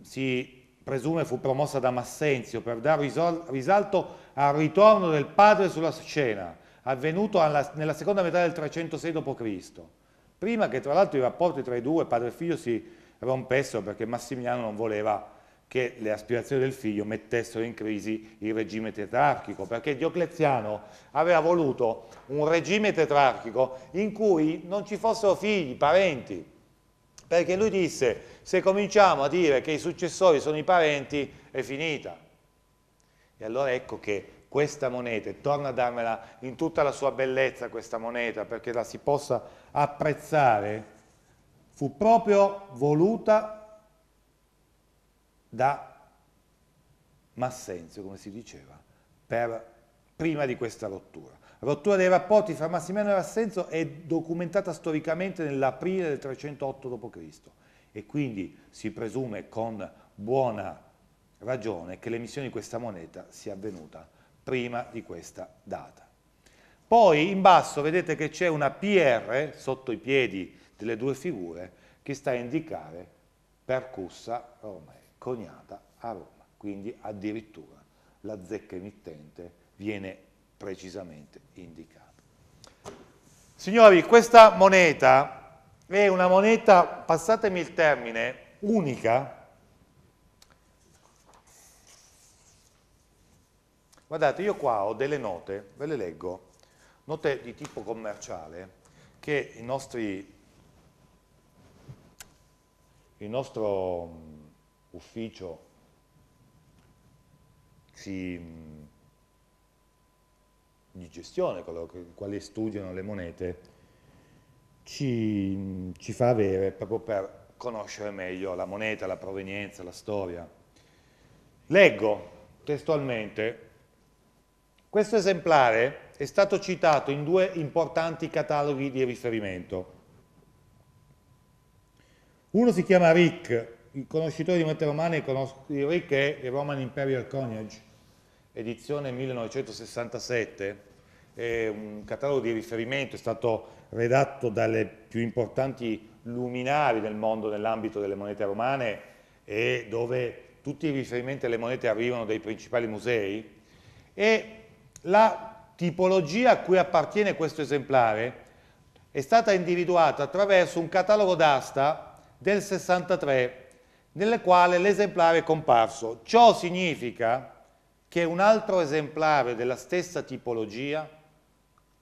si presume fu promossa da Massenzio per dare risalto al ritorno del padre sulla scena, avvenuto alla, nella seconda metà del 306 d.C., prima che tra l'altro i rapporti tra i due, padre e figlio, si rompessero perché Massimiliano non voleva che le aspirazioni del figlio mettessero in crisi il regime tetrarchico, perché Diocleziano aveva voluto un regime tetrarchico in cui non ci fossero figli, parenti, perché lui disse, se cominciamo a dire che i successori sono i parenti, è finita. E allora ecco che questa moneta, e torna a darmela in tutta la sua bellezza questa moneta, perché la si possa apprezzare, fu proprio voluta da Massenzio, come si diceva, per, prima di questa rottura. Rottura dei rapporti fra Massimiliano e Rassenzo è documentata storicamente nell'aprile del 308 d.C. e quindi si presume con buona ragione che l'emissione di questa moneta sia avvenuta prima di questa data. Poi in basso vedete che c'è una PR sotto i piedi delle due figure che sta a indicare percussa Romei, coniata a Roma, quindi addirittura la zecca emittente viene precisamente indicato. Signori, questa moneta è una moneta, passatemi il termine, unica. Guardate, io qua ho delle note, ve le leggo, note di tipo commerciale, che i nostri il nostro mm, ufficio si di gestione, coloro che, quali studiano le monete, ci, ci fa avere proprio per conoscere meglio la moneta, la provenienza, la storia. Leggo testualmente, questo esemplare è stato citato in due importanti cataloghi di riferimento. Uno si chiama Rick, il conoscitore di monete romane, il RIC è il Roman Imperial Coinage, edizione 1967, è un catalogo di riferimento, è stato redatto dalle più importanti luminari del mondo nell'ambito delle monete romane e dove tutti i riferimenti alle monete arrivano dai principali musei e la tipologia a cui appartiene questo esemplare è stata individuata attraverso un catalogo d'asta del 63 nel quale l'esemplare è comparso. Ciò significa che un altro esemplare della stessa tipologia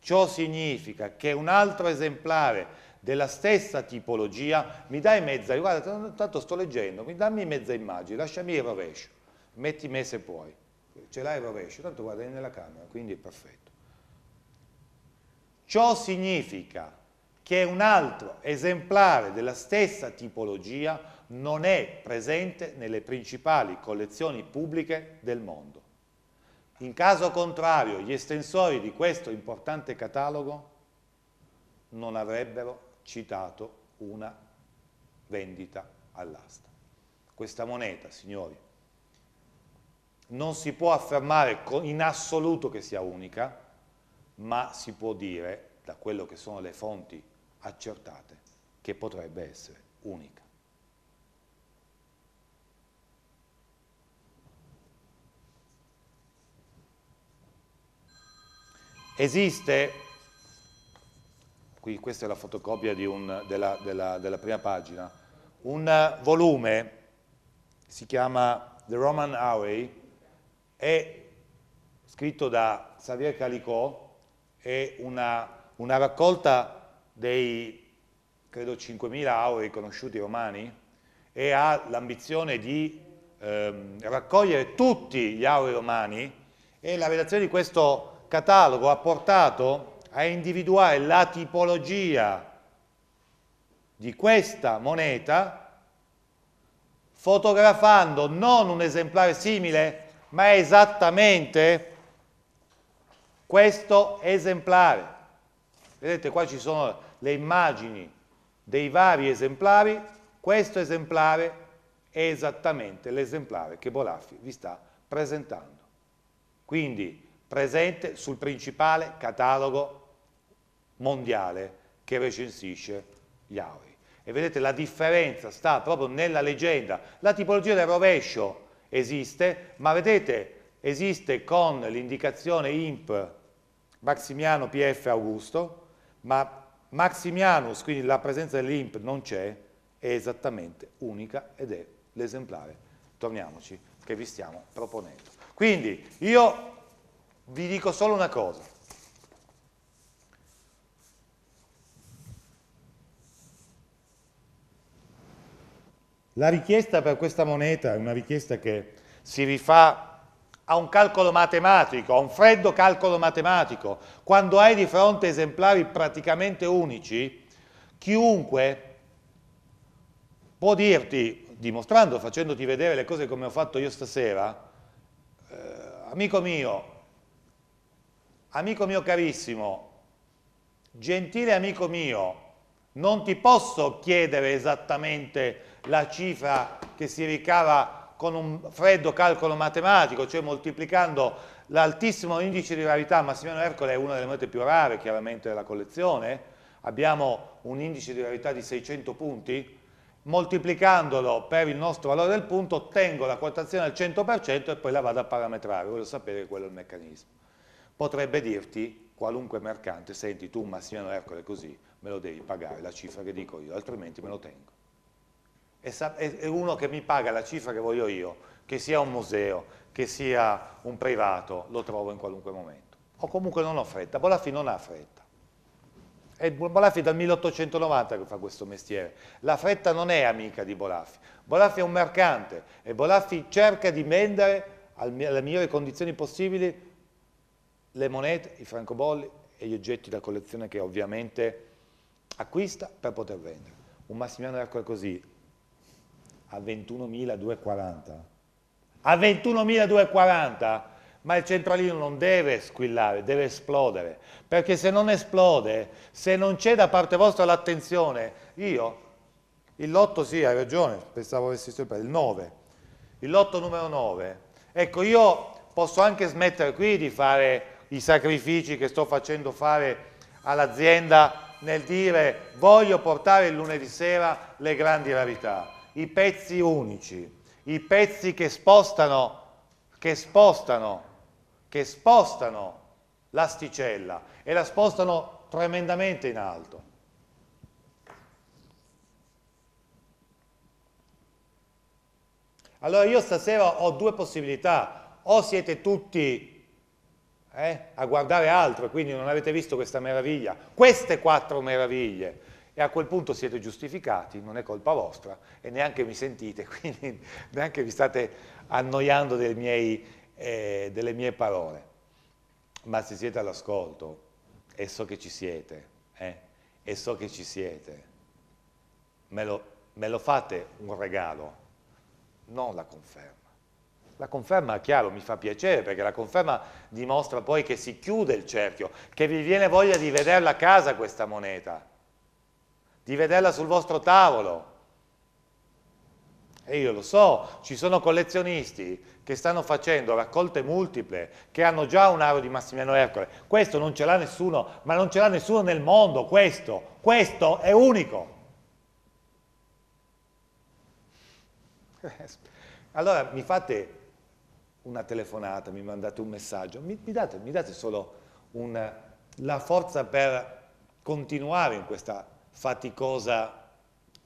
Ciò significa che un altro esemplare della stessa tipologia mi dai mezza, guarda, tanto sto leggendo, mi dammi mezza immagine, lasciami il rovescio, metti me se puoi, ce l'hai il rovescio, tanto guarda è nella camera, quindi è perfetto. Ciò significa che un altro esemplare della stessa tipologia non è presente nelle principali collezioni pubbliche del mondo. In caso contrario, gli estensori di questo importante catalogo non avrebbero citato una vendita all'asta. Questa moneta, signori, non si può affermare in assoluto che sia unica, ma si può dire, da quello che sono le fonti accertate, che potrebbe essere unica. Esiste, qui questa è la fotocopia un, della, della, della prima pagina, un volume, si chiama The Roman Highway, è scritto da Xavier Calicò, è una, una raccolta dei, credo, 5.000 aurei conosciuti romani e ha l'ambizione di ehm, raccogliere tutti gli aurei romani e la redazione di questo catalogo ha portato a individuare la tipologia di questa moneta fotografando non un esemplare simile, ma esattamente questo esemplare. Vedete qua ci sono le immagini dei vari esemplari, questo esemplare è esattamente l'esemplare che Bolaffi vi sta presentando. Quindi presente sul principale catalogo mondiale che recensisce gli auri. E vedete la differenza sta proprio nella leggenda. La tipologia del rovescio esiste, ma vedete esiste con l'indicazione imp Maximiano PF Augusto, ma Maximianus, quindi la presenza dell'imp non c'è, è esattamente unica ed è l'esemplare, torniamoci, che vi stiamo proponendo. Quindi io vi dico solo una cosa. La richiesta per questa moneta è una richiesta che si rifà a un calcolo matematico, a un freddo calcolo matematico. Quando hai di fronte esemplari praticamente unici, chiunque può dirti, dimostrando, facendoti vedere le cose come ho fatto io stasera, eh, amico mio, amico mio carissimo, gentile amico mio, non ti posso chiedere esattamente la cifra che si ricava con un freddo calcolo matematico, cioè moltiplicando l'altissimo indice di rarità, Massimiliano Ercole è una delle monete più rare chiaramente della collezione, abbiamo un indice di rarità di 600 punti, moltiplicandolo per il nostro valore del punto ottengo la quotazione al 100% e poi la vado a parametrare, voglio sapere quello è il meccanismo potrebbe dirti qualunque mercante, senti tu Massimiliano Ercole così, me lo devi pagare, la cifra che dico io, altrimenti me lo tengo. E uno che mi paga la cifra che voglio io, che sia un museo, che sia un privato, lo trovo in qualunque momento. O comunque non ho fretta, Bolaffi non ha fretta. È Bolaffi dal 1890 che fa questo mestiere. La fretta non è amica di Bolaffi. Bolaffi è un mercante e Bolaffi cerca di vendere alle migliori condizioni possibili le monete, i francobolli e gli oggetti da collezione che ovviamente acquista per poter vendere. Un Massimiliano è così a 21.240. A 21.240? Ma il centralino non deve squillare, deve esplodere, perché se non esplode, se non c'è da parte vostra l'attenzione, io, il lotto sì, hai ragione, pensavo avessi sempre, il 9, il lotto numero 9, ecco io posso anche smettere qui di fare i sacrifici che sto facendo fare all'azienda nel dire voglio portare il lunedì sera le grandi rarità, i pezzi unici, i pezzi che spostano, che spostano, che spostano l'asticella e la spostano tremendamente in alto. Allora io stasera ho due possibilità, o siete tutti eh, a guardare altro, quindi non avete visto questa meraviglia, queste quattro meraviglie, e a quel punto siete giustificati, non è colpa vostra, e neanche mi sentite, *laughs* quindi neanche vi state annoiando miei, eh, delle mie parole. Ma se siete all'ascolto, e so che ci siete, eh, e so che ci siete, me lo, me lo fate un regalo, non la conferma. La conferma, chiaro, mi fa piacere perché la conferma dimostra poi che si chiude il cerchio, che vi viene voglia di vederla a casa questa moneta, di vederla sul vostro tavolo. E io lo so, ci sono collezionisti che stanno facendo raccolte multiple, che hanno già un aro di Massimiliano Ercole. Questo non ce l'ha nessuno, ma non ce l'ha nessuno nel mondo, questo, questo è unico. Eh, allora mi fate una telefonata, mi mandate un messaggio, mi, mi, date, mi date, solo un, la forza per continuare in questa faticosa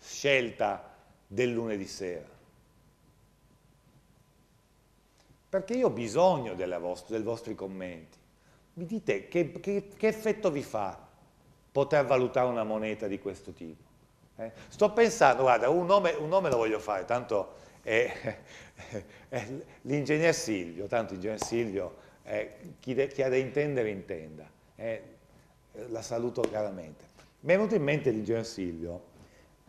scelta del lunedì sera. Perché io ho bisogno vostra, dei vostri commenti. Mi dite che, che, che effetto vi fa poter valutare una moneta di questo tipo. Eh? Sto pensando, guarda, un nome, un nome, lo voglio fare, tanto è, eh, eh, l'ingegner Silvio, tanto ingegner Silvio, eh, chi, de, chi, ha da intendere intenda, eh, la saluto caramente. Mi è venuto in mente l'ingegner Silvio,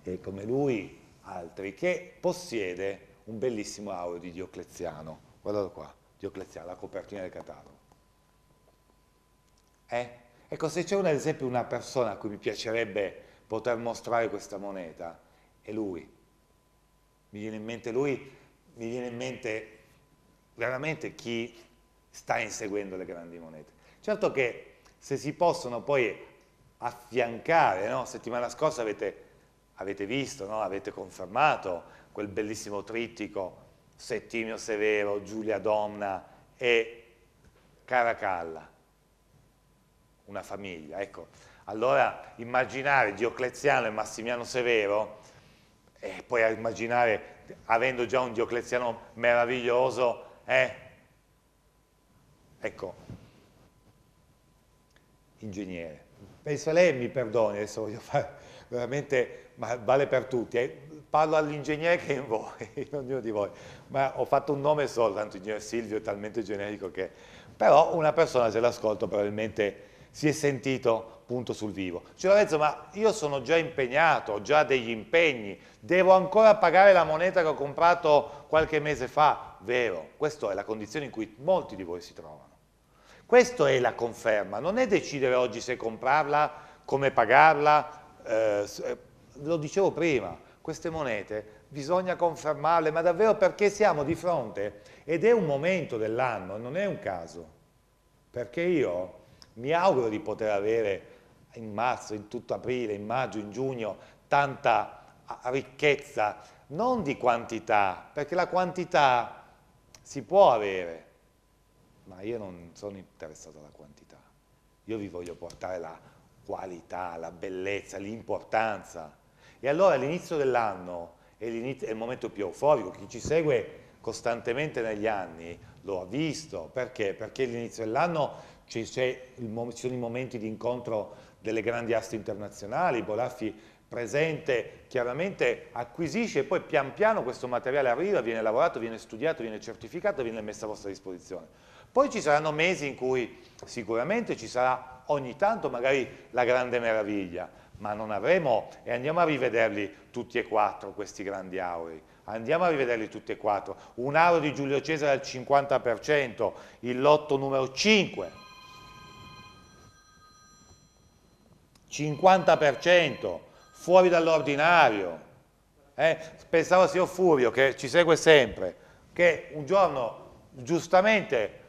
e come lui altri, che possiede un bellissimo aureo di Diocleziano, guardalo qua, Diocleziano, la copertina del catalogo. Eh? Ecco, se c'è un, esempio una persona a cui mi piacerebbe poter mostrare questa moneta, è lui. Mi viene in mente lui mi viene in mente veramente chi sta inseguendo le grandi monete. Certo che se si possono poi affiancare, no? settimana scorsa avete, avete visto, no? avete confermato quel bellissimo trittico Settimio Severo, Giulia Domna e Caracalla, una famiglia. Ecco, allora immaginare Diocleziano e Massimiano Severo e poi immaginare avendo già un Diocleziano meraviglioso, eh? Ecco, ingegnere. Penso a lei mi perdoni, adesso voglio fare veramente, ma vale per tutti. Eh? Parlo all'ingegnere che è in voi, *laughs* in ognuno di voi. Ma ho fatto un nome solo, tanto ingegnere Silvio è talmente generico che... Però una persona se l'ascolto probabilmente si è sentito appunto sul vivo. Dice Lorenzo, ma io sono già impegnato, ho già degli impegni, devo ancora pagare la moneta che ho comprato qualche mese fa? Vero, questa è la condizione in cui molti di voi si trovano. Questa è la conferma, non è decidere oggi se comprarla, come pagarla, eh, eh lo dicevo prima, queste monete bisogna confermarle, ma davvero perché siamo di fronte, ed è un momento dell'anno, non è un caso, perché io mi auguro di poter avere in marzo, in tutto aprile, in maggio, in giugno, tanta ah, ricchezza, non di quantità, perché la quantità si può avere, ma io non sono interessato alla quantità. Io vi voglio portare la qualità, la bellezza, l'importanza. E allora l'inizio dell'anno è, è il momento più euforico, chi ci segue costantemente negli anni lo ha visto, perché? Perché l'inizio dell'anno ci sono i momenti di incontro delle grandi aste internazionali, Bolaffi presente chiaramente acquisisce e poi pian piano questo materiale arriva, viene lavorato, viene studiato, viene certificato, viene messo a vostra disposizione. Poi ci saranno mesi in cui sicuramente ci sarà ogni tanto magari la grande meraviglia, ma non avremo, e andiamo a rivederli tutti e quattro questi grandi auri, andiamo a rivederli tutti e quattro, un auro di Giulio Cesare al 50%, il lotto numero 5, 50%, fuori dall'ordinario. Eh? Pensavo a Sio Furio, che ci segue sempre, che un giorno, giustamente,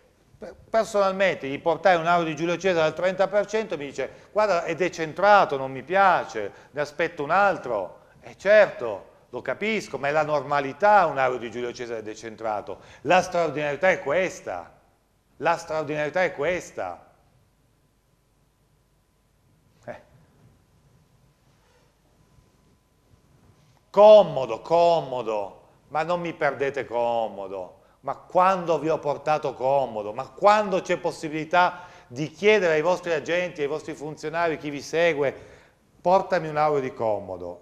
personalmente, gli portai un audio di Giulio Cesare al 30%, mi dice, guarda, è decentrato, non mi piace, ne aspetto un altro. E certo, lo capisco, ma è la normalità un audio di Giulio Cesare decentrato. La straordinarietà è questa. La straordinarietà è questa. Comodo, comodo, ma non mi perdete comodo. Ma quando vi ho portato comodo? Ma quando c'è possibilità di chiedere ai vostri agenti, ai vostri funzionari, chi vi segue, portami un euro di comodo.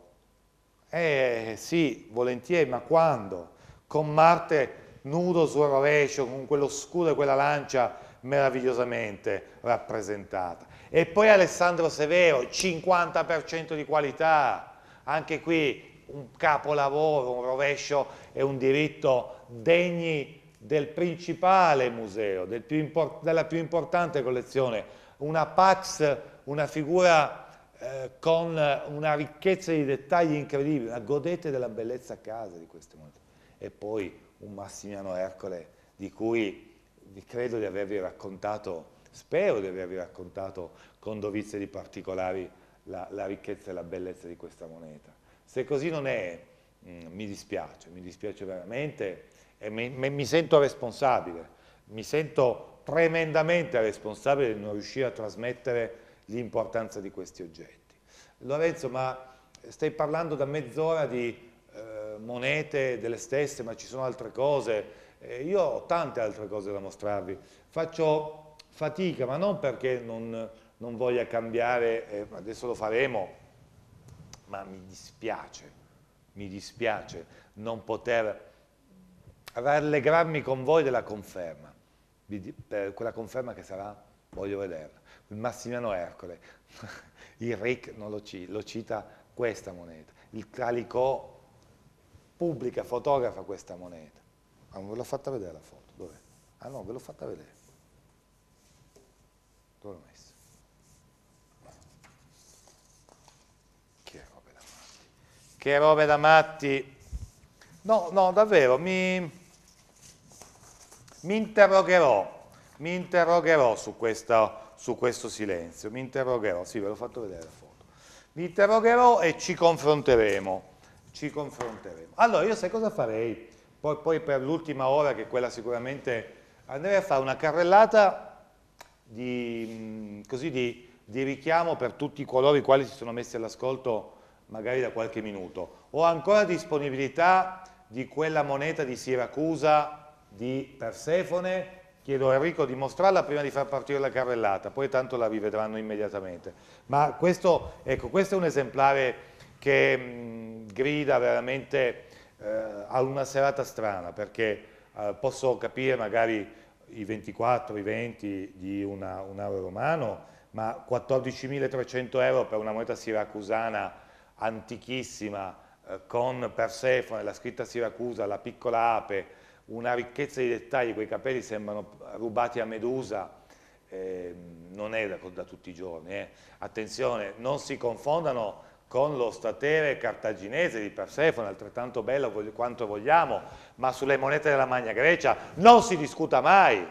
Eh sì, volentieri, ma quando? Con Marte nudo sul rovescio, con quello scudo e quella lancia meravigliosamente rappresentata. E poi Alessandro Severo, 50% di qualità, anche qui un capolavoro, un rovescio e un diritto degni del principale museo, del più della più importante collezione, una pax, una figura eh, con una ricchezza di dettagli incredibile, godete della bellezza a casa di queste monete. E poi un Massimiano Ercole di cui credo di avervi raccontato, spero di avervi raccontato con dovizie di particolari la, la ricchezza e la bellezza di questa moneta. Se così non è, mm, mi dispiace, mi dispiace veramente e mi, mi sento responsabile, mi sento tremendamente responsabile di non riuscire a trasmettere l'importanza di questi oggetti. Lorenzo, ma stai parlando da mezz'ora di eh, monete delle stesse, ma ci sono altre cose. Eh, io ho tante altre cose da mostrarvi. Faccio fatica, ma non perché non, non voglia cambiare, eh, adesso lo faremo, ma mi dispiace, mi dispiace non poter rallegrarmi con voi della conferma, per quella conferma che sarà, voglio vederla. Il Massimiliano Ercole, *laughs* il RIC non lo, cita, lo cita questa moneta, il Calicò pubblica, fotografa questa moneta. ma ah, non ve l'ho fatta vedere la foto, dov'è? Ah no, ve l'ho fatta vedere. che robe da matti. No, no, davvero, mi, mi interrogherò, mi interrogherò su, questa, su, questo silenzio, mi interrogherò, sì, ve l'ho fatto vedere la foto, mi interrogherò e ci confronteremo, ci confronteremo. Allora, io sai cosa farei? Poi, poi per l'ultima ora, che quella sicuramente, andrei a fare una carrellata di, mm, così, di, di richiamo per tutti coloro i quali si sono messi all'ascolto magari da qualche minuto. Ho ancora disponibilità di quella moneta di Siracusa di Persefone, chiedo a Enrico di mostrarla prima di far partire la carrellata, poi tanto la rivedranno immediatamente. Ma questo, ecco, questo è un esemplare che mh, mm, grida veramente eh, a una serata strana, perché eh, posso capire magari i 24, i 20 di una, un euro romano, ma 14.300 euro per una moneta siracusana antichissima eh, con Persefone, la scritta Siracusa, la piccola ape, una ricchezza di dettagli, quei capelli sembrano rubati a Medusa, eh, non è da, da, tutti i giorni. Eh. Attenzione, non si confondano con lo statere cartaginese di Persefone, altrettanto bello voglio, quanto vogliamo, ma sulle monete della Magna Grecia non si discuta mai.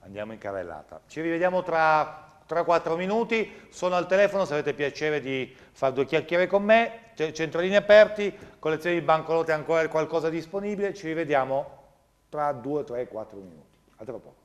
Andiamo in carrellata. Ci rivediamo tra 3-4 minuti, sono al telefono se avete piacere di fare due chiacchiere con me, centralini aperti, collezione di banconote ancora qualcosa disponibile, ci rivediamo tra 2, 3, 4 minuti. A tra poco.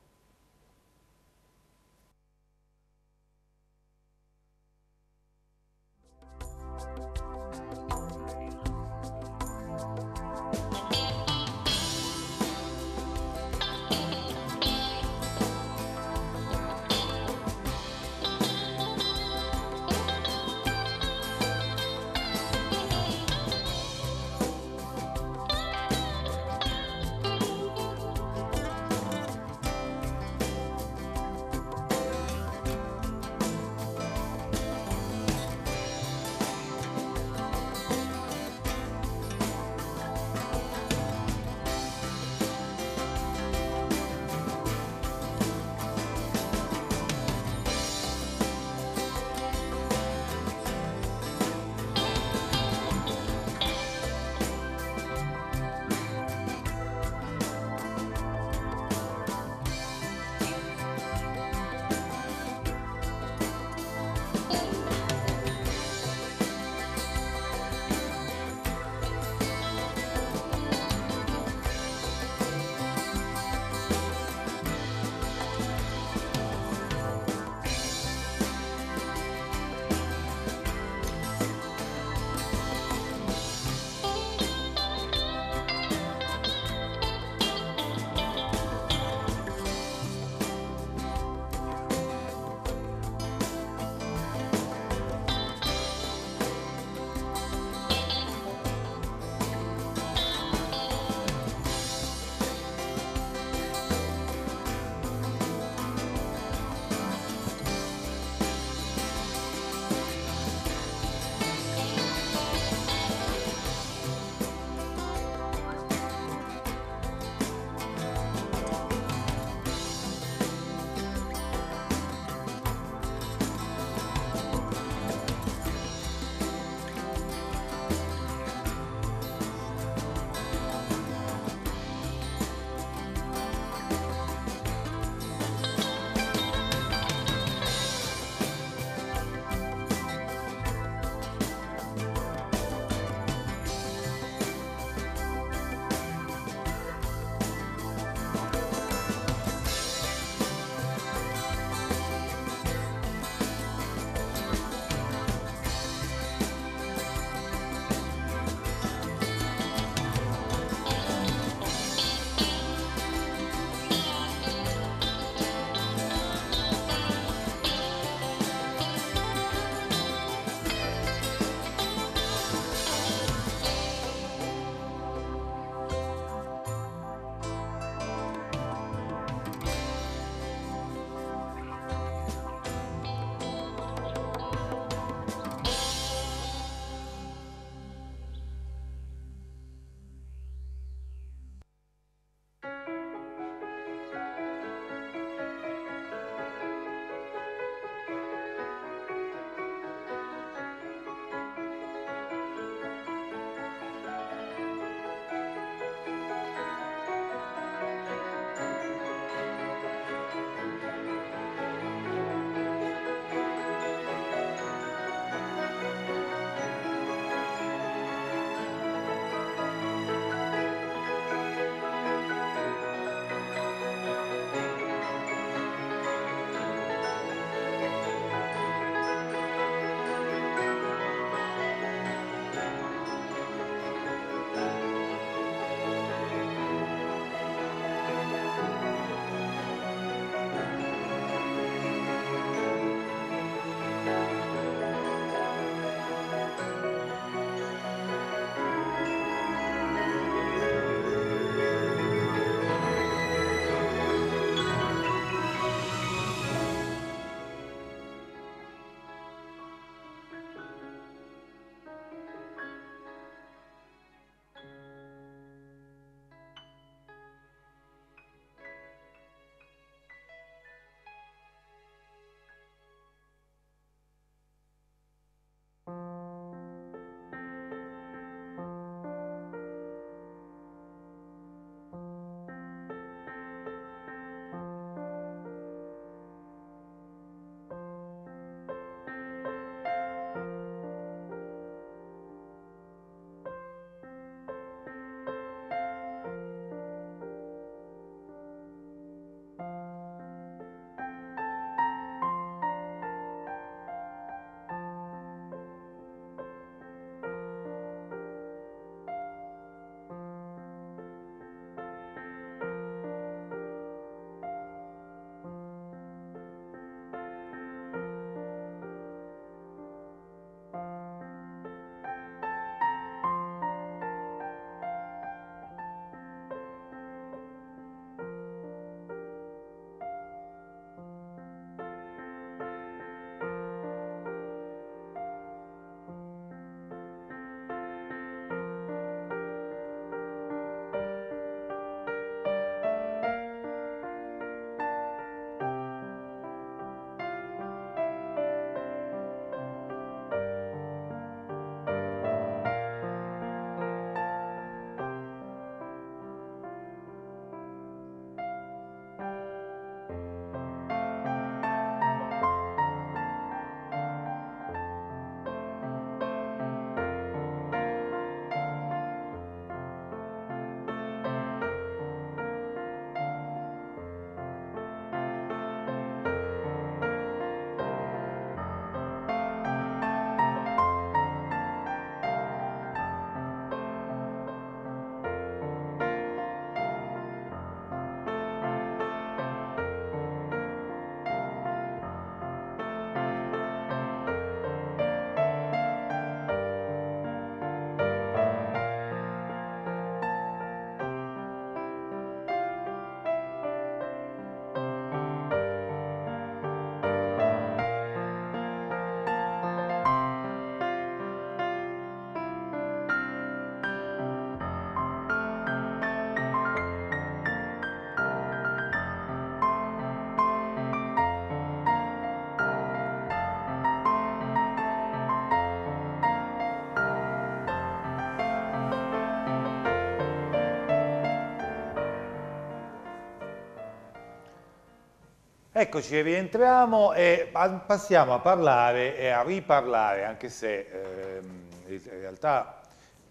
Eccoci, rientriamo e passiamo a parlare e a riparlare, anche se ehm, in realtà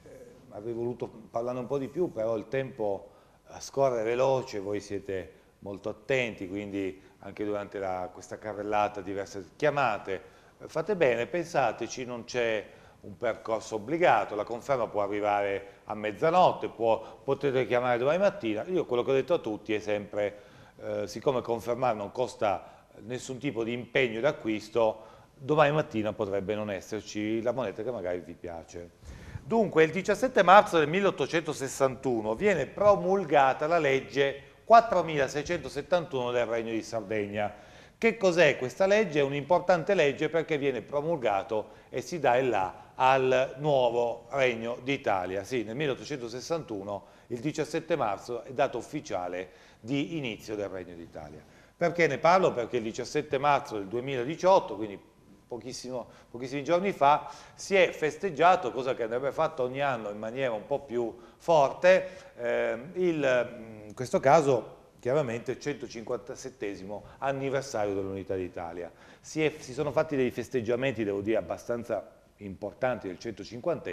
eh, avrei voluto parlare un po' di più, però il tempo eh, scorre veloce, voi siete molto attenti, quindi anche durante la, questa carrellata diverse chiamate, eh, fate bene, pensateci, non c'è un percorso obbligato, la conferma può arrivare a mezzanotte, può, potete chiamare domani mattina, io quello che ho detto a tutti è sempre eh, siccome confermare non costa nessun tipo di impegno d'acquisto, domani mattina potrebbe non esserci la moneta che magari vi piace. Dunque, il 17 marzo del 1861 viene promulgata la legge 4671 del Regno di Sardegna. Che cos'è questa legge? È un'importante legge perché viene promulgato e si dà il là al nuovo Regno d'Italia. Sì, nel 1861, il 17 marzo, è data ufficiale di inizio del Regno d'Italia. Perché ne parlo? Perché il 17 marzo del 2018, quindi pochissimi giorni fa, si è festeggiato, cosa che andrebbe fatta ogni anno in maniera un po' più forte, eh, il, mm, in questo caso chiaramente il 157 anniversario dell'Unità d'Italia. Si, si, sono fatti dei festeggiamenti, devo dire, abbastanza importanti del 150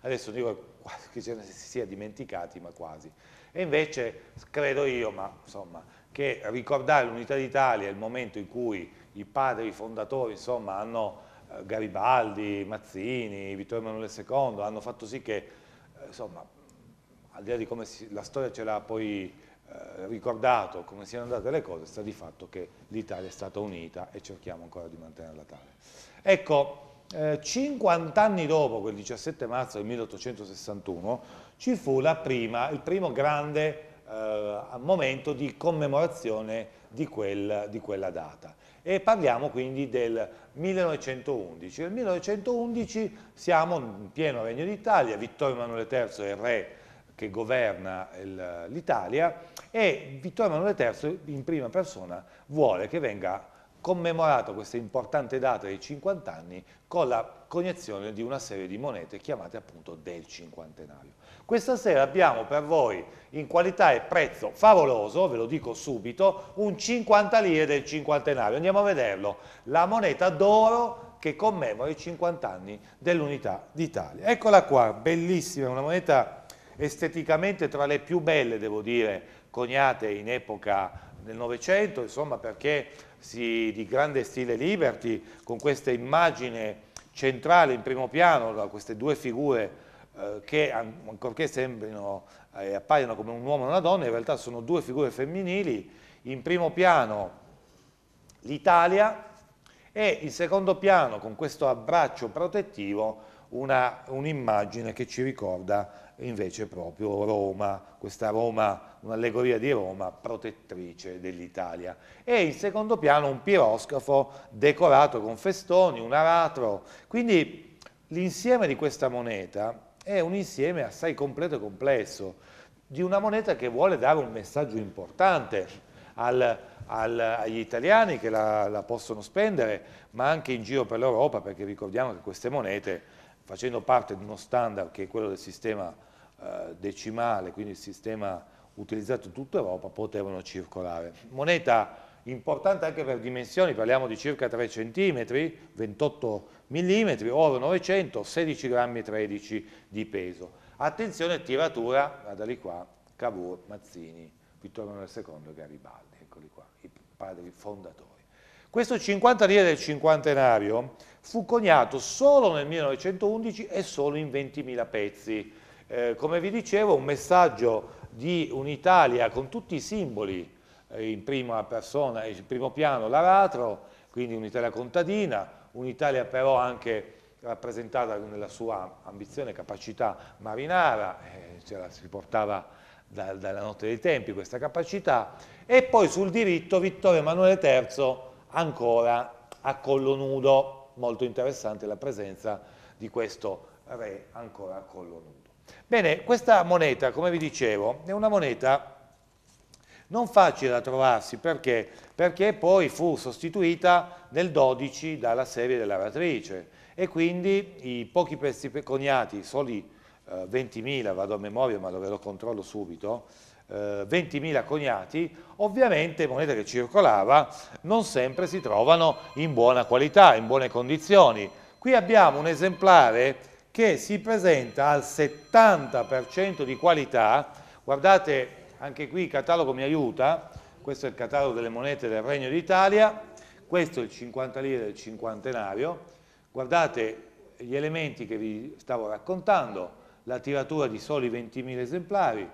adesso dico *laughs* che ce ne si sia dimenticati, ma quasi. E invece credo io, ma insomma, che ricordare l'unità d'Italia è il momento in cui i padri fondatori insomma, hanno eh, Garibaldi, Mazzini, Vittorio Emanuele II, hanno fatto sì che, eh, insomma, al di là di come si, la storia ce l'ha poi eh, ricordato, come siano andate le cose, sta di fatto che l'Italia è stata unita e cerchiamo ancora di mantenerla tale. Ecco, 50 eh, anni dopo, quel 17 marzo del 1861, ci fu prima, il primo grande eh, momento di commemorazione di, quel, di, quella data. E parliamo quindi del 1911. Nel 1911 siamo in pieno Regno d'Italia, Vittorio Emanuele III è il re che governa l'Italia e Vittorio Emanuele III in prima persona vuole che venga commemorato questa importante data dei 50 anni con la coniazione di una serie di monete chiamate appunto del cinquantenario. Questa sera abbiamo per voi in qualità e prezzo favoloso, ve lo dico subito, un 50 lire del cinquantenario. Andiamo a vederlo. La moneta d'oro che commemora i 50 anni dell'unità d'Italia. Eccola qua, bellissima, una moneta esteticamente tra le più belle, devo dire, coniate in epoca del Novecento, insomma perché si, di grande stile Liberty, con questa immagine centrale in primo piano, queste due figure eh, che ancorché sembrino eh, e eh, appaiano come un uomo e una donna, in realtà sono due figure femminili, in primo piano l'Italia e in secondo piano con questo abbraccio protettivo un'immagine un che ci ricorda invece proprio Roma, questa Roma, un'allegoria di Roma protettrice dell'Italia. E in secondo piano un piroscafo decorato con festoni, un aratro. Quindi l'insieme di questa moneta è un insieme assai completo e complesso di una moneta che vuole dare un messaggio importante al, al, agli italiani che la, la, possono spendere, ma anche in giro per l'Europa, perché ricordiamo che queste monete, facendo parte di uno standard che è quello del sistema eh, decimale, quindi il sistema utilizzato in tutta Europa, potevano circolare. Moneta importante anche per dimensioni, parliamo di circa 3 cm, 28 mm, oro 900, 16 grammi 13 di peso. Attenzione, tiratura, guarda lì qua, Cavour, Mazzini, Vittorio II, Garibaldi, eccoli qua, i padri fondatori. Questo 50 lire del cinquantenario fu coniato solo nel 1911 e solo in 20.000 pezzi. Eh, come vi dicevo, un messaggio di un'Italia con tutti i simboli eh, in prima persona, e in primo piano l'aratro, quindi un'Italia contadina, un'Italia però anche rappresentata nella sua ambizione, e capacità marinara, eh, ce si portava da, dalla notte dei tempi questa capacità, e poi sul diritto Vittorio Emanuele III ancora a collo nudo, molto interessante la presenza di questo re ancora a collo nudo. Bene, questa moneta, come vi dicevo, è una moneta non facile da trovarsi, perché? Perché poi fu sostituita nel 12 dalla serie dell'aratrice e quindi i pochi pezzi coniati, soli eh, 20.000, vado a memoria ma ve lo controllo subito, eh, 20.000 coniati, ovviamente moneta che circolava non sempre si trovano in buona qualità, in buone condizioni. Qui abbiamo un esemplare che si presenta al 70% di qualità, guardate anche qui il catalogo mi aiuta, questo è il catalogo delle monete del Regno d'Italia, questo è il 50 lire del cinquantenario, guardate gli elementi che vi stavo raccontando, la tiratura di soli 20.000 esemplari,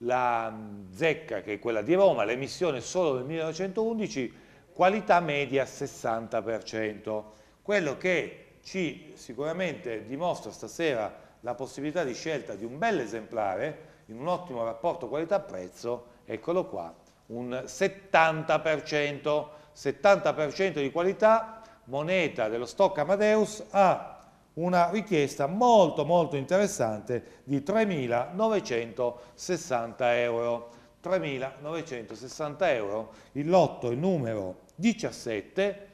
la mm, zecca che è quella di Roma, l'emissione solo del 1911, qualità media 60%. Quello che ci sicuramente dimostra stasera la possibilità di scelta di un bel esemplare, in un ottimo rapporto qualità-prezzo, eccolo qua, un 70%, 70% di qualità, moneta dello stock Amadeus a una richiesta molto molto interessante di 3.960 euro. 3.960 euro, il lotto, il numero 17,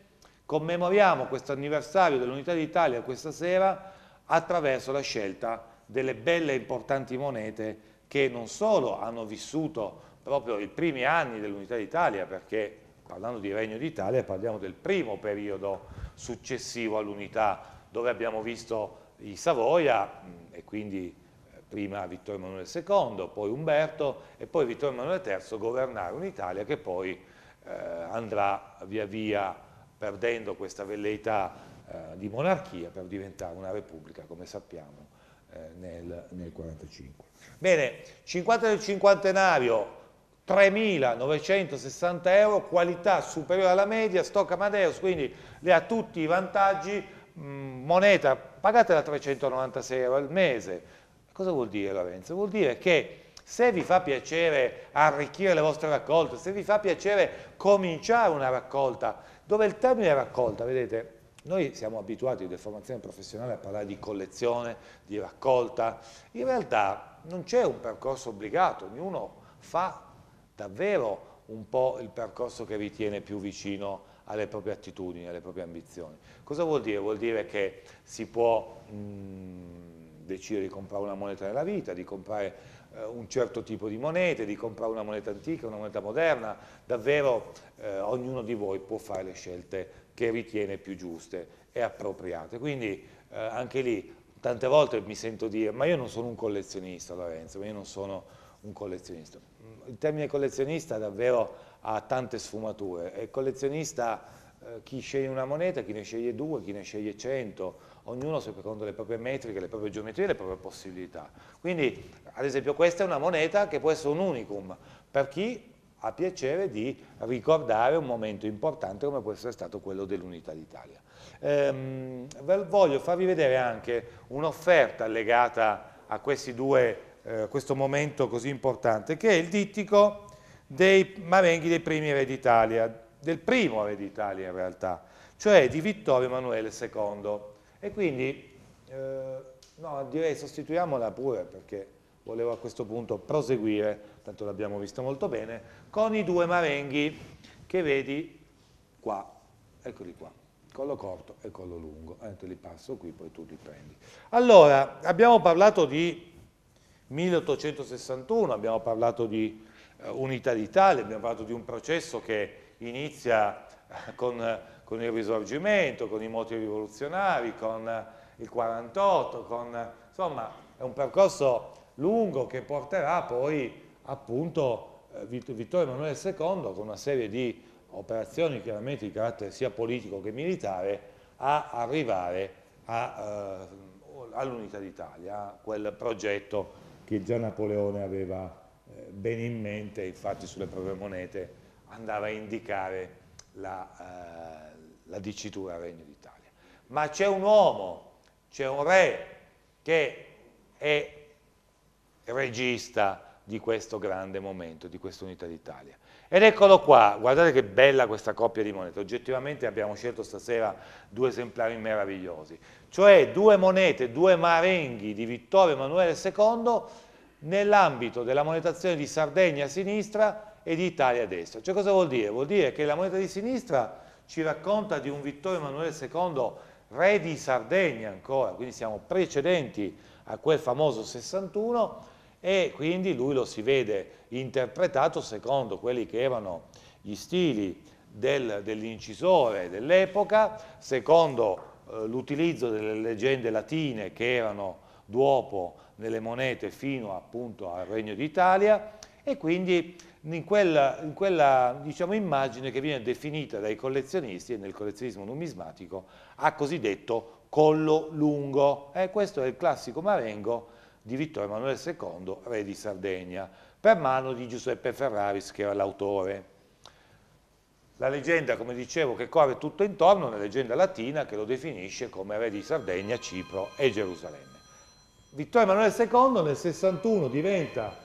commemoriamo questo anniversario dell'Unità d'Italia questa sera attraverso la scelta delle belle e importanti monete che non solo hanno vissuto proprio i primi anni dell'Unità d'Italia, perché parlando di Regno d'Italia parliamo del primo periodo successivo all'Unità, dove abbiamo visto i Savoia mm, e quindi eh, prima Vittorio Emanuele II, poi Umberto e poi Vittorio Emanuele III governare un'Italia che poi eh, andrà via via perdendo questa velleità eh, di monarchia per diventare una repubblica, come sappiamo, eh, nel 1945. Bene, 50 del cinquantenario, 3.960 euro, qualità superiore alla media, stock Amadeus, quindi le ha tutti i vantaggi, mh, mm, moneta, pagatela 396 euro al mese. Cosa vuol dire Lorenzo? Vuol dire che se vi fa piacere arricchire le vostre raccolte, se vi fa piacere cominciare una raccolta, dove il termine raccolta, vedete, noi siamo abituati in formazione professionale a parlare di collezione, di raccolta, in realtà non c'è un percorso obbligato, ognuno fa davvero un po' il percorso che ritiene più vicino alle proprie attitudini, alle proprie ambizioni. Cosa vuol dire? Vuol dire che si può mh, mm, decidere di comprare una moneta nella vita, di comprare eh, un certo tipo di monete, di comprare una moneta antica, una moneta moderna, davvero eh, ognuno di voi può fare le scelte che ritiene più giuste e appropriate. Quindi eh, anche lì tante volte mi sento dire, ma io non sono un collezionista Lorenzo, ma io non sono un collezionista. Mm, il termine collezionista davvero ha tante sfumature, è collezionista eh, chi sceglie una moneta, chi ne sceglie due, chi ne sceglie cento, ognuno secondo le proprie metriche, le proprie geometrie, le proprie possibilità. Quindi ad esempio questa è una moneta che può essere un unicum per chi ha piacere di ricordare un momento importante come può essere stato quello dell'Unità d'Italia. Ehm, voglio farvi vedere anche un'offerta legata a questi due, eh, questo momento così importante, che è il dittico dei marenghi dei primi re d'Italia, del primo re d'Italia in realtà, cioè di Vittorio Emanuele II. E quindi, eh, no, direi sostituiamola pure perché volevo a questo punto proseguire, tanto l'abbiamo visto molto bene, con i due marenghi che vedi qua, eccoli qua collo corto e collo lungo. Ho eh, te li passo qui, poi tu li prendi. Allora, abbiamo parlato di 1861, abbiamo parlato di eh, unità d'Italia, abbiamo parlato di un processo che inizia eh, con, con, il risorgimento, con i moti rivoluzionari, con eh, il 48, con, insomma è un percorso lungo che porterà poi appunto Vittorio Emanuele II con una serie di operazioni chiaramente di carattere sia politico che militare, a arrivare eh, all'unità d'Italia, quel progetto che già Napoleone aveva eh, bene in mente, infatti sulle proprie monete andava a indicare la, eh, la dicitura Regno d'Italia. Ma c'è un uomo, c'è un re che è regista di questo grande momento, di questa unità d'Italia. Ed eccolo qua, guardate che bella questa coppia di monete, oggettivamente abbiamo scelto stasera due esemplari meravigliosi, cioè due monete, due marenghi di Vittorio Emanuele II nell'ambito della monetazione di Sardegna a sinistra e di Italia a destra. Cioè cosa vuol dire? Vuol dire che la moneta di sinistra ci racconta di un Vittorio Emanuele II re di Sardegna ancora, quindi siamo precedenti a quel famoso 61, e quindi lui lo si vede interpretato secondo quelli che erano gli stili del, dell'incisore dell'epoca, secondo eh, l'utilizzo delle leggende latine che erano dopo nelle monete fino appunto al Regno d'Italia e quindi in quella, in quella diciamo, immagine che viene definita dai collezionisti e nel collezionismo numismatico a cosiddetto collo lungo. Eh, questo è il classico marengo di Vittorio Emanuele II, re di Sardegna, per mano di Giuseppe Ferraris, che era l'autore. La leggenda, come dicevo, che corre tutto intorno, una leggenda latina che lo definisce come re di Sardegna, Cipro e Gerusalemme. Vittorio Emanuele II nel 61 diventa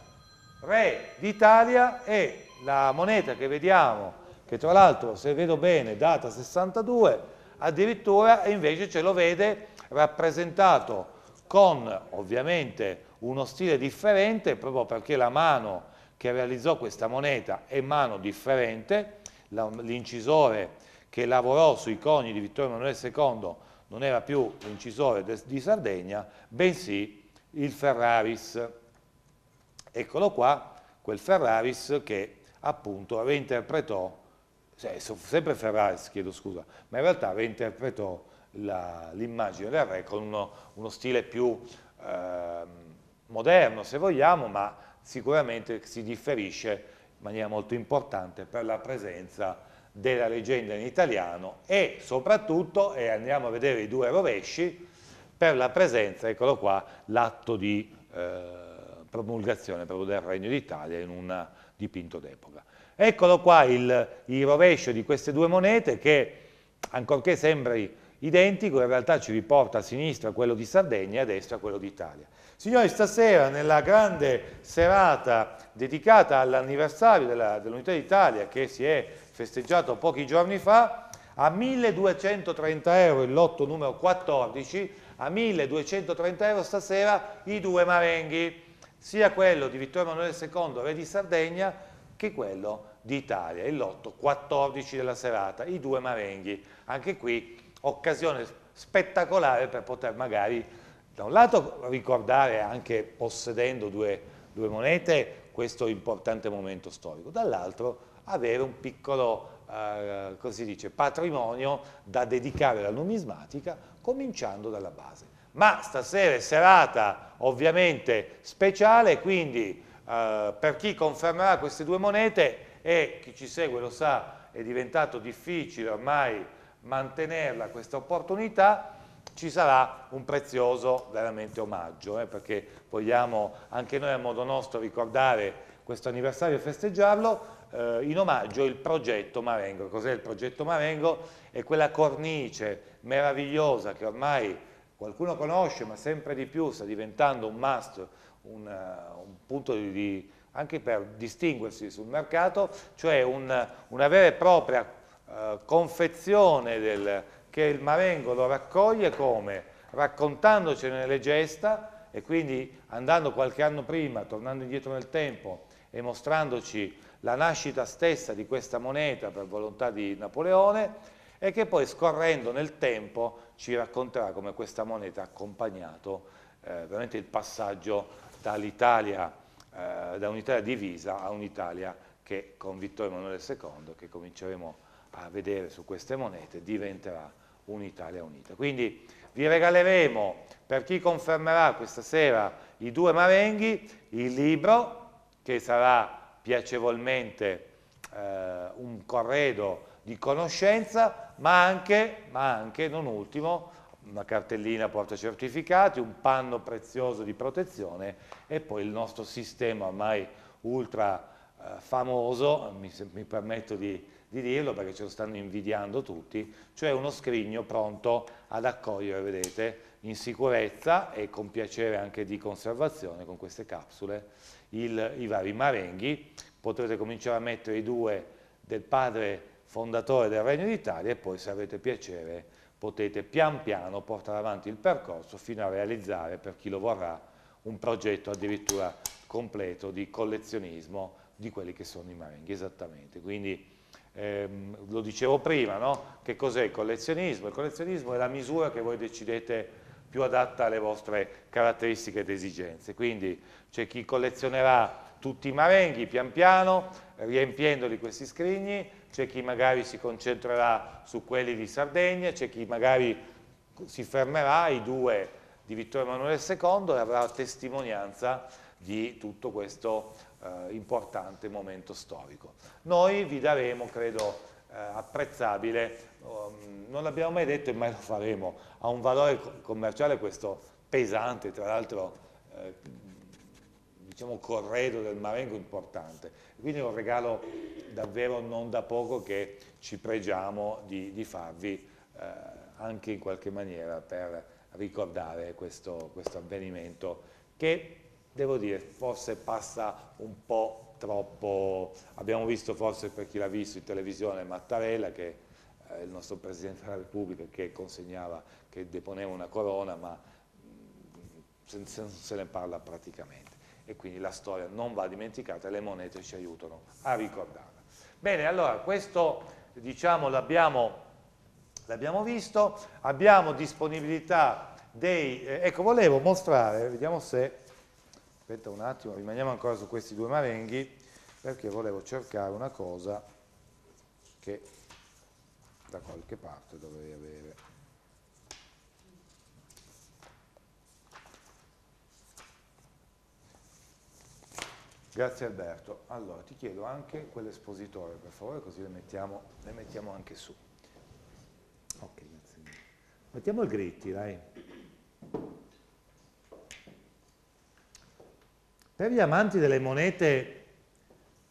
re d'Italia e la moneta che vediamo, che tra l'altro, se vedo bene, data 62, addirittura invece ce lo vede rappresentato con ovviamente uno stile differente proprio perché la mano che realizzò questa moneta è mano differente, l'incisore che lavorò sui coni di Vittorio Emanuele II non era più l'incisore di Sardegna, bensì il Ferraris. Eccolo qua, quel Ferraris che appunto reinterpretò, eh, sempre Ferraris chiedo scusa, ma in realtà reinterpretò l'immagine del re con uno, uno stile più eh, moderno se vogliamo, ma sicuramente si differisce in maniera molto importante per la presenza della leggenda in italiano e soprattutto, e andiamo a vedere i due rovesci, per la presenza, eccolo qua, l'atto di eh, promulgazione proprio del Regno d'Italia in un dipinto d'epoca. Eccolo qua il, il rovescio di queste due monete che, ancorché sembri identico in realtà ci riporta a sinistra quello di Sardegna e a destra quello d'Italia. Signori, stasera nella grande serata dedicata all'anniversario dell'Unità dell d'Italia che si è festeggiato pochi giorni fa, a 1230 euro il lotto numero 14, a 1230 euro stasera i due marenghi, sia quello di Vittorio Emanuele II, re di Sardegna, che quello d'Italia, il lotto 14 della serata, i due marenghi. Anche qui occasione spettacolare per poter magari da un lato ricordare anche possedendo due, due monete questo importante momento storico, dall'altro avere un piccolo eh, così dice, patrimonio da dedicare alla numismatica cominciando dalla base. Ma stasera è serata ovviamente speciale, quindi eh, per chi confermerà queste due monete e chi ci segue lo sa è diventato difficile ormai mantenerla questa opportunità, ci sarà un prezioso veramente omaggio, eh, perché vogliamo anche noi a modo nostro ricordare questo anniversario e festeggiarlo, eh, in omaggio il progetto Marengo. Cos'è il progetto Marengo? È quella cornice meravigliosa che ormai qualcuno conosce, ma sempre di più sta diventando un must, un, eh, un punto di, anche per distinguersi sul mercato, cioè un, una vera e propria eh, confezione del, che il marengo lo raccoglie come? Raccontandocene nelle gesta e quindi andando qualche anno prima, tornando indietro nel tempo e mostrandoci la nascita stessa di questa moneta per volontà di Napoleone e che poi scorrendo nel tempo ci racconterà come questa moneta ha accompagnato eh, veramente il passaggio dall'Italia, eh, da un'Italia divisa a un'Italia che con Vittorio Emanuele II, che cominceremo a a vedere su queste monete diventerà un'Italia unita. Quindi vi regaleremo, per chi confermerà questa sera i due marenghi, il libro che sarà piacevolmente eh, un corredo di conoscenza, ma anche, ma anche, non ultimo, una cartellina portacertificati, un panno prezioso di protezione e poi il nostro sistema ormai ultra eh, famoso, mi, mi permetto di di dirlo perché ce lo stanno invidiando tutti, cioè uno scrigno pronto ad accogliere, vedete, in sicurezza e con piacere anche di conservazione con queste capsule il, i vari marenghi. Potrete cominciare a mettere i due del padre fondatore del Regno d'Italia e poi se avete piacere potete pian piano portare avanti il percorso fino a realizzare per chi lo vorrà un progetto addirittura completo di collezionismo di quelli che sono i marenghi, esattamente. Quindi, ehm, lo dicevo prima, no? che cos'è il collezionismo? Il collezionismo è la misura che voi decidete più adatta alle vostre caratteristiche ed esigenze, quindi c'è chi collezionerà tutti i marenghi pian piano, riempiendoli questi scrigni, c'è chi magari si concentrerà su quelli di Sardegna, c'è chi magari si fermerà ai due di Vittorio Emanuele II e avrà testimonianza di tutto questo eh, importante momento storico. Noi vi daremo, credo, eh, apprezzabile, um, non l'abbiamo mai detto e mai lo faremo, ha un valore commerciale questo pesante, tra l'altro eh, diciamo corredo del Marengo importante, quindi è un regalo davvero non da poco che ci pregiamo di, di farvi eh, anche in qualche maniera per ricordare questo, questo avvenimento che devo dire, forse passa un po' troppo, abbiamo visto forse per chi l'ha visto in televisione Mattarella che è eh, il nostro Presidente della Repubblica che consegnava, che deponeva una corona, ma non mm, se ne parla praticamente. E quindi la storia non va dimenticata e le monete ci aiutano a ricordarla. Bene, allora questo diciamo l'abbiamo visto, abbiamo disponibilità dei... Eh, ecco, volevo mostrare, vediamo se aspetta un attimo, rimaniamo ancora su questi due marenghi perché volevo cercare una cosa che da qualche parte dovrei avere. Grazie Alberto. Allora, ti chiedo anche quell'espositore, per favore, così le mettiamo, le mettiamo anche su. Ok, grazie. Mettiamo il gritti, dai. Per gli amanti delle monete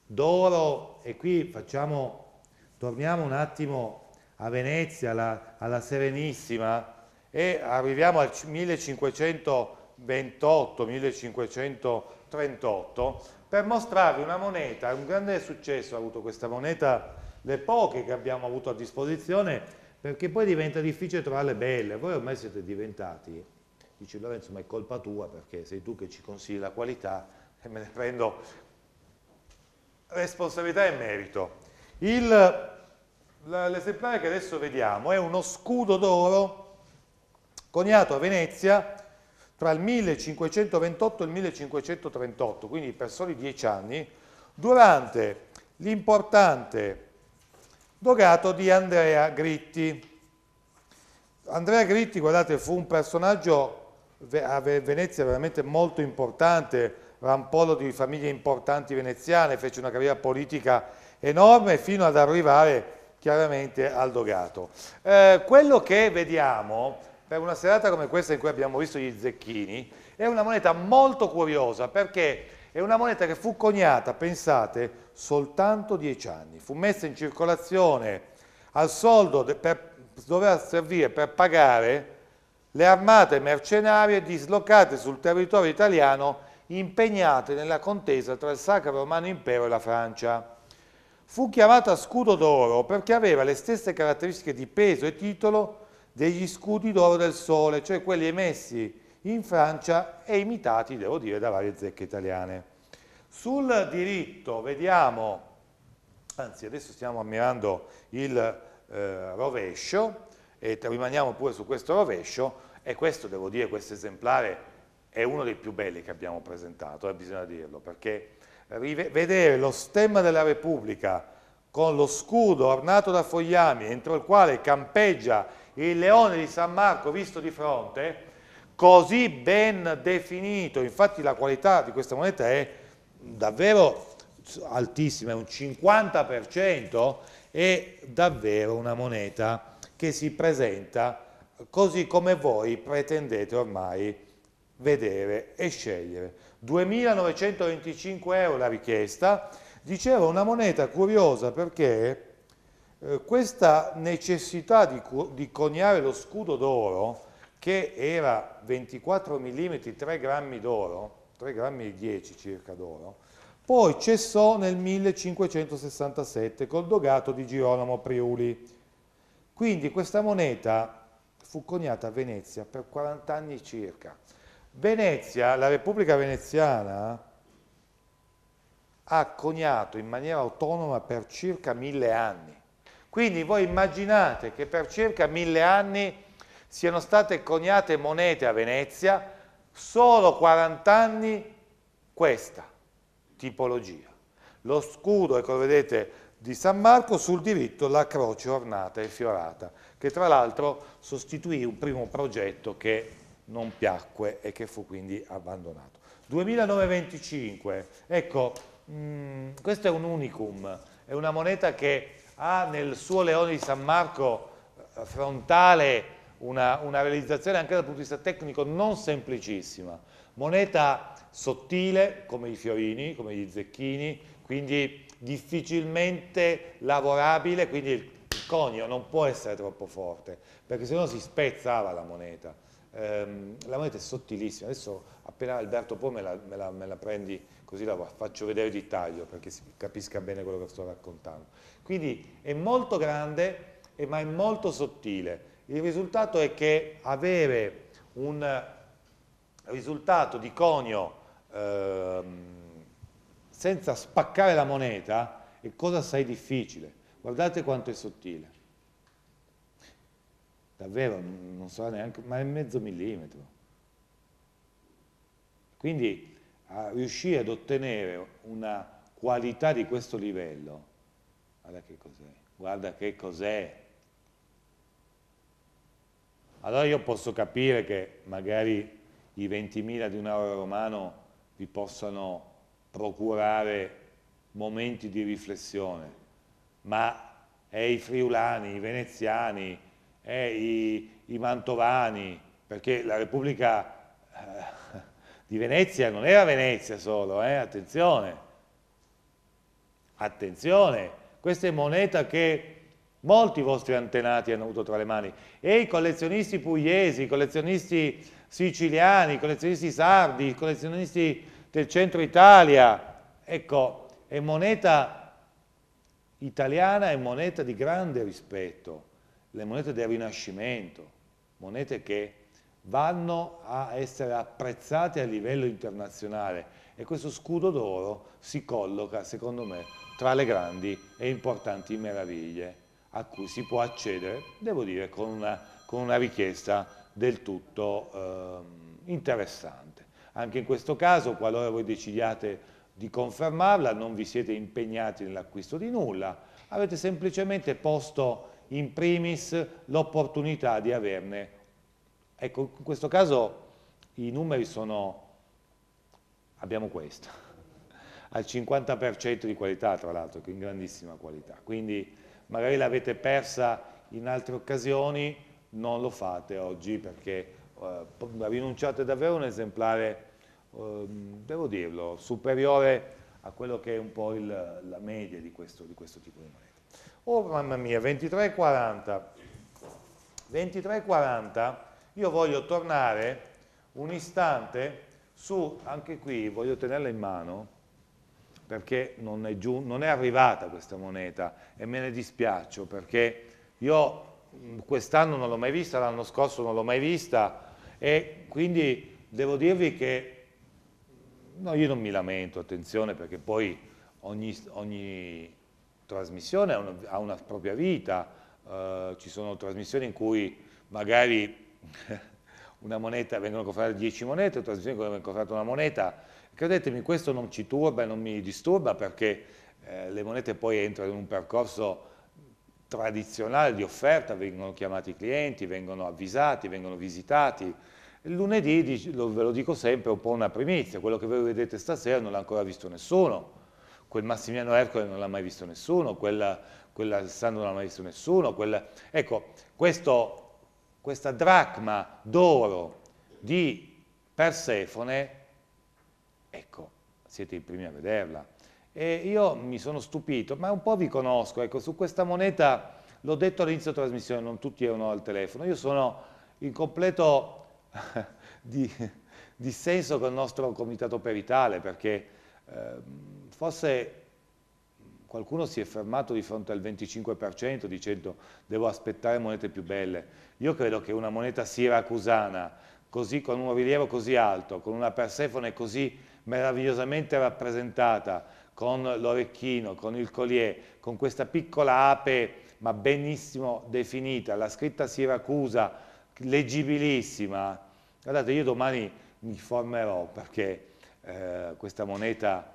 d'oro, e qui facciamo, torniamo un attimo a Venezia, alla, alla Serenissima, e arriviamo al 1528-1538 per mostrarvi una moneta, un grande successo ha avuto questa moneta, le poche che abbiamo avuto a disposizione, perché poi diventa difficile trovarle belle, voi ormai siete diventati dice Lorenzo ma è colpa tua perché sei tu che ci consigli la qualità e me ne prendo responsabilità e merito. l'esemplare che adesso vediamo è uno scudo d'oro coniato a Venezia tra il 1528 e il 1538, quindi per soli dieci anni, durante l'importante dogato di Andrea Gritti. Andrea Gritti, guardate, fu un personaggio a Venezia veramente molto importante, rampollo di famiglie importanti veneziane, fece una carriera politica enorme fino ad arrivare chiaramente al dogato. Eh, quello che vediamo per una serata come questa in cui abbiamo visto gli zecchini è una moneta molto curiosa perché è una moneta che fu coniata, pensate, soltanto dieci anni, fu messa in circolazione al soldo per, doveva servire per pagare le armate mercenarie dislocate sul territorio italiano impegnate nella contesa tra il Sacro Romano Impero e la Francia. Fu chiamata scudo d'oro perché aveva le stesse caratteristiche di peso e titolo degli scudi d'oro del sole, cioè quelli emessi in Francia e imitati, devo dire, da varie zecche italiane. Sul diritto vediamo, anzi adesso stiamo ammirando il eh, rovescio, e rimaniamo pure su questo rovescio, e questo, devo dire, questo esemplare è uno dei più belli che abbiamo presentato, eh, bisogna dirlo, perché vedere lo stemma della Repubblica con lo scudo ornato da fogliami entro il quale campeggia il leone di San Marco visto di fronte, così ben definito, infatti la qualità di questa moneta è davvero altissima, è un 50%, è davvero una moneta che si presenta così come voi pretendete ormai vedere e scegliere. 2.925 euro la richiesta, dicevo una moneta curiosa perché eh, questa necessità di, di, coniare lo scudo d'oro, che era 24 mm 3 grammi d'oro, 3 grammi e 10 circa d'oro, poi cessò nel 1567 col dogato di Girolamo Priuli. Quindi questa moneta fu coniata a Venezia per 40 anni circa. Venezia, la Repubblica Veneziana, ha coniato in maniera autonoma per circa mille anni. Quindi voi immaginate che per circa mille anni siano state coniate monete a Venezia, solo 40 anni questa tipologia. Lo scudo, ecco vedete, di San Marco sul diritto La croce ornata e fiorata, che tra l'altro sostituì un primo progetto che non piacque e che fu quindi abbandonato. 2925, ecco, mh, mm, questo è un unicum, è una moneta che ha nel suo leone di San Marco eh, frontale una, una realizzazione anche dal punto di vista tecnico non semplicissima, moneta sottile come i fiorini, come gli zecchini, quindi difficilmente lavorabile, quindi il conio non può essere troppo forte, perché se no si spezzava la moneta. Ehm, la moneta è sottilissima, adesso appena Alberto può me la, me la, me la prendi così la faccio vedere di taglio perché si capisca bene quello che sto raccontando. Quindi è molto grande ma è molto sottile. Il risultato è che avere un risultato di conio ehm, senza spaccare la moneta è cosa assai difficile. Guardate quanto è sottile. Davvero, non sarà so neanche, ma è mezzo millimetro. Quindi a riuscire ad ottenere una qualità di questo livello, guarda che cos'è, guarda che cos'è. Allora io posso capire che magari i 20.000 di un euro romano vi possano procurare momenti di riflessione, ma è i friulani, i veneziani, è i, i mantovani, perché la Repubblica eh, *laughs* di Venezia non era Venezia solo, eh, attenzione, attenzione, questa è moneta che molti vostri antenati hanno avuto tra le mani, e i collezionisti pugliesi, i collezionisti siciliani, i collezionisti sardi, i collezionisti del centro Italia, ecco, è moneta italiana, è moneta di grande rispetto, le monete del Rinascimento, monete che vanno a essere apprezzate a livello internazionale e questo scudo d'oro si colloca, secondo me, tra le grandi e importanti meraviglie a cui si può accedere, devo dire, con una, con una richiesta del tutto eh, interessante. Anche in questo caso, qualora voi decidiate di confermarla, non vi siete impegnati nell'acquisto di nulla, avete semplicemente posto in primis l'opportunità di averne. Ecco, in questo caso i numeri sono, abbiamo questo, *laughs* al 50% di qualità tra l'altro, in grandissima qualità, quindi magari l'avete persa in altre occasioni, non lo fate oggi perché eh, rinunciate davvero a un esemplare Ehm, devo dirlo, superiore a quello che è un po' il, la media di questo, di questo, tipo di moneta. Oh mamma mia, 23,40. 23,40 io voglio tornare un istante su, anche qui voglio tenerla in mano, perché non è, giù, non è arrivata questa moneta e me ne dispiaccio perché io mm, quest'anno non l'ho mai vista, l'anno scorso non l'ho mai vista e quindi devo dirvi che No, io non mi lamento, attenzione, perché poi ogni, ogni trasmissione ha una, ha una, propria vita, eh, ci sono trasmissioni in cui magari *laughs* una moneta, vengono confrontate 10 monete, trasmissioni in cui viene confrontata una moneta, credetemi questo non ci turba e non mi disturba perché eh, le monete poi entrano in un percorso tradizionale di offerta, vengono chiamati i clienti, vengono avvisati, vengono visitati, il lunedì, ve lo dico sempre, è un po' una primizia, quello che voi vedete stasera non l'ha ancora visto nessuno, quel Massimiliano Ercole non l'ha mai visto nessuno, quella, quella Alessandro non l'ha mai visto nessuno, quella... ecco, questo, questa dracma d'oro di Persefone, ecco, siete i primi a vederla. E io mi sono stupito, ma un po' vi conosco, ecco, su questa moneta, l'ho detto all'inizio della trasmissione, non tutti erano al telefono, io sono in completo *laughs* di dissenso il nostro comitato peritale, perché eh, forse qualcuno si è fermato di fronte al 25% dicendo devo aspettare monete più belle. Io credo che una moneta siracusana, così, con un rilievo così alto, con una Persefone così meravigliosamente rappresentata, con l'orecchino, con il collier, con questa piccola ape ma benissimo definita, la scritta siracusa, leggibilissima, Guardate, io domani mi informerò perché eh, questa moneta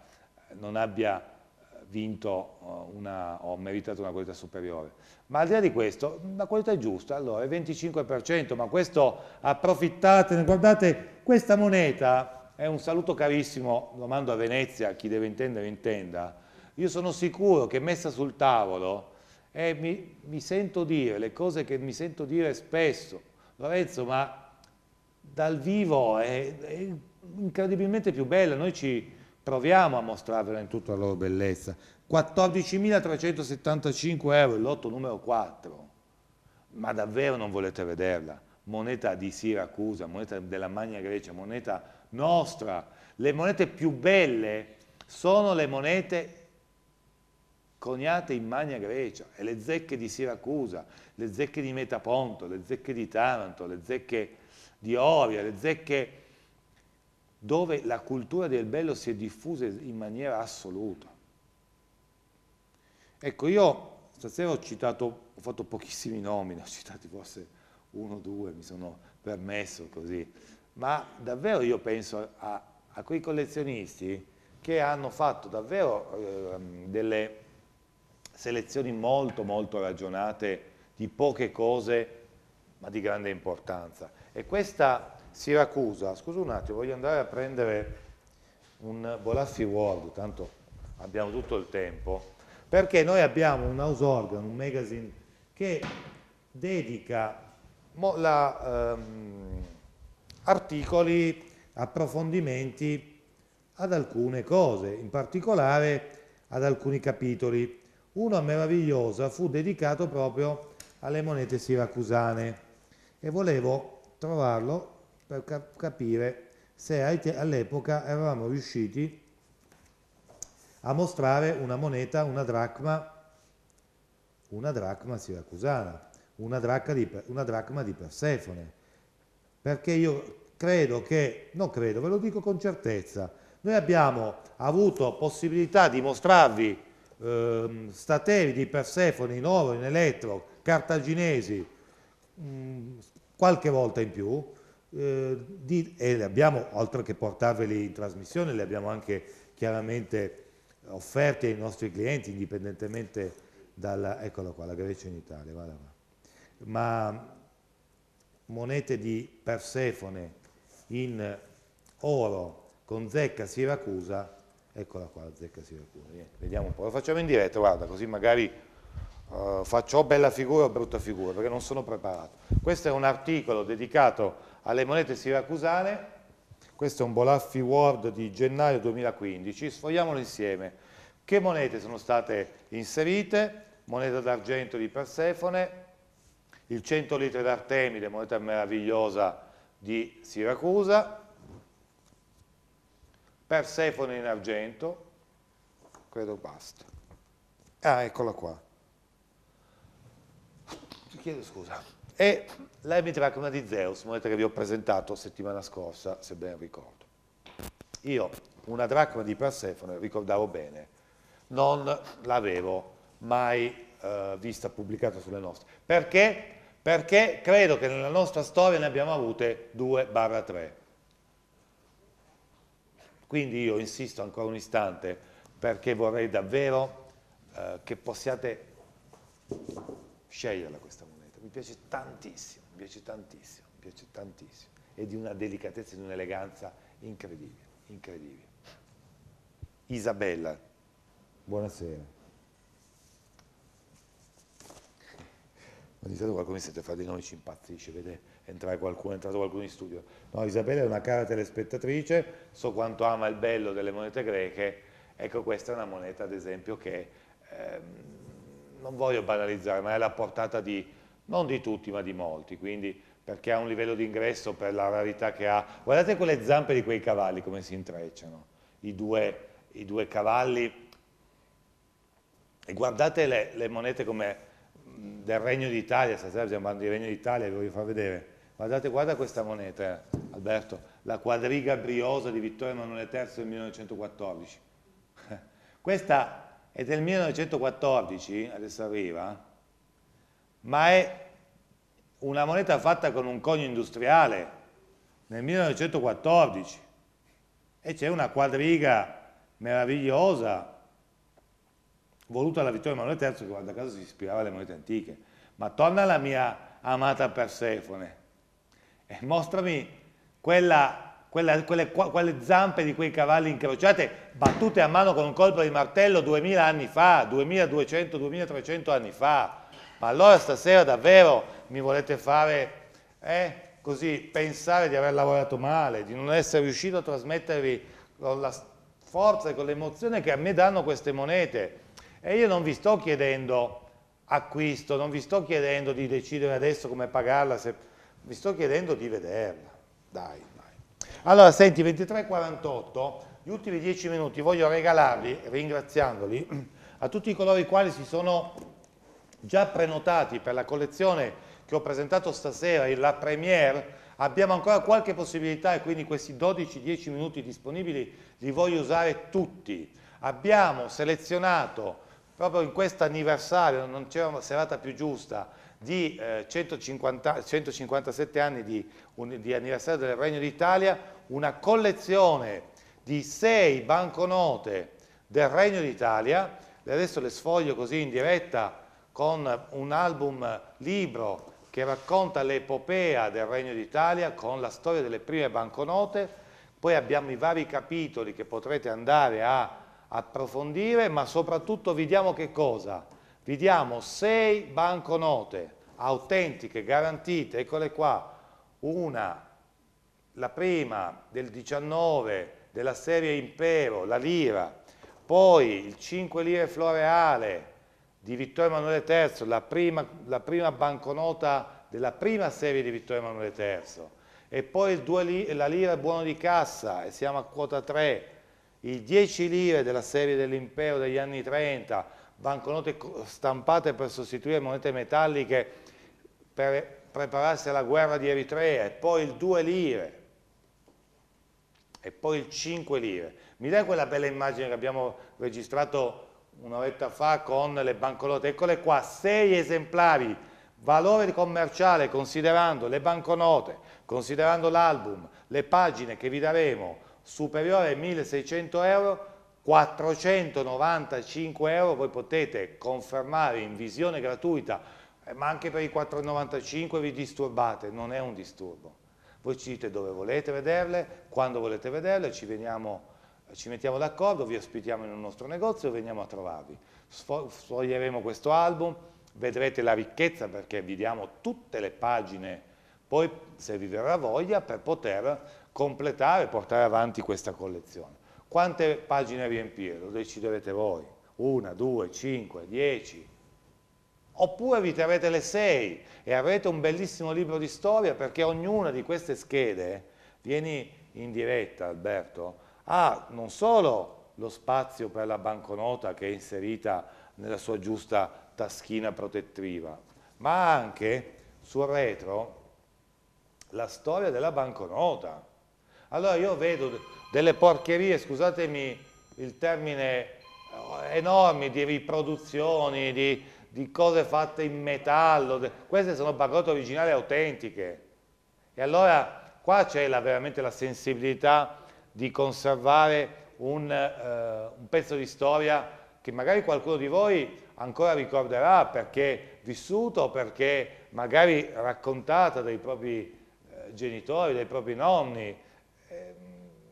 non abbia eh, vinto eh, una, o meritato una qualità superiore. Ma al di là di questo, la qualità è giusta, allora è 25%, ma questo approfittatene, guardate, questa moneta è un saluto carissimo, lo mando a Venezia, chi deve intendere intenda, io sono sicuro che messa sul tavolo, e eh, mi, mi sento dire le cose che mi sento dire spesso, Lorenzo, ma dal vivo è, è incredibilmente più bella, noi ci proviamo a mostrarvela in tutta la loro bellezza. 14.375 euro, il lotto numero 4, ma davvero non volete vederla? Moneta di Siracusa, moneta della Magna Grecia, moneta nostra. Le monete più belle sono le monete coniate in Magna Grecia, e le zecche di Siracusa, le zecche di Metaponto, le zecche di Taranto, le zecche di Oria, le zecche dove la cultura del bello si è diffusa in maniera assoluta. Ecco, io stasera ho citato, ho fatto pochissimi nomi, ne ho citati forse uno o due, mi sono permesso così, ma davvero io penso a, a quei collezionisti che hanno fatto davvero eh, delle selezioni molto molto ragionate di poche cose ma di grande importanza e questa Siracusa, scusa un attimo, voglio andare a prendere un Bolassi World, tanto abbiamo tutto il tempo, perché noi abbiamo un house organ, un magazine che dedica la, ehm, articoli, approfondimenti ad alcune cose, in particolare ad alcuni capitoli. Una meravigliosa fu dedicato proprio alle monete siracusane e volevo trovarlo per cap capire se all'epoca eravamo riusciti a mostrare una moneta, una dracma, una dracma siracusana, una dracma, di, una dracma di Persefone. Perché io credo che, non credo, ve lo dico con certezza, noi abbiamo avuto possibilità di mostrarvi eh, stateri di Persefone in oro, in elettro, cartaginesi, mh, qualche volta in più, eh, di, e le abbiamo, oltre che portarveli in trasmissione, le abbiamo anche chiaramente offerte ai nostri clienti, indipendentemente dalla, eccolo qua, la Grecia in Italia, va là, ma monete di Persefone in oro con zecca Siracusa, eccola qua la zecca Siracusa, Niente, vediamo un po', lo facciamo in diretta, guarda, così magari eh, faccio bella figura o brutta figura, perché non sono preparato. Questo è un articolo dedicato alle monete siracusane, questo è un Bolaffi World di gennaio 2015, sfogliamolo insieme. Che monete sono state inserite? Moneta d'argento di Persefone, il 100 litri d'Artemide, moneta meravigliosa di Siracusa, Persefone in argento, credo basta. Ah, eccola qua chiedo scusa, è la emitracma di Zeus, moneta che vi ho presentato settimana scorsa, se ben ricordo. Io una dracma di Persefone, ricordavo bene, non l'avevo mai eh, vista pubblicata sulle nostre. Perché? Perché credo che nella nostra storia ne abbiamo avute 2-3. Quindi io insisto ancora un istante perché vorrei davvero eh, che possiate sceglierla questa volta mi piace tantissimo, mi piace tantissimo, mi piace tantissimo. È di una delicatezza, e di un'eleganza incredibile, incredibile. Isabella. Buonasera. Ogni tanto qualcuno siete fra di noi ci impazzisce, vede entrare qualcuno, è entrato qualcuno in studio. No, Isabella è una cara telespettatrice, so quanto ama il bello delle monete greche, ecco questa è una moneta ad esempio che ehm, non voglio banalizzare, ma è la portata di non di tutti ma di molti, quindi perché ha un livello di ingresso per la rarità che ha. Guardate quelle zampe di quei cavalli come si intrecciano, i due, i due cavalli, e guardate le, le monete come del Regno d'Italia, stasera stiamo parlando di Regno d'Italia, vi voglio far vedere, guardate, guarda questa moneta Alberto, la quadriga briosa di Vittorio Emanuele III del 1914, *laughs* questa è del 1914, adesso arriva, ma è una moneta fatta con un conio industriale nel 1914 e c'è una quadriga meravigliosa voluta da Vittorio Emanuele III che guarda caso si ispirava alle monete antiche ma torna alla mia amata Persefone e mostrami quella, quella, quelle, quelle, zampe di quei cavalli incrociate battute a mano con un colpo di martello 2000 anni fa 2200-2300 anni fa ma allora stasera davvero mi volete fare eh, così pensare di aver lavorato male, di non essere riuscito a trasmettervi con la forza e con l'emozione che a me danno queste monete. E io non vi sto chiedendo acquisto, non vi sto chiedendo di decidere adesso come pagarla, se... vi sto chiedendo di vederla. Dai, dai. Allora, senti, 23.48, gli ultimi 10 minuti voglio regalarvi, ringraziandoli, *clears throat* a tutti coloro i quali si sono già prenotati per la collezione che ho presentato stasera, la premiere, abbiamo ancora qualche possibilità e quindi questi 12-10 minuti disponibili li voglio usare tutti. Abbiamo selezionato proprio in questo anniversario, non c'era una serata più giusta, di eh, 150, 157 anni di, un, di anniversario del Regno d'Italia, una collezione di 6 banconote del Regno d'Italia, adesso le sfoglio così in diretta con un album eh, libro che racconta l'epopea del Regno d'Italia con la storia delle prime banconote, poi abbiamo i vari capitoli che potrete andare a approfondire, ma soprattutto vi diamo che cosa? Vi diamo sei banconote autentiche, garantite, eccole qua, una, la prima del 19 della serie Impero, la lira, poi il 5 lire floreale, di Vittorio Emanuele III, la prima, la prima banconota della prima serie di Vittorio Emanuele III, e poi li, la lira buono di cassa, e siamo a quota 3, i 10 lire della serie dell'impero degli anni 30, banconote stampate per sostituire monete metalliche per prepararsi alla guerra di Eritrea, e poi il 2 lire, e poi il 5 lire. Mi dai quella bella immagine che abbiamo registrato un'oretta fa con le banconote, eccole qua, 6 esemplari, valore commerciale considerando le banconote, considerando l'album, le pagine che vi daremo superiore ai 1600 euro, 495 euro, voi potete confermare in visione gratuita, eh, ma anche per i 495 vi disturbate, non è un disturbo. Voi ci dite dove volete vederle, quando volete vederle, ci veniamo a ci mettiamo d'accordo, vi ospitiamo in un nostro negozio, e veniamo a trovarvi. Sfoglieremo questo album, vedrete la ricchezza perché vi diamo tutte le pagine, poi se vi verrà voglia per poter completare e portare avanti questa collezione. Quante pagine riempire? Lo deciderete voi. Una, due, cinque, dieci. Oppure vi terrete le sei e avrete un bellissimo libro di storia perché ognuna di queste schede, vieni in diretta Alberto, ha non solo lo spazio per la banconota che è inserita nella sua giusta taschina protettiva, ma anche sul retro la storia della banconota. Allora io vedo delle porcherie, scusatemi il termine, eh, enormi di riproduzioni, di, di cose fatte in metallo, queste sono banconote originali autentiche. E allora qua c'è veramente la sensibilità di conservare un, eh, un pezzo di storia che magari qualcuno di voi ancora ricorderà perché vissuto, perché magari raccontata dai propri eh, genitori, dai propri nonni. Ehm,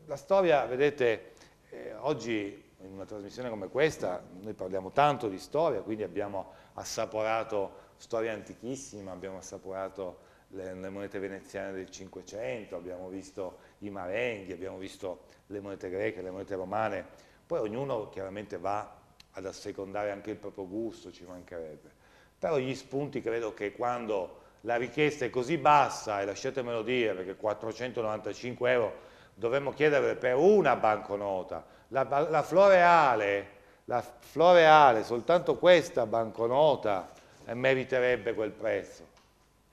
la storia, vedete, eh, oggi in una trasmissione come questa noi parliamo tanto di storia, quindi abbiamo assaporato storia antichissima, abbiamo assaporato le, le monete veneziane del 500, abbiamo visto i marenghi, abbiamo visto le monete greche, le monete romane, poi ognuno chiaramente va ad assecondare anche il proprio gusto, ci mancherebbe. Però gli spunti credo che quando la richiesta è così bassa, e lasciatemelo dire, perché 495 euro dovremmo chiedere per una banconota, la, la floreale, la floreale, soltanto questa banconota eh, meriterebbe quel prezzo.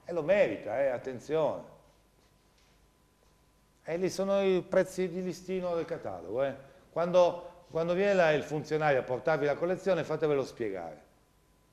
E lo merita, eh, attenzione. E lì sono i prezzi di listino del catalogo. Eh. Quando, quando viene là il funzionario a portarvi la collezione, fatevelo spiegare.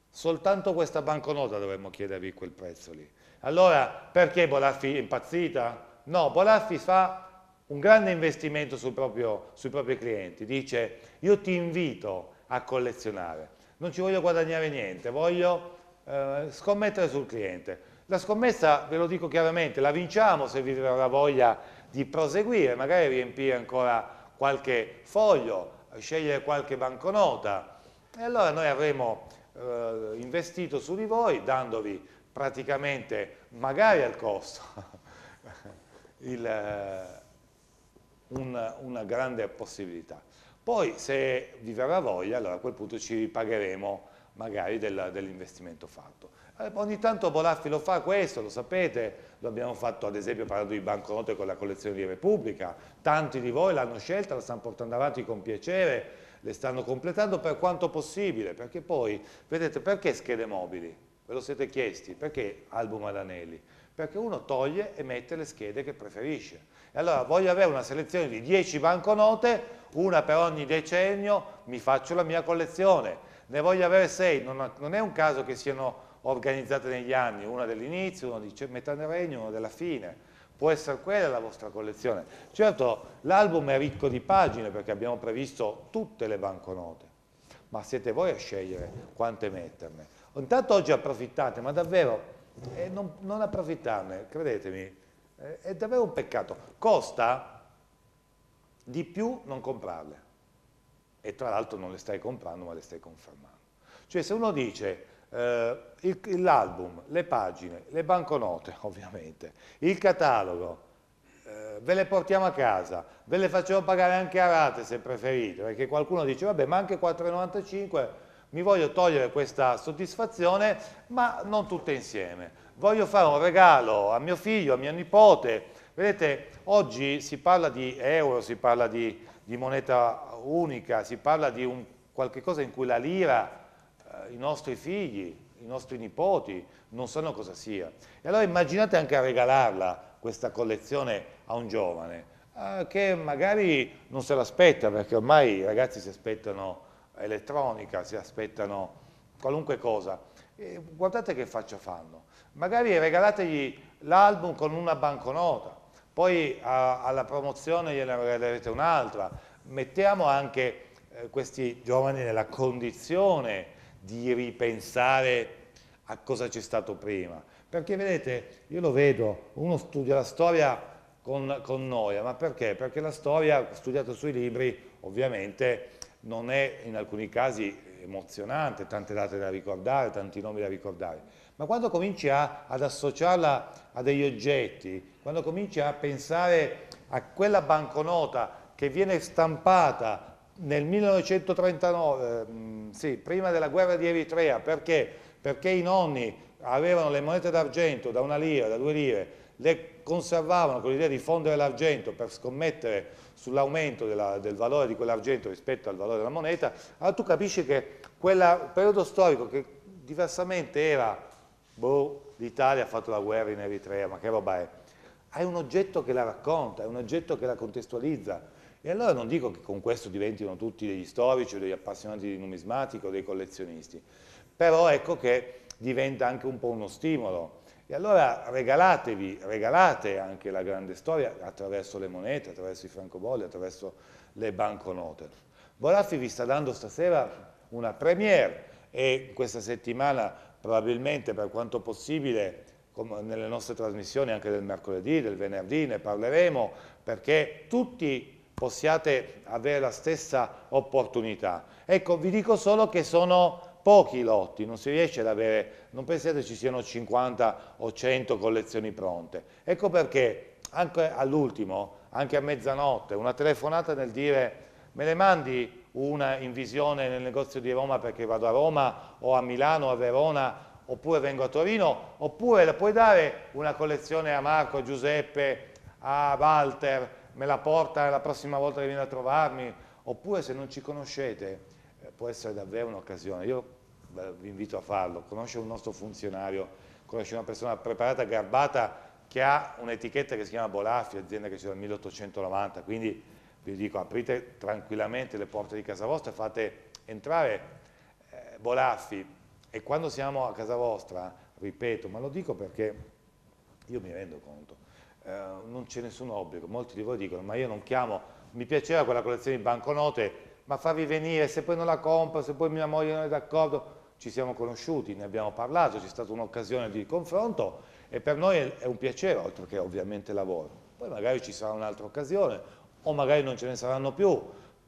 Soltanto questa banconota dovremmo chiedervi quel prezzo lì. Allora, perché Bolaffi è impazzita? No, Bolaffi fa un grande investimento sul proprio, sui propri clienti. Dice, io ti invito a collezionare, non ci voglio guadagnare niente, voglio eh, scommettere sul cliente. La scommessa, ve lo dico chiaramente, la vinciamo se vi verrà voglia di proseguire, magari riempire ancora qualche foglio, scegliere qualche banconota. E allora noi avremo eh, investito su di voi dandovi praticamente, magari al costo, *laughs* il, eh, un, una grande possibilità. Poi se vi verrà voglia, allora a quel punto ci ripagheremo magari del, dell'investimento fatto. Eh, ogni tanto Bolaffi lo fa questo, lo sapete, lo abbiamo fatto ad esempio parlando di banconote con la collezione di Repubblica, tanti di voi l'hanno scelta, la stanno portando avanti con piacere, le stanno completando per quanto possibile, perché poi, vedete, perché schede mobili? Ve lo siete chiesti, perché album ad anelli? Perché uno toglie e mette le schede che preferisce. E allora voglio avere una selezione di 10 banconote, una per ogni decennio, mi faccio la mia collezione. Ne voglio avere 6, non è un caso che siano organizzate negli anni, una dell'inizio, una di metà del regno, una della fine. Può essere quella la vostra collezione. Certo, l'album è ricco di pagine perché abbiamo previsto tutte le banconote, ma siete voi a scegliere quante metterne. Intanto oggi approfittate, ma davvero, eh, non, non, approfittarne, credetemi, eh, è davvero un peccato. Costa di più non comprarle. E tra l'altro non le stai comprando, ma le stai confermando. Cioè se uno dice eh, l'album, le pagine, le banconote *laughs* ovviamente, il catalogo, eh, ve le portiamo a casa, ve le facciamo pagare anche a rate se preferite, perché qualcuno dice vabbè ma anche 4,95 mi voglio togliere questa soddisfazione, ma non tutte insieme. Voglio fare un regalo a mio figlio, a mio nipote. Vedete, oggi si parla di euro, si parla di, di moneta unica, si parla di un, qualche cosa in cui la lira i nostri figli, i nostri nipoti non sanno cosa sia. E allora immaginate anche a regalarla questa collezione a un giovane, eh, che magari non se l'aspetta, perché ormai i ragazzi si aspettano elettronica, si aspettano qualunque cosa. E guardate che faccia fanno. Magari regalategli l'album con una banconota, poi a, alla promozione gliene regalerete un'altra. Mettiamo anche eh, questi giovani nella condizione di ripensare a cosa c'è stato prima. Perché vedete, io lo vedo, uno studia la storia con, con noia, ma perché? Perché la storia studiata sui libri ovviamente non è in alcuni casi emozionante, tante date da ricordare, tanti nomi da ricordare, ma quando cominci a, ad associarla a degli oggetti, quando cominci a pensare a quella banconota che viene stampata nel 1939, mm, sì, prima della guerra di Eritrea, perché? Perché i nonni avevano le monete d'argento da una lira, da due lire, le conservavano con l'idea di fondere l'argento per scommettere sull'aumento del valore di quell'argento rispetto al valore della moneta, allora tu capisci che quel periodo storico che diversamente era, boh, l'Italia ha fatto la guerra in Eritrea, ma che roba è? Hai un oggetto che la racconta, è un oggetto che la contestualizza, e allora non dico che con questo diventino tutti degli storici o degli appassionati di numismatica o dei collezionisti, però ecco che diventa anche un po' uno stimolo. E allora regalatevi, regalate anche la grande storia attraverso le monete, attraverso i francobolli, attraverso le banconote. Boraffi vi sta dando stasera una premiere e questa settimana probabilmente per quanto possibile nelle nostre trasmissioni anche del mercoledì, del venerdì ne parleremo perché tutti possiate avere la stessa opportunità. Ecco, vi dico solo che sono pochi lotti, non si riesce ad avere, non pensate ci siano 50 o 100 collezioni pronte. Ecco perché anche all'ultimo, anche a mezzanotte, una telefonata nel dire me le mandi una in visione nel negozio di Roma perché vado a Roma o a Milano o a Verona oppure vengo a Torino, oppure la puoi dare una collezione a Marco, a Giuseppe, a Walter, me la porta la prossima volta che viene a trovarmi, oppure se non ci conoscete eh, può essere davvero un'occasione. Io vi invito a farlo, conoscere un nostro funzionario, conoscere una persona preparata, garbata, che ha un'etichetta che si chiama Bolaffi, azienda che c'è dal 1890, quindi vi dico aprite tranquillamente le porte di casa vostra, e fate entrare eh, Bolaffi e quando siamo a casa vostra, ripeto, ma lo dico perché io mi rendo conto, eh, non c'è nessun obbligo. Molti di voi dicono, ma io non chiamo, mi piaceva quella collezione di banconote, ma farvi venire, se poi non la compro, se poi mia moglie non è d'accordo, ci siamo conosciuti, ne abbiamo parlato, c'è stata un'occasione di confronto e per noi è un piacere, oltre che ovviamente lavoro. Poi magari ci sarà un'altra occasione o magari non ce ne saranno più,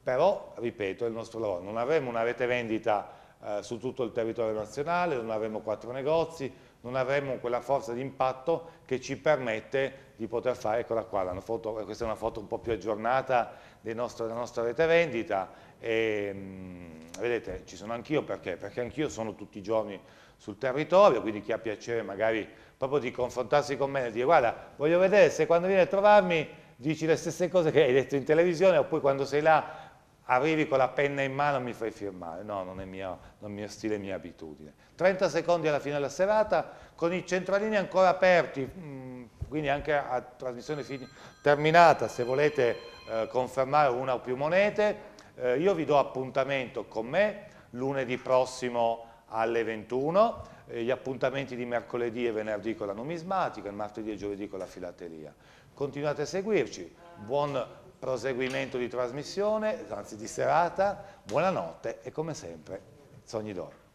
però, ripeto, è il nostro lavoro. Non avremo una rete vendita eh, su tutto il territorio nazionale, non avremo quattro negozi, non avremmo quella forza di impatto che ci permette di poter fare, eccola qua, foto, questa è una foto un po' più aggiornata nostro, della nostra rete vendita, e, ehm, vedete ci sono anch'io perché? Perché anch'io sono tutti i giorni sul territorio, quindi chi ha piacere magari proprio di confrontarsi con me e dire guarda voglio vedere se quando vieni a trovarmi dici le stesse cose che hai detto in televisione oppure quando sei là arrivi con la penna in mano e mi fai firmare, no, non è mio, non mio stile, mia abitudine. 30 secondi alla fine della serata, con i centralini ancora aperti, mm, quindi anche a trasmissione terminata, se volete eh, confermare una o più monete, eh, io vi do appuntamento con me lunedì prossimo alle 21, eh, gli appuntamenti di mercoledì e venerdì con la numismatica, il martedì e giovedì con la filateria. Continuate a seguirci, buon proseguimento di trasmissione, anzi di serata, buonanotte e come sempre, sogni d'oro.